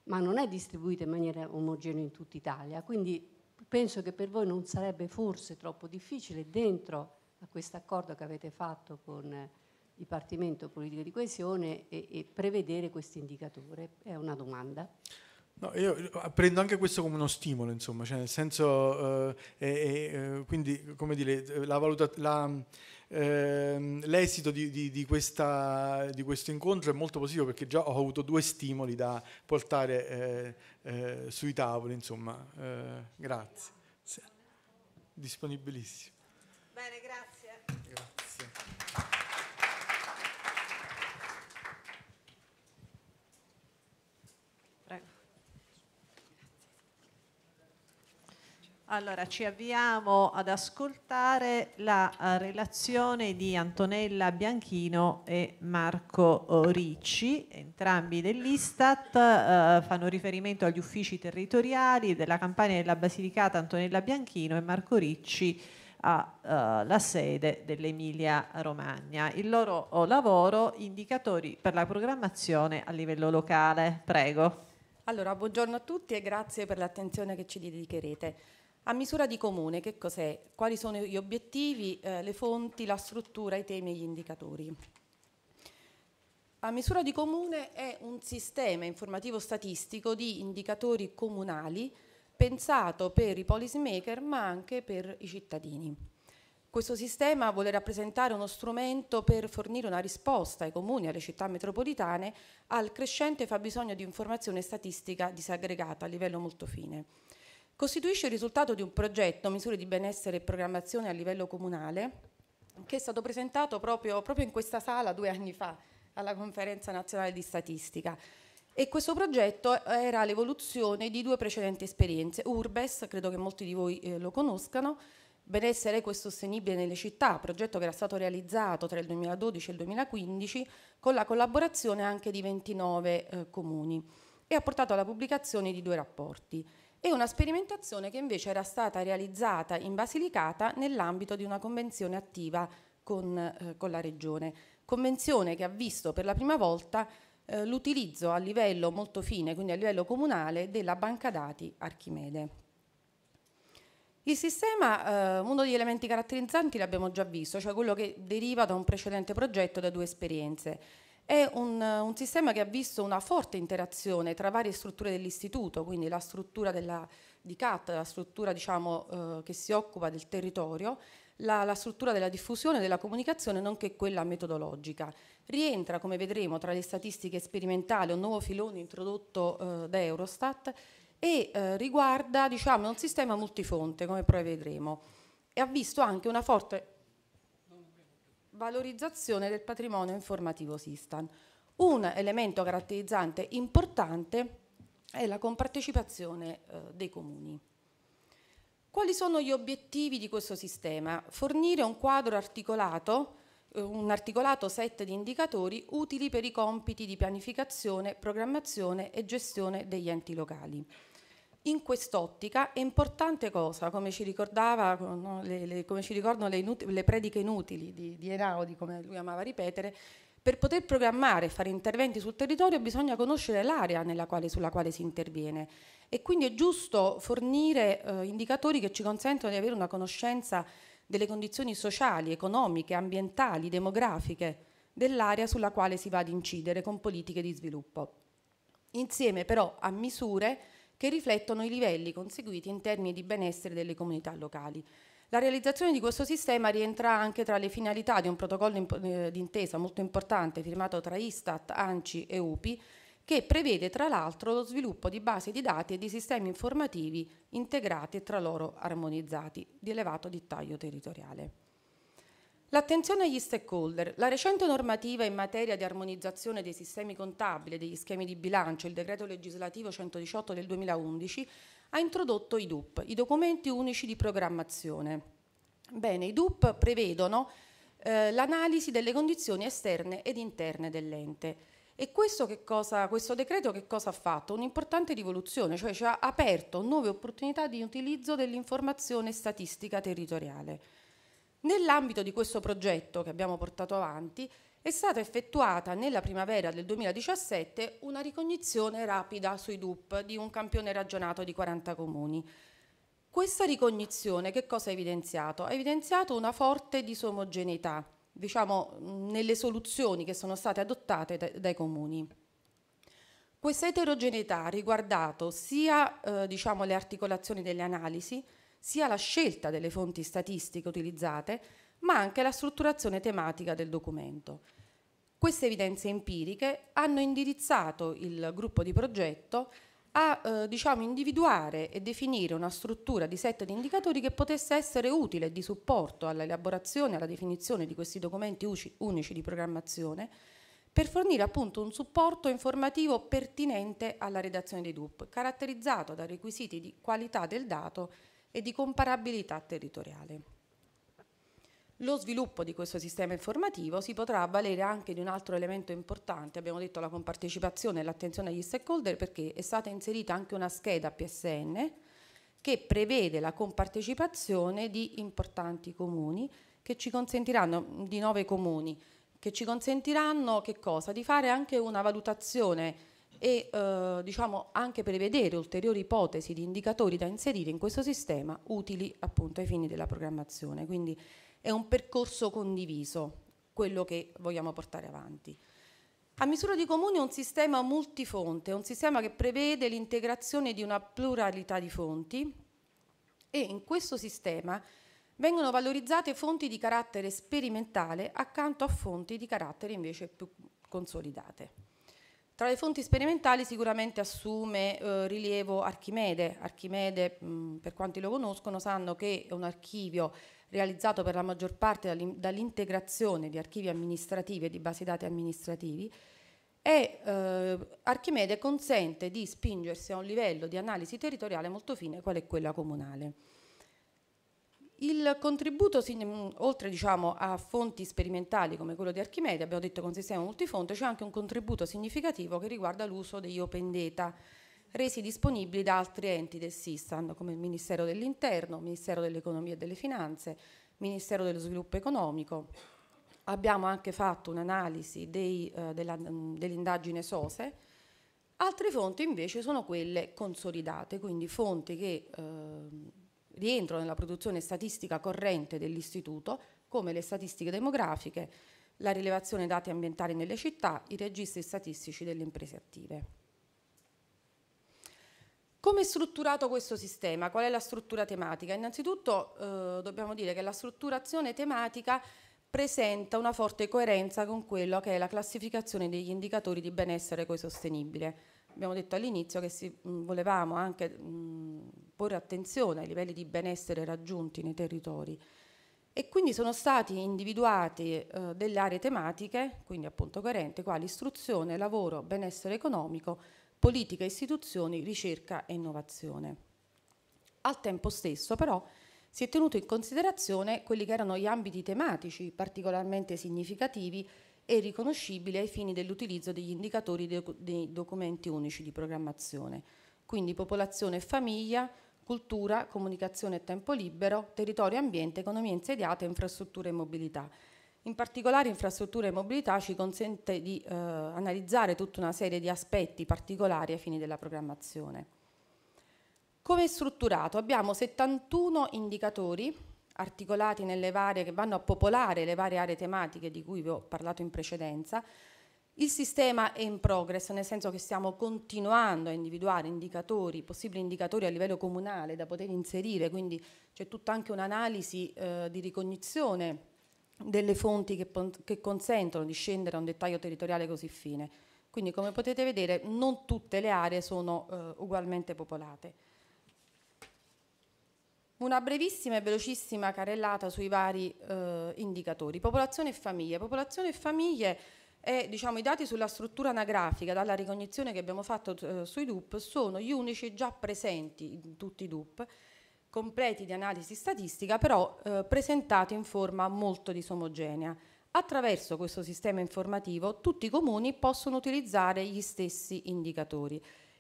S8: ma non è distribuita in maniera omogenea in tutta Italia. Quindi penso che per voi non sarebbe forse troppo difficile dentro a questo accordo che avete fatto con eh, il Dipartimento Politica di Coesione e, e prevedere questo indicatore. È una domanda.
S9: No, io prendo anche questo come uno stimolo, insomma, cioè nel senso, eh, eh, quindi come dire, eh, la valuta, la, eh, l'esito di, di, di, questa, di, questo incontro è molto positivo perché già ho avuto due stimoli da portare eh, eh, sui tavoli, insomma, grazie, disponibilissimo. Bene, grazie.
S1: Allora, ci avviamo ad ascoltare la eh, relazione di Antonella Bianchino e Marco eh, Ricci, entrambi dell'Istat, uh, fanno riferimento agli uffici territoriali della campagna della Basilicata Antonella Bianchino e Marco Ricci alla uh, sede dell'Emilia Romagna. Il loro lavoro, indicatori per la programmazione a livello locale. Prego.
S11: Allora, buongiorno a tutti e grazie per l'attenzione che ci dedicherete. A misura di comune, che cos'è? Quali sono gli obiettivi, eh, le fonti, la struttura, i temi e gli indicatori? A misura di comune è un sistema informativo statistico di indicatori comunali pensato per i policymaker ma anche per i cittadini. Questo sistema vuole rappresentare uno strumento per fornire una risposta ai comuni e alle città metropolitane al crescente fabbisogno di informazione statistica disaggregata a livello molto fine costituisce il risultato di un progetto misure di benessere e programmazione a livello comunale che è stato presentato proprio, proprio in questa sala due anni fa alla conferenza nazionale di statistica. E questo progetto era l'evoluzione di due precedenti esperienze, Urbes, credo che molti di voi eh, lo conoscano, Benessere equo e sostenibile nelle città, progetto che era stato realizzato tra il 2012 e il 2015 con la collaborazione anche di 29 eh, comuni e ha portato alla pubblicazione di due rapporti e una sperimentazione che invece era stata realizzata in Basilicata nell'ambito di una convenzione attiva con, eh, con la Regione. Convenzione che ha visto per la prima volta eh, l'utilizzo a livello molto fine, quindi a livello comunale, della banca dati Archimede. Il sistema, eh, uno degli elementi caratterizzanti l'abbiamo già visto, cioè quello che deriva da un precedente progetto, da due esperienze. È un, un, sistema che ha visto una forte interazione tra varie strutture dell'istituto, quindi la struttura della, di CAT, la struttura diciamo, eh, che si occupa del territorio, la, la, struttura della diffusione e della comunicazione nonché quella metodologica. Rientra, come vedremo, tra le statistiche sperimentali un nuovo filone introdotto eh, da Eurostat e eh, riguarda diciamo, un sistema multifonte, come poi vedremo, e ha visto anche una forte valorizzazione del patrimonio informativo Sistan. Un elemento caratterizzante importante è la compartecipazione eh, dei comuni. Quali sono gli obiettivi di questo sistema? Fornire un quadro articolato, eh, un articolato set di indicatori utili per i compiti di pianificazione, programmazione e gestione degli enti locali in quest'ottica è importante cosa, come ci, no, le, le, come ci ricordano le, inutili, le prediche inutili di, di Enaudi, come lui amava ripetere, per poter programmare e fare interventi sul territorio bisogna conoscere l'area quale, sulla quale si interviene e quindi è giusto fornire eh, indicatori che ci consentono di avere una conoscenza delle condizioni sociali, economiche, ambientali, demografiche dell'area sulla quale si va ad incidere con politiche di sviluppo. Insieme però a misure che riflettono i livelli conseguiti in termini di benessere delle comunità locali. La realizzazione di questo sistema rientra anche tra le finalità di un protocollo eh, d'intesa molto importante firmato tra Istat, ANCI e UPI che prevede tra l'altro lo sviluppo di basi di dati e di sistemi informativi integrati e tra loro armonizzati, di elevato dettaglio territoriale. L'attenzione agli stakeholder. La recente normativa in materia di armonizzazione dei sistemi contabili e degli schemi di bilancio, il decreto legislativo 118 del 2011, ha introdotto i DUP, i documenti unici di programmazione. Bene, i DUP prevedono eh, l'analisi delle condizioni esterne ed interne dell'ente. E questo, cosa, questo, decreto che cosa ha fatto? Un'importante rivoluzione, cioè ci ha aperto nuove opportunità di utilizzo dell'informazione statistica territoriale. Nell'ambito di questo progetto che abbiamo portato avanti è stata effettuata nella primavera del 2017 una ricognizione rapida sui DUP di un campione ragionato di 40 comuni. Questa ricognizione che cosa ha evidenziato? Ha evidenziato una forte disomogeneità, diciamo, nelle soluzioni che sono state adottate dai, comuni. Questa eterogeneità ha riguardato sia eh, diciamo, le articolazioni delle analisi, sia la scelta delle fonti statistiche utilizzate, ma anche la strutturazione tematica del documento. Queste evidenze empiriche hanno indirizzato il gruppo di progetto a eh, diciamo, individuare e definire una struttura di set di indicatori che potesse essere utile di supporto all'elaborazione e alla definizione di questi documenti unici di programmazione per fornire appunto un supporto informativo pertinente alla redazione dei DUP, caratterizzato da requisiti di qualità del dato e di comparabilità territoriale. Lo sviluppo di questo sistema informativo si potrà avvalere anche di un altro elemento importante, abbiamo detto la compartecipazione e l'attenzione agli stakeholder perché è stata inserita anche una scheda PSN che prevede la compartecipazione di importanti comuni che ci consentiranno, di nove comuni, che ci consentiranno che cosa? Di fare anche una valutazione e eh, diciamo anche prevedere ulteriori ipotesi di indicatori da inserire in questo sistema utili appunto ai fini della programmazione. Quindi è un percorso condiviso quello che vogliamo portare avanti. A misura di comune è un sistema multifonte, un sistema che prevede l'integrazione di una pluralità di fonti e in questo sistema vengono valorizzate fonti di carattere sperimentale accanto a fonti di carattere invece più consolidate. Tra le fonti sperimentali sicuramente assume eh, rilievo Archimede. Archimede, mh, mm, per quanti lo conoscono, sanno che è un archivio realizzato per la maggior parte dall'integrazione di archivi amministrativi e di basi dati amministrativi e eh, Archimede consente di spingersi a un livello di analisi territoriale molto fine qual è quella comunale. Il contributo, mm, oltre diciamo, a fonti sperimentali come quello di Archimede, abbiamo detto che è sistema multifonte, c'è anche un contributo significativo che riguarda l'uso degli open data resi disponibili da altri enti del SISTAN, come il Ministero dell'Interno, Ministero dell'Economia e delle Finanze, Ministero dello Sviluppo Economico. Abbiamo anche fatto un'analisi eh, mm, dell'indagine SOSE. Altre fonti invece sono quelle consolidate, quindi fonti che... Eh, rientro nella produzione statistica corrente dell'Istituto, come le statistiche demografiche, la rilevazione dati ambientali nelle città, i registri statistici delle imprese attive. Come è strutturato questo sistema? Qual è la struttura tematica? Innanzitutto eh, dobbiamo dire che la strutturazione tematica presenta una forte coerenza con quello che è la classificazione degli indicatori di benessere ecosostenibile abbiamo detto all'inizio che si, mh, volevamo anche mh, porre attenzione ai livelli di benessere raggiunti nei territori e quindi sono stati individuati eh, delle aree tematiche, quindi appunto coerente, quali istruzione, lavoro, benessere economico, politica, istituzioni, ricerca e innovazione. Al tempo stesso però si è tenuto in considerazione quelli che erano gli ambiti tematici particolarmente significativi e riconoscibile ai fini dell'utilizzo degli indicatori dei documenti unici di programmazione, quindi popolazione e famiglia, cultura, comunicazione e tempo libero, territorio e ambiente, economia insediata, infrastrutture e mobilità. In particolare infrastrutture e mobilità ci consente di eh, analizzare tutta una serie di aspetti particolari ai fini della programmazione. Come è strutturato? Abbiamo 71 indicatori articolati nelle varie, che vanno a popolare le varie aree tematiche di cui vi ho parlato in precedenza. Il sistema è in progress, nel senso che stiamo continuando a individuare indicatori, possibili indicatori a livello comunale da poter inserire, quindi c'è tutta anche un'analisi eh, di ricognizione delle fonti che, che, consentono di scendere a un dettaglio territoriale così fine. Quindi come potete vedere non tutte le aree sono eh, ugualmente popolate. Una brevissima e velocissima carrellata sui vari eh, indicatori. Popolazione e famiglie. Popolazione e famiglie e diciamo, i dati sulla struttura anagrafica dalla ricognizione che abbiamo fatto eh, sui DUP sono gli unici già presenti in tutti i DUP, completi di analisi statistica, però eh, presentati in forma molto disomogenea. Attraverso questo sistema informativo tutti i comuni possono utilizzare gli stessi indicatori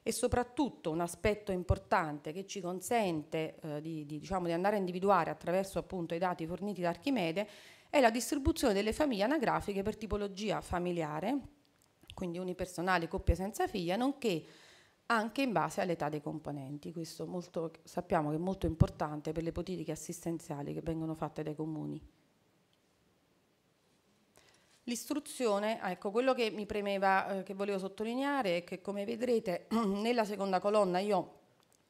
S11: e soprattutto un aspetto importante che ci consente eh, di, di, diciamo, di, andare a individuare attraverso appunto, i dati forniti da Archimede è la distribuzione delle famiglie anagrafiche per tipologia familiare, quindi unipersonale, coppia senza figlia, nonché anche in base all'età dei componenti. Questo molto, sappiamo che è molto importante per le politiche assistenziali che vengono fatte dai comuni. L'istruzione, ecco, quello che mi premeva, eh, che volevo sottolineare è che come vedrete nella seconda colonna io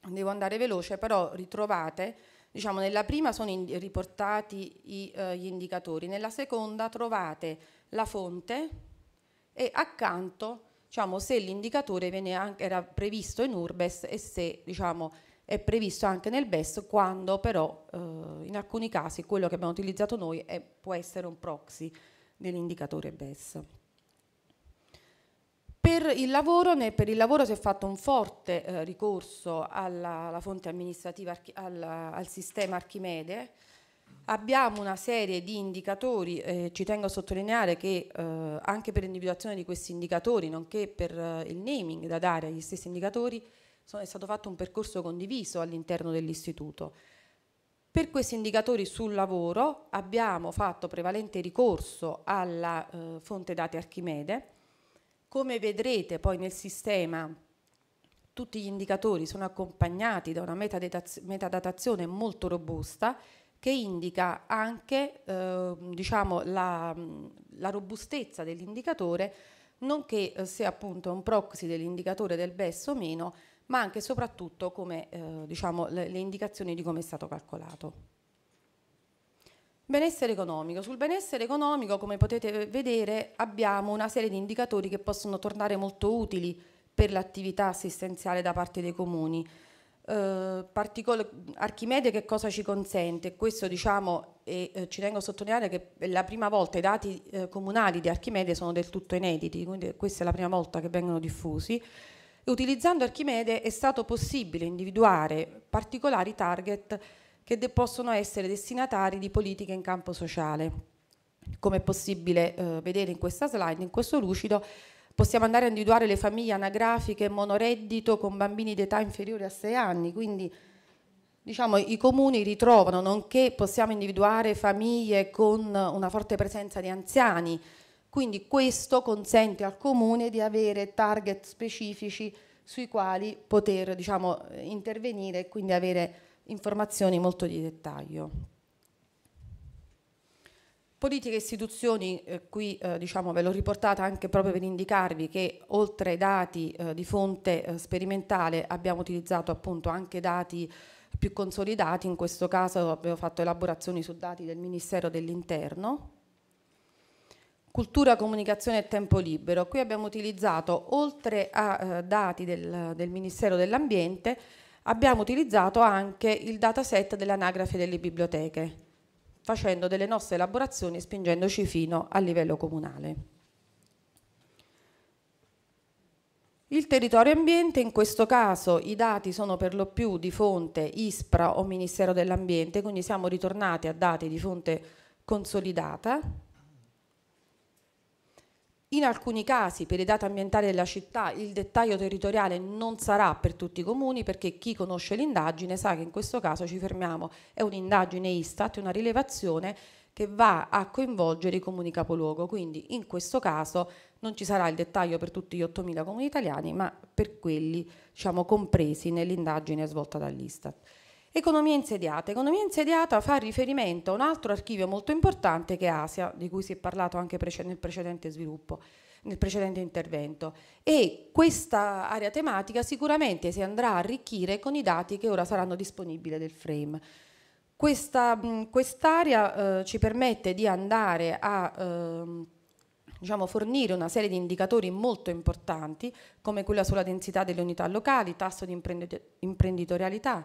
S11: devo andare veloce, però ritrovate, diciamo nella prima sono in, riportati i, eh, gli indicatori, nella seconda trovate la fonte e accanto diciamo, se l'indicatore era previsto in Urbes e se diciamo, è previsto anche nel BES quando però eh, in alcuni casi quello che abbiamo utilizzato noi è, può essere un proxy dell'indicatore BES. Per il, lavoro, per il lavoro si è fatto un forte eh, ricorso alla, alla, fonte amministrativa, alla, al sistema Archimede, Abbiamo una serie di indicatori, eh, ci tengo a sottolineare che eh, anche per l'individuazione di questi indicatori, nonché per eh, il naming da dare agli stessi indicatori, sono, è stato fatto un percorso condiviso all'interno dell'istituto. Per questi indicatori sul lavoro abbiamo fatto prevalente ricorso alla eh, fonte dati Archimede. Come vedrete poi nel sistema tutti gli indicatori sono accompagnati da una metadatazione molto robusta che indica anche eh, diciamo, la, la, robustezza dell'indicatore, nonché eh, se appunto è un proxy dell'indicatore del BES o meno ma anche e soprattutto come, eh, diciamo, le, le indicazioni di come è stato calcolato. Benessere economico. Sul benessere economico, come potete eh, vedere, abbiamo una serie di indicatori che possono tornare molto utili per l'attività assistenziale da parte dei comuni. Eh, Archimede che cosa ci consente? Questo diciamo, e eh, ci tengo a sottolineare che è la prima volta i dati eh, comunali di Archimede sono del tutto inediti, quindi questa è la prima volta che vengono diffusi e utilizzando Archimede è stato possibile individuare particolari target che possono essere destinatari di politiche in campo sociale. Come è possibile eh, vedere in questa slide, in questo lucido, possiamo andare a individuare le famiglie anagrafiche monoreddito con bambini di età inferiore a 6 anni, quindi diciamo, i comuni ritrovano, nonché possiamo individuare famiglie con una forte presenza di anziani, quindi questo consente al comune di avere target specifici sui quali poter diciamo, eh, intervenire e quindi avere informazioni molto di dettaglio. Politiche e istituzioni, eh, qui eh, diciamo, ve l'ho riportata anche proprio per indicarvi che oltre ai dati eh, di fonte eh, sperimentale abbiamo utilizzato appunto anche dati più consolidati, in questo caso abbiamo fatto elaborazioni su dati del Ministero dell'Interno, cultura, comunicazione e tempo libero. Qui abbiamo utilizzato, oltre a eh, dati del, del Ministero dell'Ambiente, abbiamo utilizzato anche il dataset dell'anagrafe delle biblioteche, facendo delle nostre elaborazioni e spingendoci fino a livello comunale. Il territorio ambiente, in questo caso i dati sono per lo più di fonte ISPRA o Ministero dell'Ambiente, quindi siamo ritornati a dati di fonte consolidata in alcuni casi per i dati ambientali della città il dettaglio territoriale non sarà per tutti i comuni perché chi conosce l'indagine sa che in questo caso ci fermiamo, è un'indagine Istat, una rilevazione che va a coinvolgere i comuni capoluogo, quindi in questo caso non ci sarà il dettaglio per tutti gli 8.000 comuni italiani ma per quelli diciamo, compresi nell'indagine svolta dall'Istat. Economia insediata. Economia insediata fa riferimento a un altro archivio molto importante che è Asia, di cui si è parlato anche nel precedente sviluppo nel precedente intervento e questa area tematica sicuramente si andrà a arricchire con i dati che ora saranno disponibili del frame. Questa, quest'area eh, ci permette di andare a eh, diciamo, fornire una serie di indicatori molto importanti come quella sulla densità delle unità locali, tasso di imprenditorialità,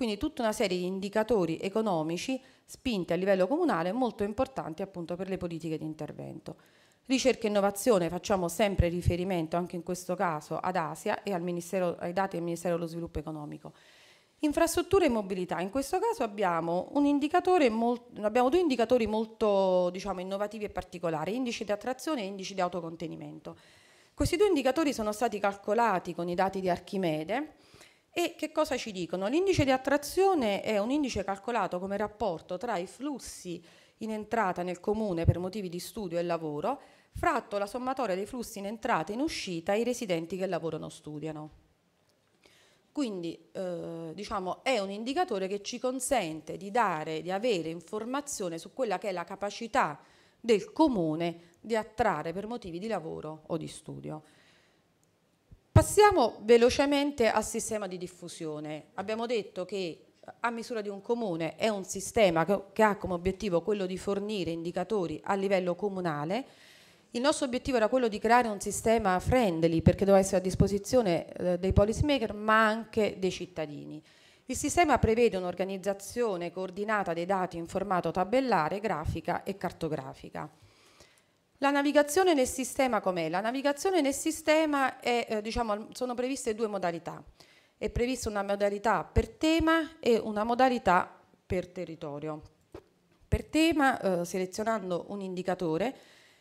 S11: quindi tutta una serie di indicatori economici spinti a livello comunale molto importanti appunto per le politiche di intervento. Ricerca e innovazione, facciamo sempre riferimento anche in questo caso ad Asia e ai dati del Ministero dello Sviluppo Economico. Infrastrutture e mobilità, in questo caso abbiamo, molto, abbiamo due indicatori molto diciamo, innovativi e particolari, indice di attrazione e indice di autocontenimento. Questi due indicatori sono stati calcolati con i dati di Archimede e che cosa ci dicono? L'indice di attrazione è un indice calcolato come rapporto tra i flussi in entrata nel comune per motivi di studio e lavoro, fratto la sommatoria dei flussi in entrata e in uscita i residenti che lavorano o studiano. Quindi eh, diciamo, è un indicatore che ci consente di, dare, di avere informazione su quella che è la capacità del comune di attrarre per motivi di lavoro o di studio. Passiamo velocemente al sistema di diffusione. Abbiamo detto che a misura di un comune è un sistema che, ha come obiettivo quello di fornire indicatori a livello comunale. Il nostro obiettivo era quello di creare un sistema friendly perché doveva essere a disposizione eh, dei policymaker ma anche dei cittadini. Il sistema prevede un'organizzazione coordinata dei dati in formato tabellare, grafica e cartografica. La navigazione nel sistema com'è? La navigazione nel sistema è, eh, diciamo, sono previste due modalità. È prevista una modalità per tema e una modalità per territorio. Per tema, eh, selezionando un indicatore,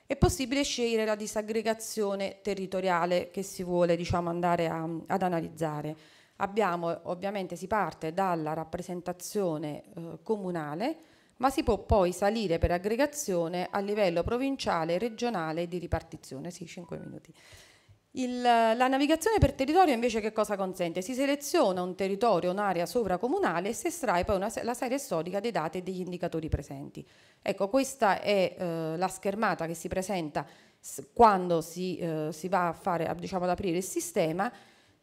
S11: è possibile scegliere la disaggregazione territoriale che si vuole diciamo, andare a, ad analizzare. Abbiamo, ovviamente si parte dalla rappresentazione eh, comunale, ma si può poi salire per aggregazione a livello provinciale, regionale e di ripartizione. Sì, 5 minuti. Il, la navigazione per territorio invece che cosa consente? Si seleziona un territorio, un'area sovracomunale e si estrae poi una, la serie storica dei dati e degli indicatori presenti. Ecco, questa è eh, la schermata che si presenta quando si, eh, si va fare, diciamo, ad aprire il sistema.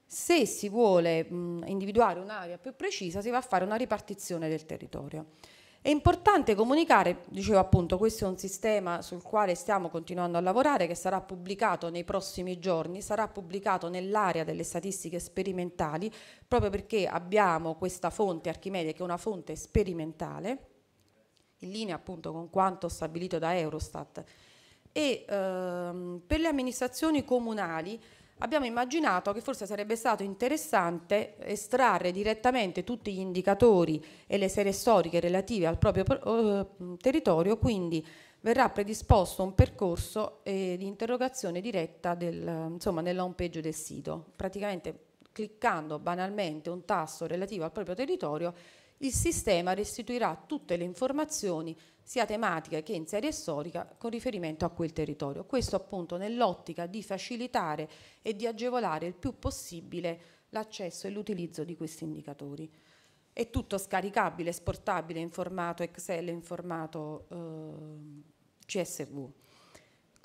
S11: Se si vuole mh, individuare un'area più precisa si va a fare una ripartizione del territorio. È importante comunicare, dicevo appunto, questo è un sistema sul quale stiamo continuando a lavorare, che sarà pubblicato nei prossimi giorni, sarà pubblicato nell'area delle statistiche sperimentali, proprio perché abbiamo questa fonte Archimede che è una fonte sperimentale, in linea appunto con quanto stabilito da Eurostat. E ehm, per le amministrazioni comunali abbiamo immaginato che forse sarebbe stato interessante estrarre direttamente tutti gli indicatori e le serie storiche relative al proprio eh, territorio, quindi verrà predisposto un percorso eh, di interrogazione diretta del, insomma, nella home page del sito. Praticamente cliccando banalmente un tasto relativo al proprio territorio, il sistema restituirà tutte le informazioni sia tematica che in serie storica con riferimento a quel territorio. Questo appunto nell'ottica di facilitare e di agevolare il più possibile l'accesso e l'utilizzo di questi indicatori. È tutto scaricabile, esportabile in formato Excel, in formato eh, CSV.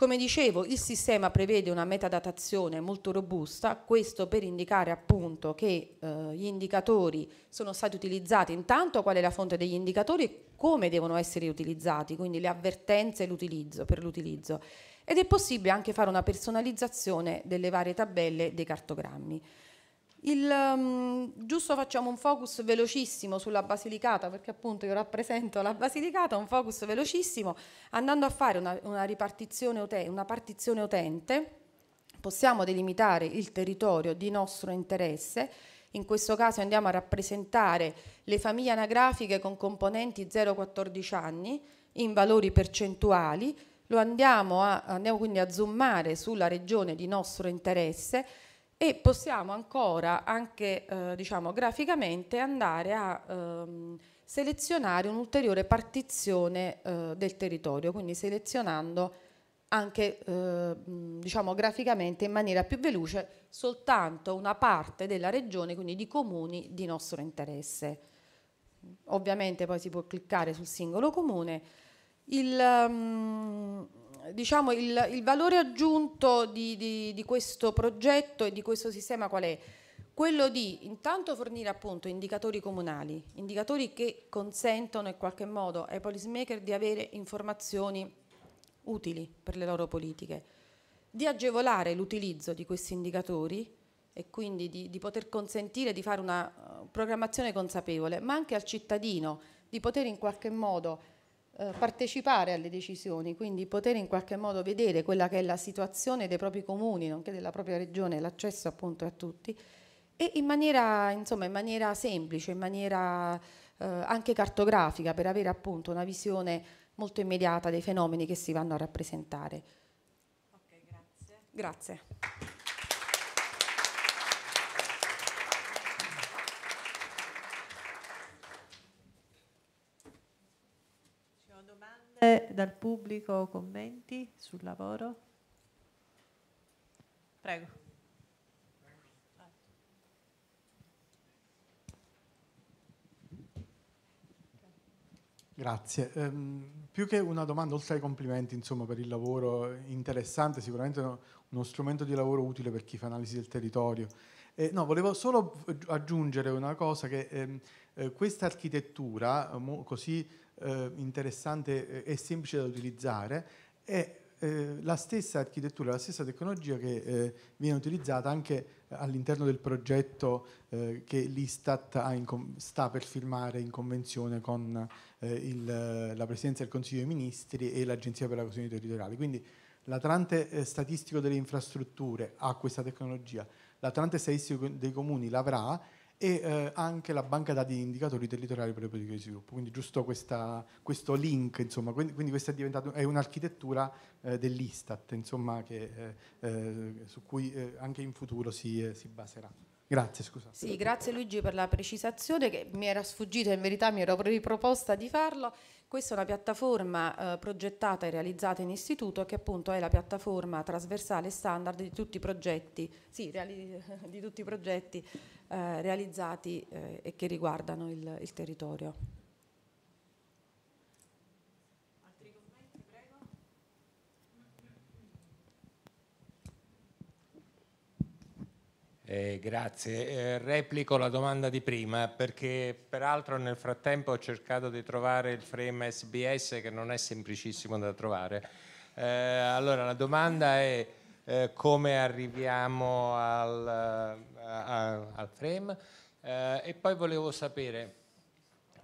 S11: Come dicevo, il sistema prevede una metadatazione molto robusta, questo per indicare appunto che eh, gli indicatori sono stati utilizzati, intanto qual è la fonte degli indicatori e come devono essere utilizzati, quindi le avvertenze l'utilizzo, per l'utilizzo. Ed è possibile anche fare una personalizzazione delle varie tabelle dei cartogrammi. Il, um, giusto facciamo un focus velocissimo sulla Basilicata, perché appunto io rappresento la Basilicata, un focus velocissimo, andando a fare una, una ripartizione una partizione utente, possiamo delimitare il territorio di nostro interesse, in questo caso andiamo a rappresentare le famiglie anagrafiche con componenti 0-14 anni in valori percentuali, lo andiamo, a, andiamo quindi a zoomare sulla regione di nostro interesse, e possiamo ancora anche eh, diciamo, graficamente andare a ehm, selezionare un'ulteriore partizione eh, del territorio, quindi selezionando anche eh, diciamo, graficamente in maniera più veloce soltanto una parte della regione, quindi di comuni di nostro interesse. Ovviamente poi si può cliccare sul singolo comune. Il, um, diciamo il, il, valore aggiunto di, di, di, questo progetto e di questo sistema qual è? Quello di intanto fornire appunto indicatori comunali, indicatori che consentono in qualche modo ai policymaker di avere informazioni utili per le loro politiche, di agevolare l'utilizzo di questi indicatori e quindi di, di poter consentire di fare una eh, programmazione consapevole, ma anche al cittadino di poter in qualche modo eh, partecipare alle decisioni, quindi poter in qualche modo vedere quella che è la situazione dei propri comuni, nonché della propria regione, l'accesso appunto a tutti, e in maniera, insomma, in maniera semplice, in maniera eh, anche cartografica, per avere appunto una visione molto immediata dei fenomeni che si vanno a rappresentare. Ok, grazie. Grazie.
S1: domande dal pubblico o commenti sul lavoro? Prego.
S9: Grazie. Um, più che una domanda, oltre ai complimenti insomma, per il lavoro interessante, sicuramente uno strumento di lavoro utile per chi fa analisi del territorio. Eh, no, volevo solo aggiungere una cosa che ehm, eh, questa architettura, così eh, interessante e semplice da utilizzare è eh, la stessa architettura, la stessa tecnologia che eh, viene utilizzata anche all'interno del progetto eh, che l'Istat sta per firmare in convenzione con eh, il, la Presidenza del Consiglio dei Ministri e l'Agenzia per la Coesione Territoriale. Quindi l'Atlante eh, Statistico delle Infrastrutture ha questa tecnologia, l'Atlante Statistico dei Comuni l'avrà e eh, anche la banca dati di indicatori territoriali per le politiche di sviluppo. Quindi giusto questa, questo link, insomma, quindi, quindi questa è diventata è un'architettura eh, dell'Istat, insomma, che, eh, eh su cui eh, anche in futuro si, eh, si baserà. Grazie, scusate. Sì, grazie
S11: Luigi per la precisazione che mi era sfuggita, in verità mi ero riproposta di farlo. Questa è una piattaforma eh, progettata e realizzata in istituto che appunto è la piattaforma trasversale standard di tutti i progetti, sì, reali- tutti i progetti eh, realizzati eh, e che riguardano il, il territorio.
S4: Eh, grazie. Eh, replico la domanda di prima perché peraltro nel frattempo ho cercato di trovare il frame SBS che non è semplicissimo da trovare. Eh, allora la domanda è eh, come arriviamo al, a, eh, a, al frame eh, e poi volevo sapere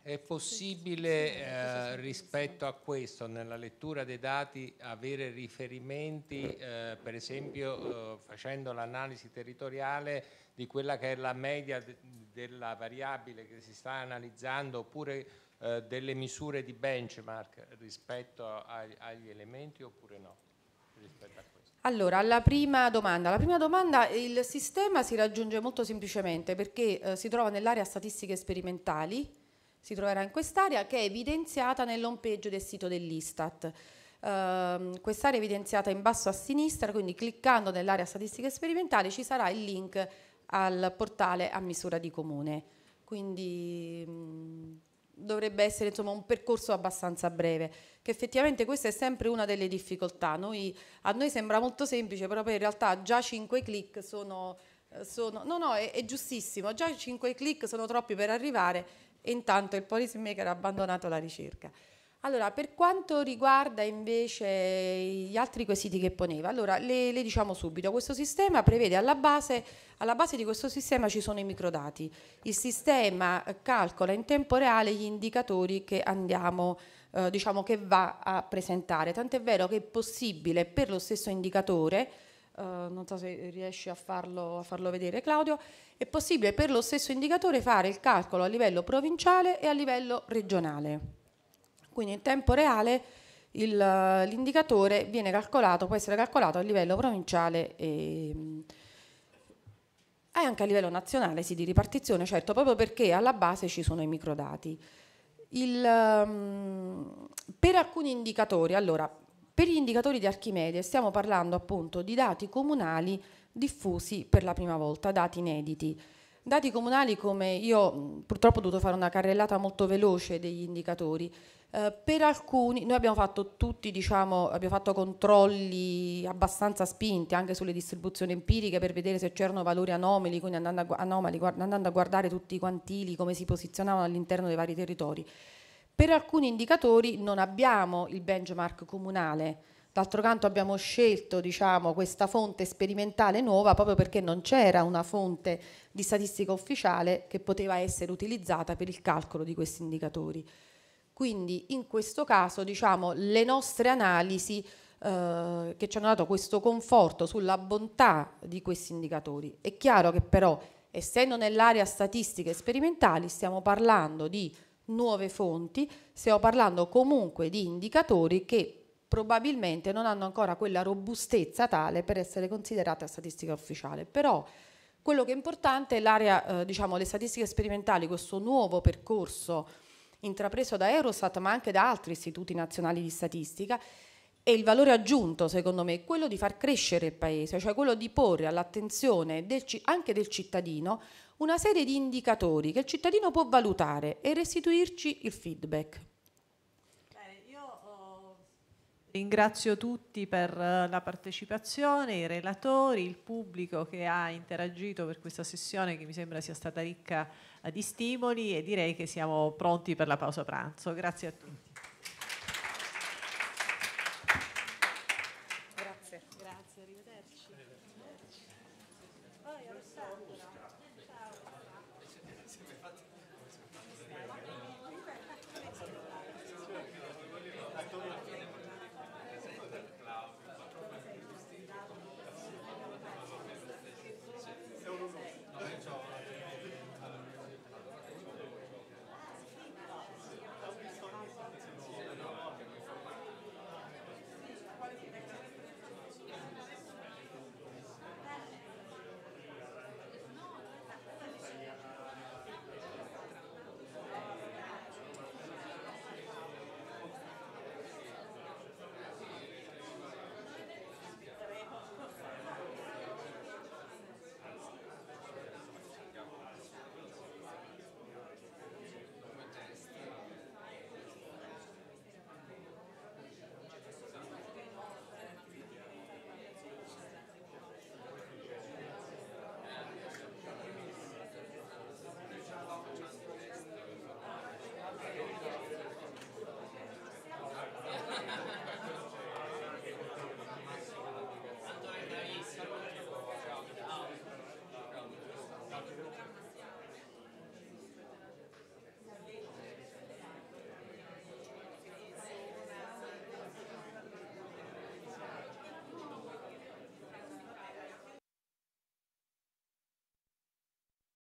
S4: è possibile eh, rispetto a questo nella lettura dei dati avere riferimenti, eh, per esempio eh, facendo l'analisi territoriale di quella che è la media de della variabile che si sta analizzando oppure eh, delle misure di benchmark rispetto agli elementi oppure no? Rispetto
S11: a Allora, alla prima domanda. La prima domanda, il sistema si raggiunge molto semplicemente perché eh, si trova nell'area statistiche sperimentali si troverà in quest'area che è evidenziata nell'homepage del sito dell'Istat. Uh, quest'area è evidenziata in basso a sinistra, quindi cliccando nell'area statistiche sperimentali ci sarà il link al portale a misura di comune. Quindi mh, mm, dovrebbe essere insomma, un percorso abbastanza breve, che effettivamente questa è sempre una delle difficoltà. Noi, a noi sembra molto semplice, però poi in realtà già 5 clic sono, eh, sono... no, no, è, è giustissimo, già 5 clic sono troppi per arrivare intanto il policy maker ha abbandonato la ricerca. Allora, per quanto riguarda invece gli altri quesiti che poneva, allora le, le diciamo subito, questo sistema prevede alla base, alla base, di questo sistema ci sono i microdati, il sistema calcola in tempo reale gli indicatori che andiamo, eh, diciamo che va a presentare, tant'è vero che è possibile per lo stesso indicatore eh, non so se riesci a farlo, a farlo, vedere Claudio, è possibile per lo stesso indicatore fare il calcolo a livello provinciale e a livello regionale. Quindi in tempo reale l'indicatore viene calcolato, può essere calcolato a livello provinciale e, e anche a livello nazionale, sì, di ripartizione, certo, proprio perché alla base ci sono i microdati. Il, ehm, per alcuni indicatori, allora, per gli indicatori di Archimede stiamo parlando appunto di dati comunali diffusi per la prima volta, dati inediti. Dati comunali come io purtroppo ho dovuto fare una carrellata molto veloce degli indicatori. Eh, per alcuni, noi abbiamo fatto tutti, diciamo, abbiamo fatto controlli abbastanza spinti anche sulle distribuzioni empiriche per vedere se c'erano valori anomali, quindi andando a, anomali, guard andando a guardare tutti i quantili, come si posizionavano all'interno dei vari territori. Per alcuni indicatori non abbiamo il benchmark comunale, D'altro canto abbiamo scelto diciamo, questa fonte sperimentale nuova proprio perché non c'era una fonte di statistica ufficiale che poteva essere utilizzata per il calcolo di questi indicatori. Quindi in questo caso diciamo, le nostre analisi eh, che ci hanno dato questo conforto sulla bontà di questi indicatori. È chiaro che però essendo nell'area statistiche sperimentali stiamo parlando di nuove fonti, stiamo parlando comunque di indicatori che probabilmente non hanno ancora quella robustezza tale per essere considerata statistica ufficiale. Però quello che è importante è l'area, eh, diciamo, le statistiche sperimentali, questo nuovo percorso intrapreso da Eurostat ma anche da altri istituti nazionali di statistica e il valore aggiunto secondo me è quello di far crescere il paese, cioè quello di porre all'attenzione anche del cittadino una serie di indicatori che il cittadino può valutare e restituirci il feedback. Oh, ringrazio tutti per eh,
S1: la partecipazione, i relatori, il pubblico che ha interagito per questa sessione che mi sembra sia stata ricca di stimoli e direi che siamo pronti per la pausa pranzo. Grazie a tutti.